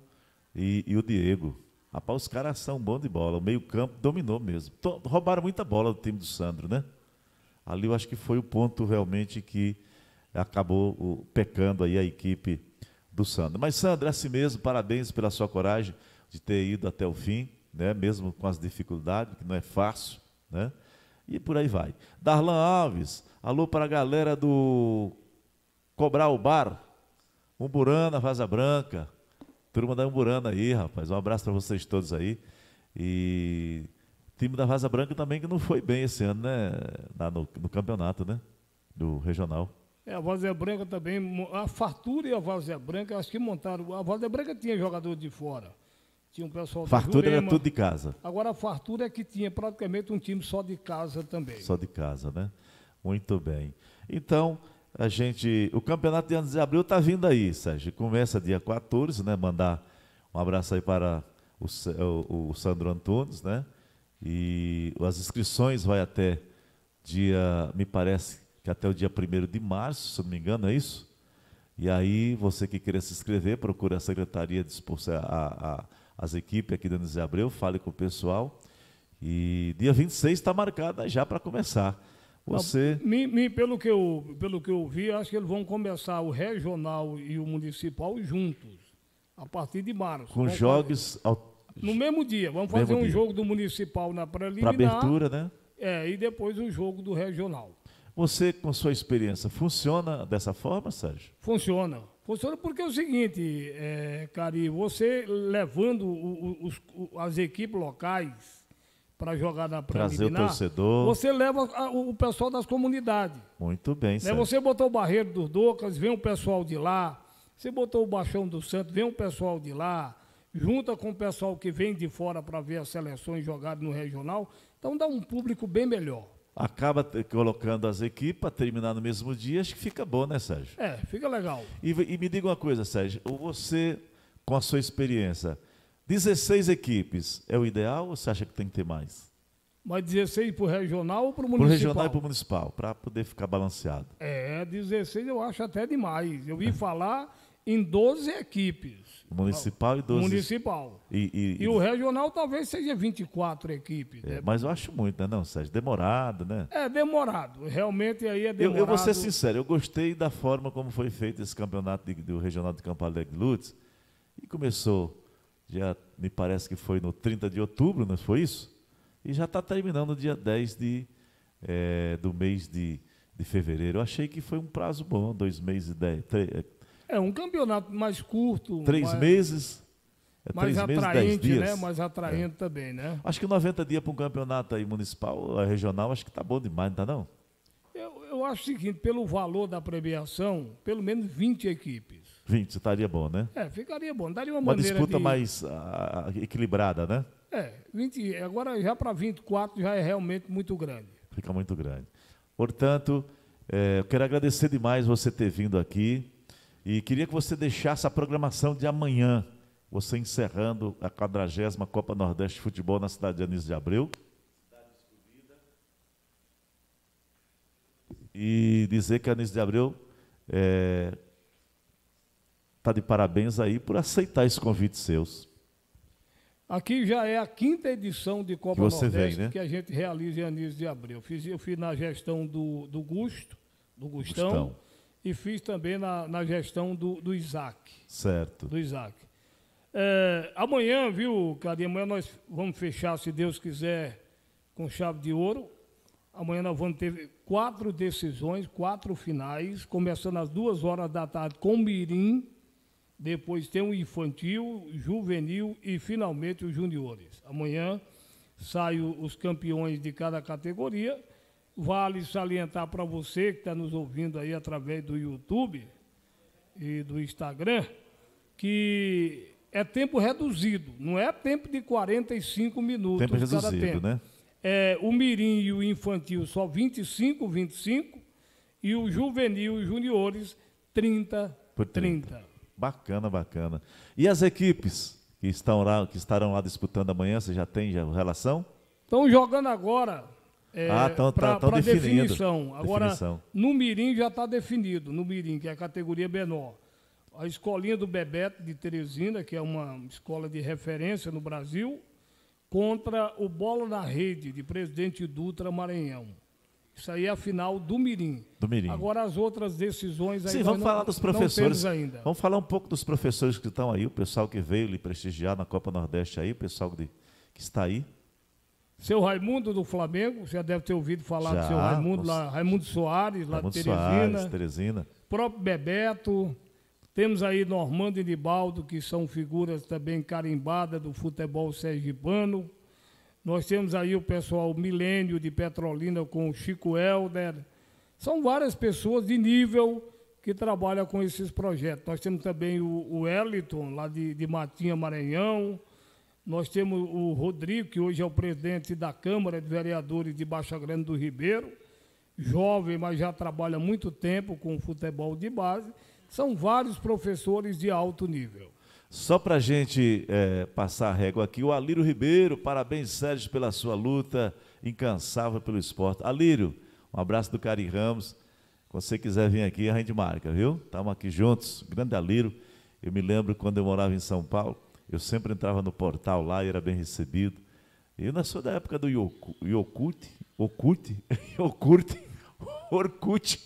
e, e o Diego. Rapaz, os caras são bons de bola. O meio-campo dominou mesmo. roubaram muita bola do time do Sandro, né? Ali eu acho que foi o ponto realmente que acabou o, pecando aí a equipe do Sandro. Mas, Sandro, é assim mesmo, parabéns pela sua coragem de ter ido até o fim, né? mesmo com as dificuldades, que não é fácil, né? E por aí vai. Darlan Alves, alô para a galera do Cobrar o Bar, Umburana, Vaza Branca, turma da Umburana aí, rapaz. Um abraço para vocês todos aí. E time da Vaza Branca também que não foi bem esse ano, né? No, no campeonato, né? Do regional. É, a Várzea é Branca também, a Fartura e a Várzea é Branca, acho que montaram. A Várzea Branca tinha jogador de fora. Tinha um pessoal de Fartura Jurema, era tudo de casa. Agora a Fartura é que tinha praticamente um time só de casa também. Só de casa, né? Muito bem. Então, a gente. O campeonato de anos de abril está vindo aí, Sérgio. Começa dia 14, né? Mandar um abraço aí para o, o, o Sandro Antunes, né? E as inscrições vai até dia, me parece, que é até o dia 1 de março, se não me engano, é isso? E aí, você que queria se inscrever, procure a secretaria, a, a, as equipes aqui da Anisé Abreu, fale com o pessoal. E dia 26 está marcado já para começar. Você... Me, pelo, que eu, pelo que eu vi, acho que eles vão começar o regional e o municipal juntos, a partir de março. Com jogos... Ao... No mesmo dia. Vamos fazer um dia. jogo do municipal na preliminar. Para abertura, né? É, e depois o um jogo do regional. Você, com sua experiência, funciona dessa forma, Sérgio? Funciona. Funciona porque é o seguinte, é, Cari, você levando o, os, as equipes locais para jogar na Trazer o torcedor. Você leva a, o, o pessoal das comunidades. Muito bem, né? Você botou o Barreiro dos Docas, vem o pessoal de lá. Você botou o Baixão do Santo, vem o pessoal de lá junta com o pessoal que vem de fora para ver as seleções jogadas no regional, então dá um público bem melhor acaba colocando as equipes para terminar no mesmo dia, acho que fica bom, né, Sérgio? É, fica legal. E, e, me diga uma coisa, Sérgio, você, com a sua experiência, 16 equipes é o ideal ou você acha que tem que ter mais? Mas 16 para o regional ou para o municipal? Para o regional e para o municipal, para poder ficar balanceado. É, 16 eu acho até demais. Eu vi falar em 12 equipes. Municipal e 12. Municipal. E, e, e o regional talvez seja 24 equipes. É, né? Mas eu acho muito, né, não, Sérgio? Demorado, né? É, demorado. Realmente aí é demorado. Eu, eu vou ser sincero, eu gostei da forma como foi feito esse campeonato de, do Regional de Campo Alegre Lutz. E começou, já me parece que foi no 30 de outubro, não foi isso? E já está terminando dia 10 de, é, do mês de, de fevereiro. Eu achei que foi um prazo bom, dois meses e dez, três, é um campeonato mais curto. Três mais, meses? É mais três meses, dez né? dias. né? Mais atraente é. também, né? Acho que 90 dias para um campeonato aí municipal, eh, regional, acho que tá bom demais, não tá não? Eu, eu acho o seguinte, pelo valor da premiação, pelo menos 20 equipes. 20, estaria bom, né? É, ficaria bom. Daria uma, uma disputa de... mais uh, equilibrada, né? É, 20, agora já para 24 já é realmente muito grande. Fica muito grande. Portanto, é, eu quero agradecer demais você ter vindo aqui. E queria que você deixasse a programação de amanhã, você encerrando a 40 Copa Nordeste de Futebol na cidade de Anísio de Abreu. E dizer que a Anísio de Abreu está é, tá de parabéns aí por aceitar esse convite seus. Aqui já é a quinta edição de Copa Nordeste vem, né? que a gente realiza em Anísio de Abreu. Eu fiz, eu fiz na gestão do, do Gusto, do Gustão. Gustão e fiz também na, na gestão do, do Isaac. Certo. Do Isaac. É, amanhã, viu, Cadinho? Amanhã nós vamos fechar, se Deus quiser, com chave de ouro. Amanhã nós vamos ter quatro decisões, quatro finais, começando às duas horas da tarde com o Mirim, depois tem o infantil, juvenil e finalmente os juniores. Amanhã saem os campeões de cada categoria Vale salientar para você que está nos ouvindo aí através do YouTube e do Instagram, que é tempo reduzido, não é tempo de 45 minutos. Tempo reduzido, tempo. né? É, o mirim e o infantil só 25, 25, e o juvenil e juniores 30, Por 30. 30. Bacana, bacana. E as equipes que, estão lá, que estarão lá disputando amanhã, você já tem já, relação? Estão jogando agora é, ah, então, pra, tá, tão pra definição. Agora, definição. no Mirim já está definido, no Mirim, que é a categoria menor. A escolinha do Bebeto de Teresina, que é uma escola de referência no Brasil, contra o Bola na Rede, de Presidente Dutra Maranhão. Isso aí é a final do Mirim. Do Mirim. Agora as outras decisões aí Sim, vamos falar dos professores. ainda. Vamos falar um pouco dos professores que estão aí, o pessoal que veio lhe prestigiar na Copa Nordeste aí, o pessoal de, que está aí. Seu Raimundo do Flamengo, já deve ter ouvido falar já, do seu Raimundo, lá, Raimundo Soares, lá Raimundo de Teresina. Soares, Teresina. Próprio Bebeto. Temos aí Normando e Nibaldo, que são figuras também carimbadas do futebol sergipano. Nós temos aí o pessoal Milênio de Petrolina com o Chico Helder. São várias pessoas de nível que trabalham com esses projetos. Nós temos também o, o Eliton, lá de, de Matinha Maranhão. Nós temos o Rodrigo, que hoje é o presidente da Câmara de Vereadores de Baixa Grande do Ribeiro, jovem, mas já trabalha muito tempo com futebol de base. São vários professores de alto nível. Só para a gente é, passar a régua aqui, o Alírio Ribeiro, parabéns, Sérgio, pela sua luta incansável pelo esporte. Alírio, um abraço do Cari Ramos. Quando você quiser vir aqui, a gente marca, viu? Estamos aqui juntos. Grande Alírio. Eu me lembro quando eu morava em São Paulo, eu sempre entrava no portal lá e era bem recebido. Eu nasceu da época do Yokut, Okut, Yokut, Orkut.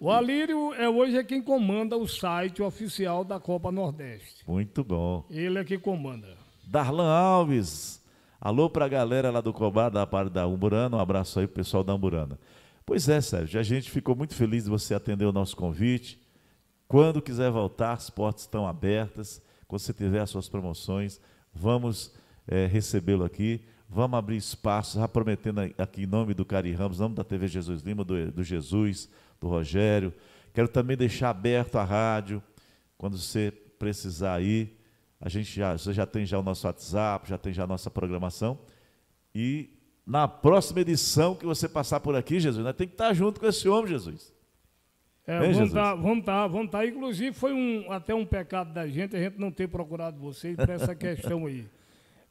O Alírio é hoje é quem comanda o site oficial da Copa Nordeste. Muito bom. Ele é quem comanda. Darlan Alves. Alô para a galera lá do Cobar, da parte da Umburana. Um abraço aí pro pessoal da Umburana. Pois é, Sérgio, a gente ficou muito feliz de você atender o nosso convite. Quando quiser voltar, as portas estão abertas. Quando você tiver as suas promoções, vamos é, recebê-lo aqui. Vamos abrir espaço, já prometendo aqui em nome do Cari Ramos, em nome da TV Jesus Lima, do, do Jesus, do Rogério. Quero também deixar aberto a rádio. Quando você precisar ir, a gente já, você já tem já o nosso WhatsApp, já tem já a nossa programação. E na próxima edição que você passar por aqui, Jesus, nós né, tem que estar junto com esse homem, Jesus. É, vamos estar, tá, vamos estar, tá, vamos tá. Inclusive, foi um, até um pecado da gente, a gente não ter procurado vocês para essa questão aí.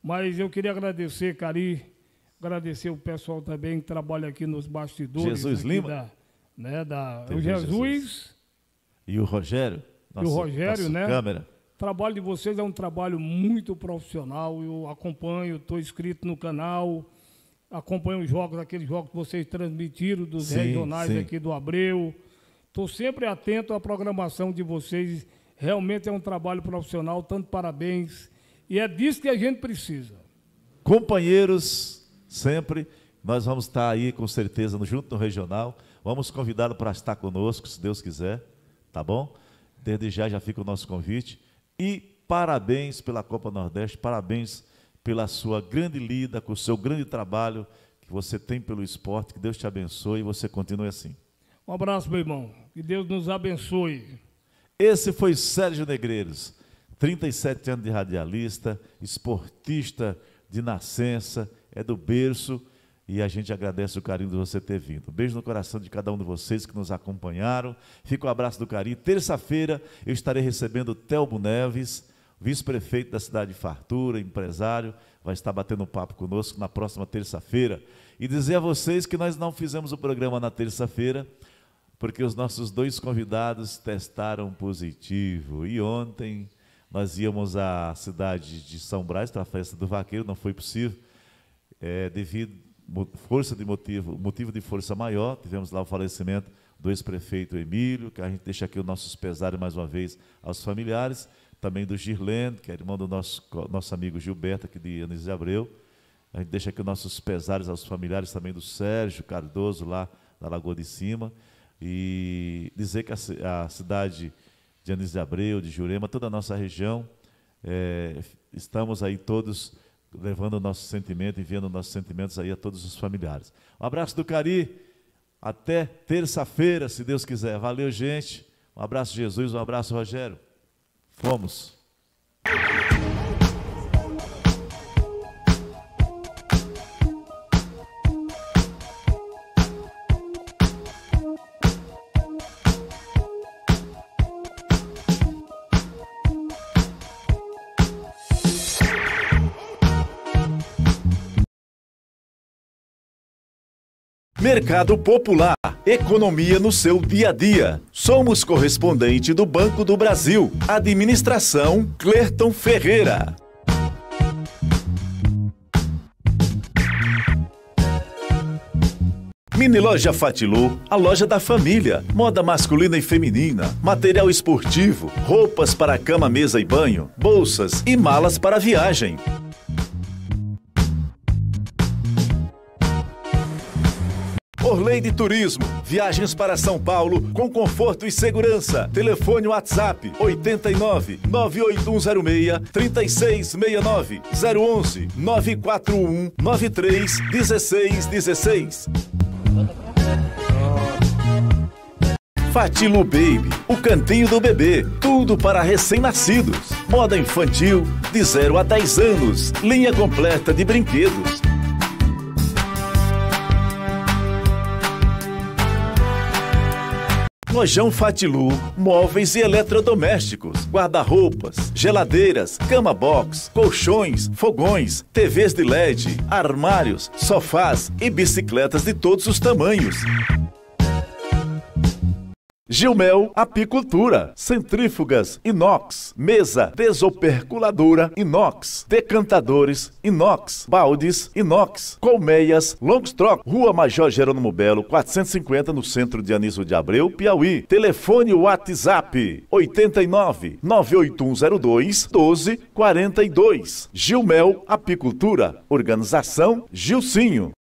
Mas eu queria agradecer, Cari, agradecer o pessoal também que trabalha aqui nos bastidores. Jesus Lima? Da, né, da, o Jesus, Jesus, E o Rogério? Nosso, e o Rogério, né? Câmera. O trabalho de vocês é um trabalho muito profissional. Eu acompanho, estou inscrito no canal, acompanho os jogos, aqueles jogos que vocês transmitiram dos sim, regionais sim. aqui do Abreu. Estou sempre atento à programação de vocês. Realmente é um trabalho profissional, tanto parabéns. E é disso que a gente precisa. Companheiros, sempre, nós vamos estar aí com certeza junto no regional. Vamos convidá-lo para estar conosco, se Deus quiser. Tá bom? Desde já já fica o nosso convite. E parabéns pela Copa Nordeste, parabéns pela sua grande lida, com o seu grande trabalho que você tem pelo esporte. Que Deus te abençoe e você continue assim. Um abraço, meu irmão. Que Deus nos abençoe. Esse foi Sérgio Negreiros, 37 anos de radialista, esportista de nascença, é do berço e a gente agradece o carinho de você ter vindo. beijo no coração de cada um de vocês que nos acompanharam. Fica o um abraço do carinho. Terça-feira eu estarei recebendo Telmo Neves, vice-prefeito da cidade de Fartura, empresário, vai estar batendo papo conosco na próxima terça-feira. E dizer a vocês que nós não fizemos o programa na terça-feira porque os nossos dois convidados testaram positivo. E ontem nós íamos à cidade de São Brás para a festa do vaqueiro, não foi possível, é, devido força de motivo, motivo de força maior, tivemos lá o falecimento do ex-prefeito Emílio, que a gente deixa aqui os nossos pesares mais uma vez aos familiares, também do Girlendo, que é irmão do nosso, nosso amigo Gilberto, aqui de Anis de Abreu. A gente deixa aqui os nossos pesares aos familiares também do Sérgio Cardoso, lá na Lagoa de Cima e dizer que a, a cidade de Anis de Abreu, de Jurema, toda a nossa região, é, estamos aí todos levando o nosso sentimento, enviando nossos sentimentos aí a todos os familiares. Um abraço do Cari, até terça-feira, se Deus quiser. Valeu, gente. Um abraço, Jesus. Um abraço, Rogério. Fomos. Mercado Popular, economia no seu dia a dia. Somos correspondente do Banco do Brasil. Administração Clerton Ferreira. Mini Loja Fatilu, a loja da família, moda masculina e feminina, material esportivo, roupas para cama, mesa e banho, bolsas e malas para viagem. Orlei de Turismo. Viagens para São Paulo com conforto e segurança. Telefone WhatsApp 89 98106 3669 011 941 93 Fatilo Baby, o cantinho do bebê, tudo para recém-nascidos. Moda infantil de 0 a 10 anos, linha completa de brinquedos Rojão Fatilu, móveis e eletrodomésticos, guarda-roupas, geladeiras, cama box, colchões, fogões, TVs de LED, armários, sofás e bicicletas de todos os tamanhos. Gilmel Apicultura, Centrífugas Inox, Mesa Desoperculadora Inox, Decantadores Inox, Baldes Inox, Colmeias Longstrop, Rua Major Jerônimo Belo, 450 no centro de Anísio de Abreu, Piauí. Telefone WhatsApp 89 98102 1242. Gilmel Apicultura, Organização Gilcinho.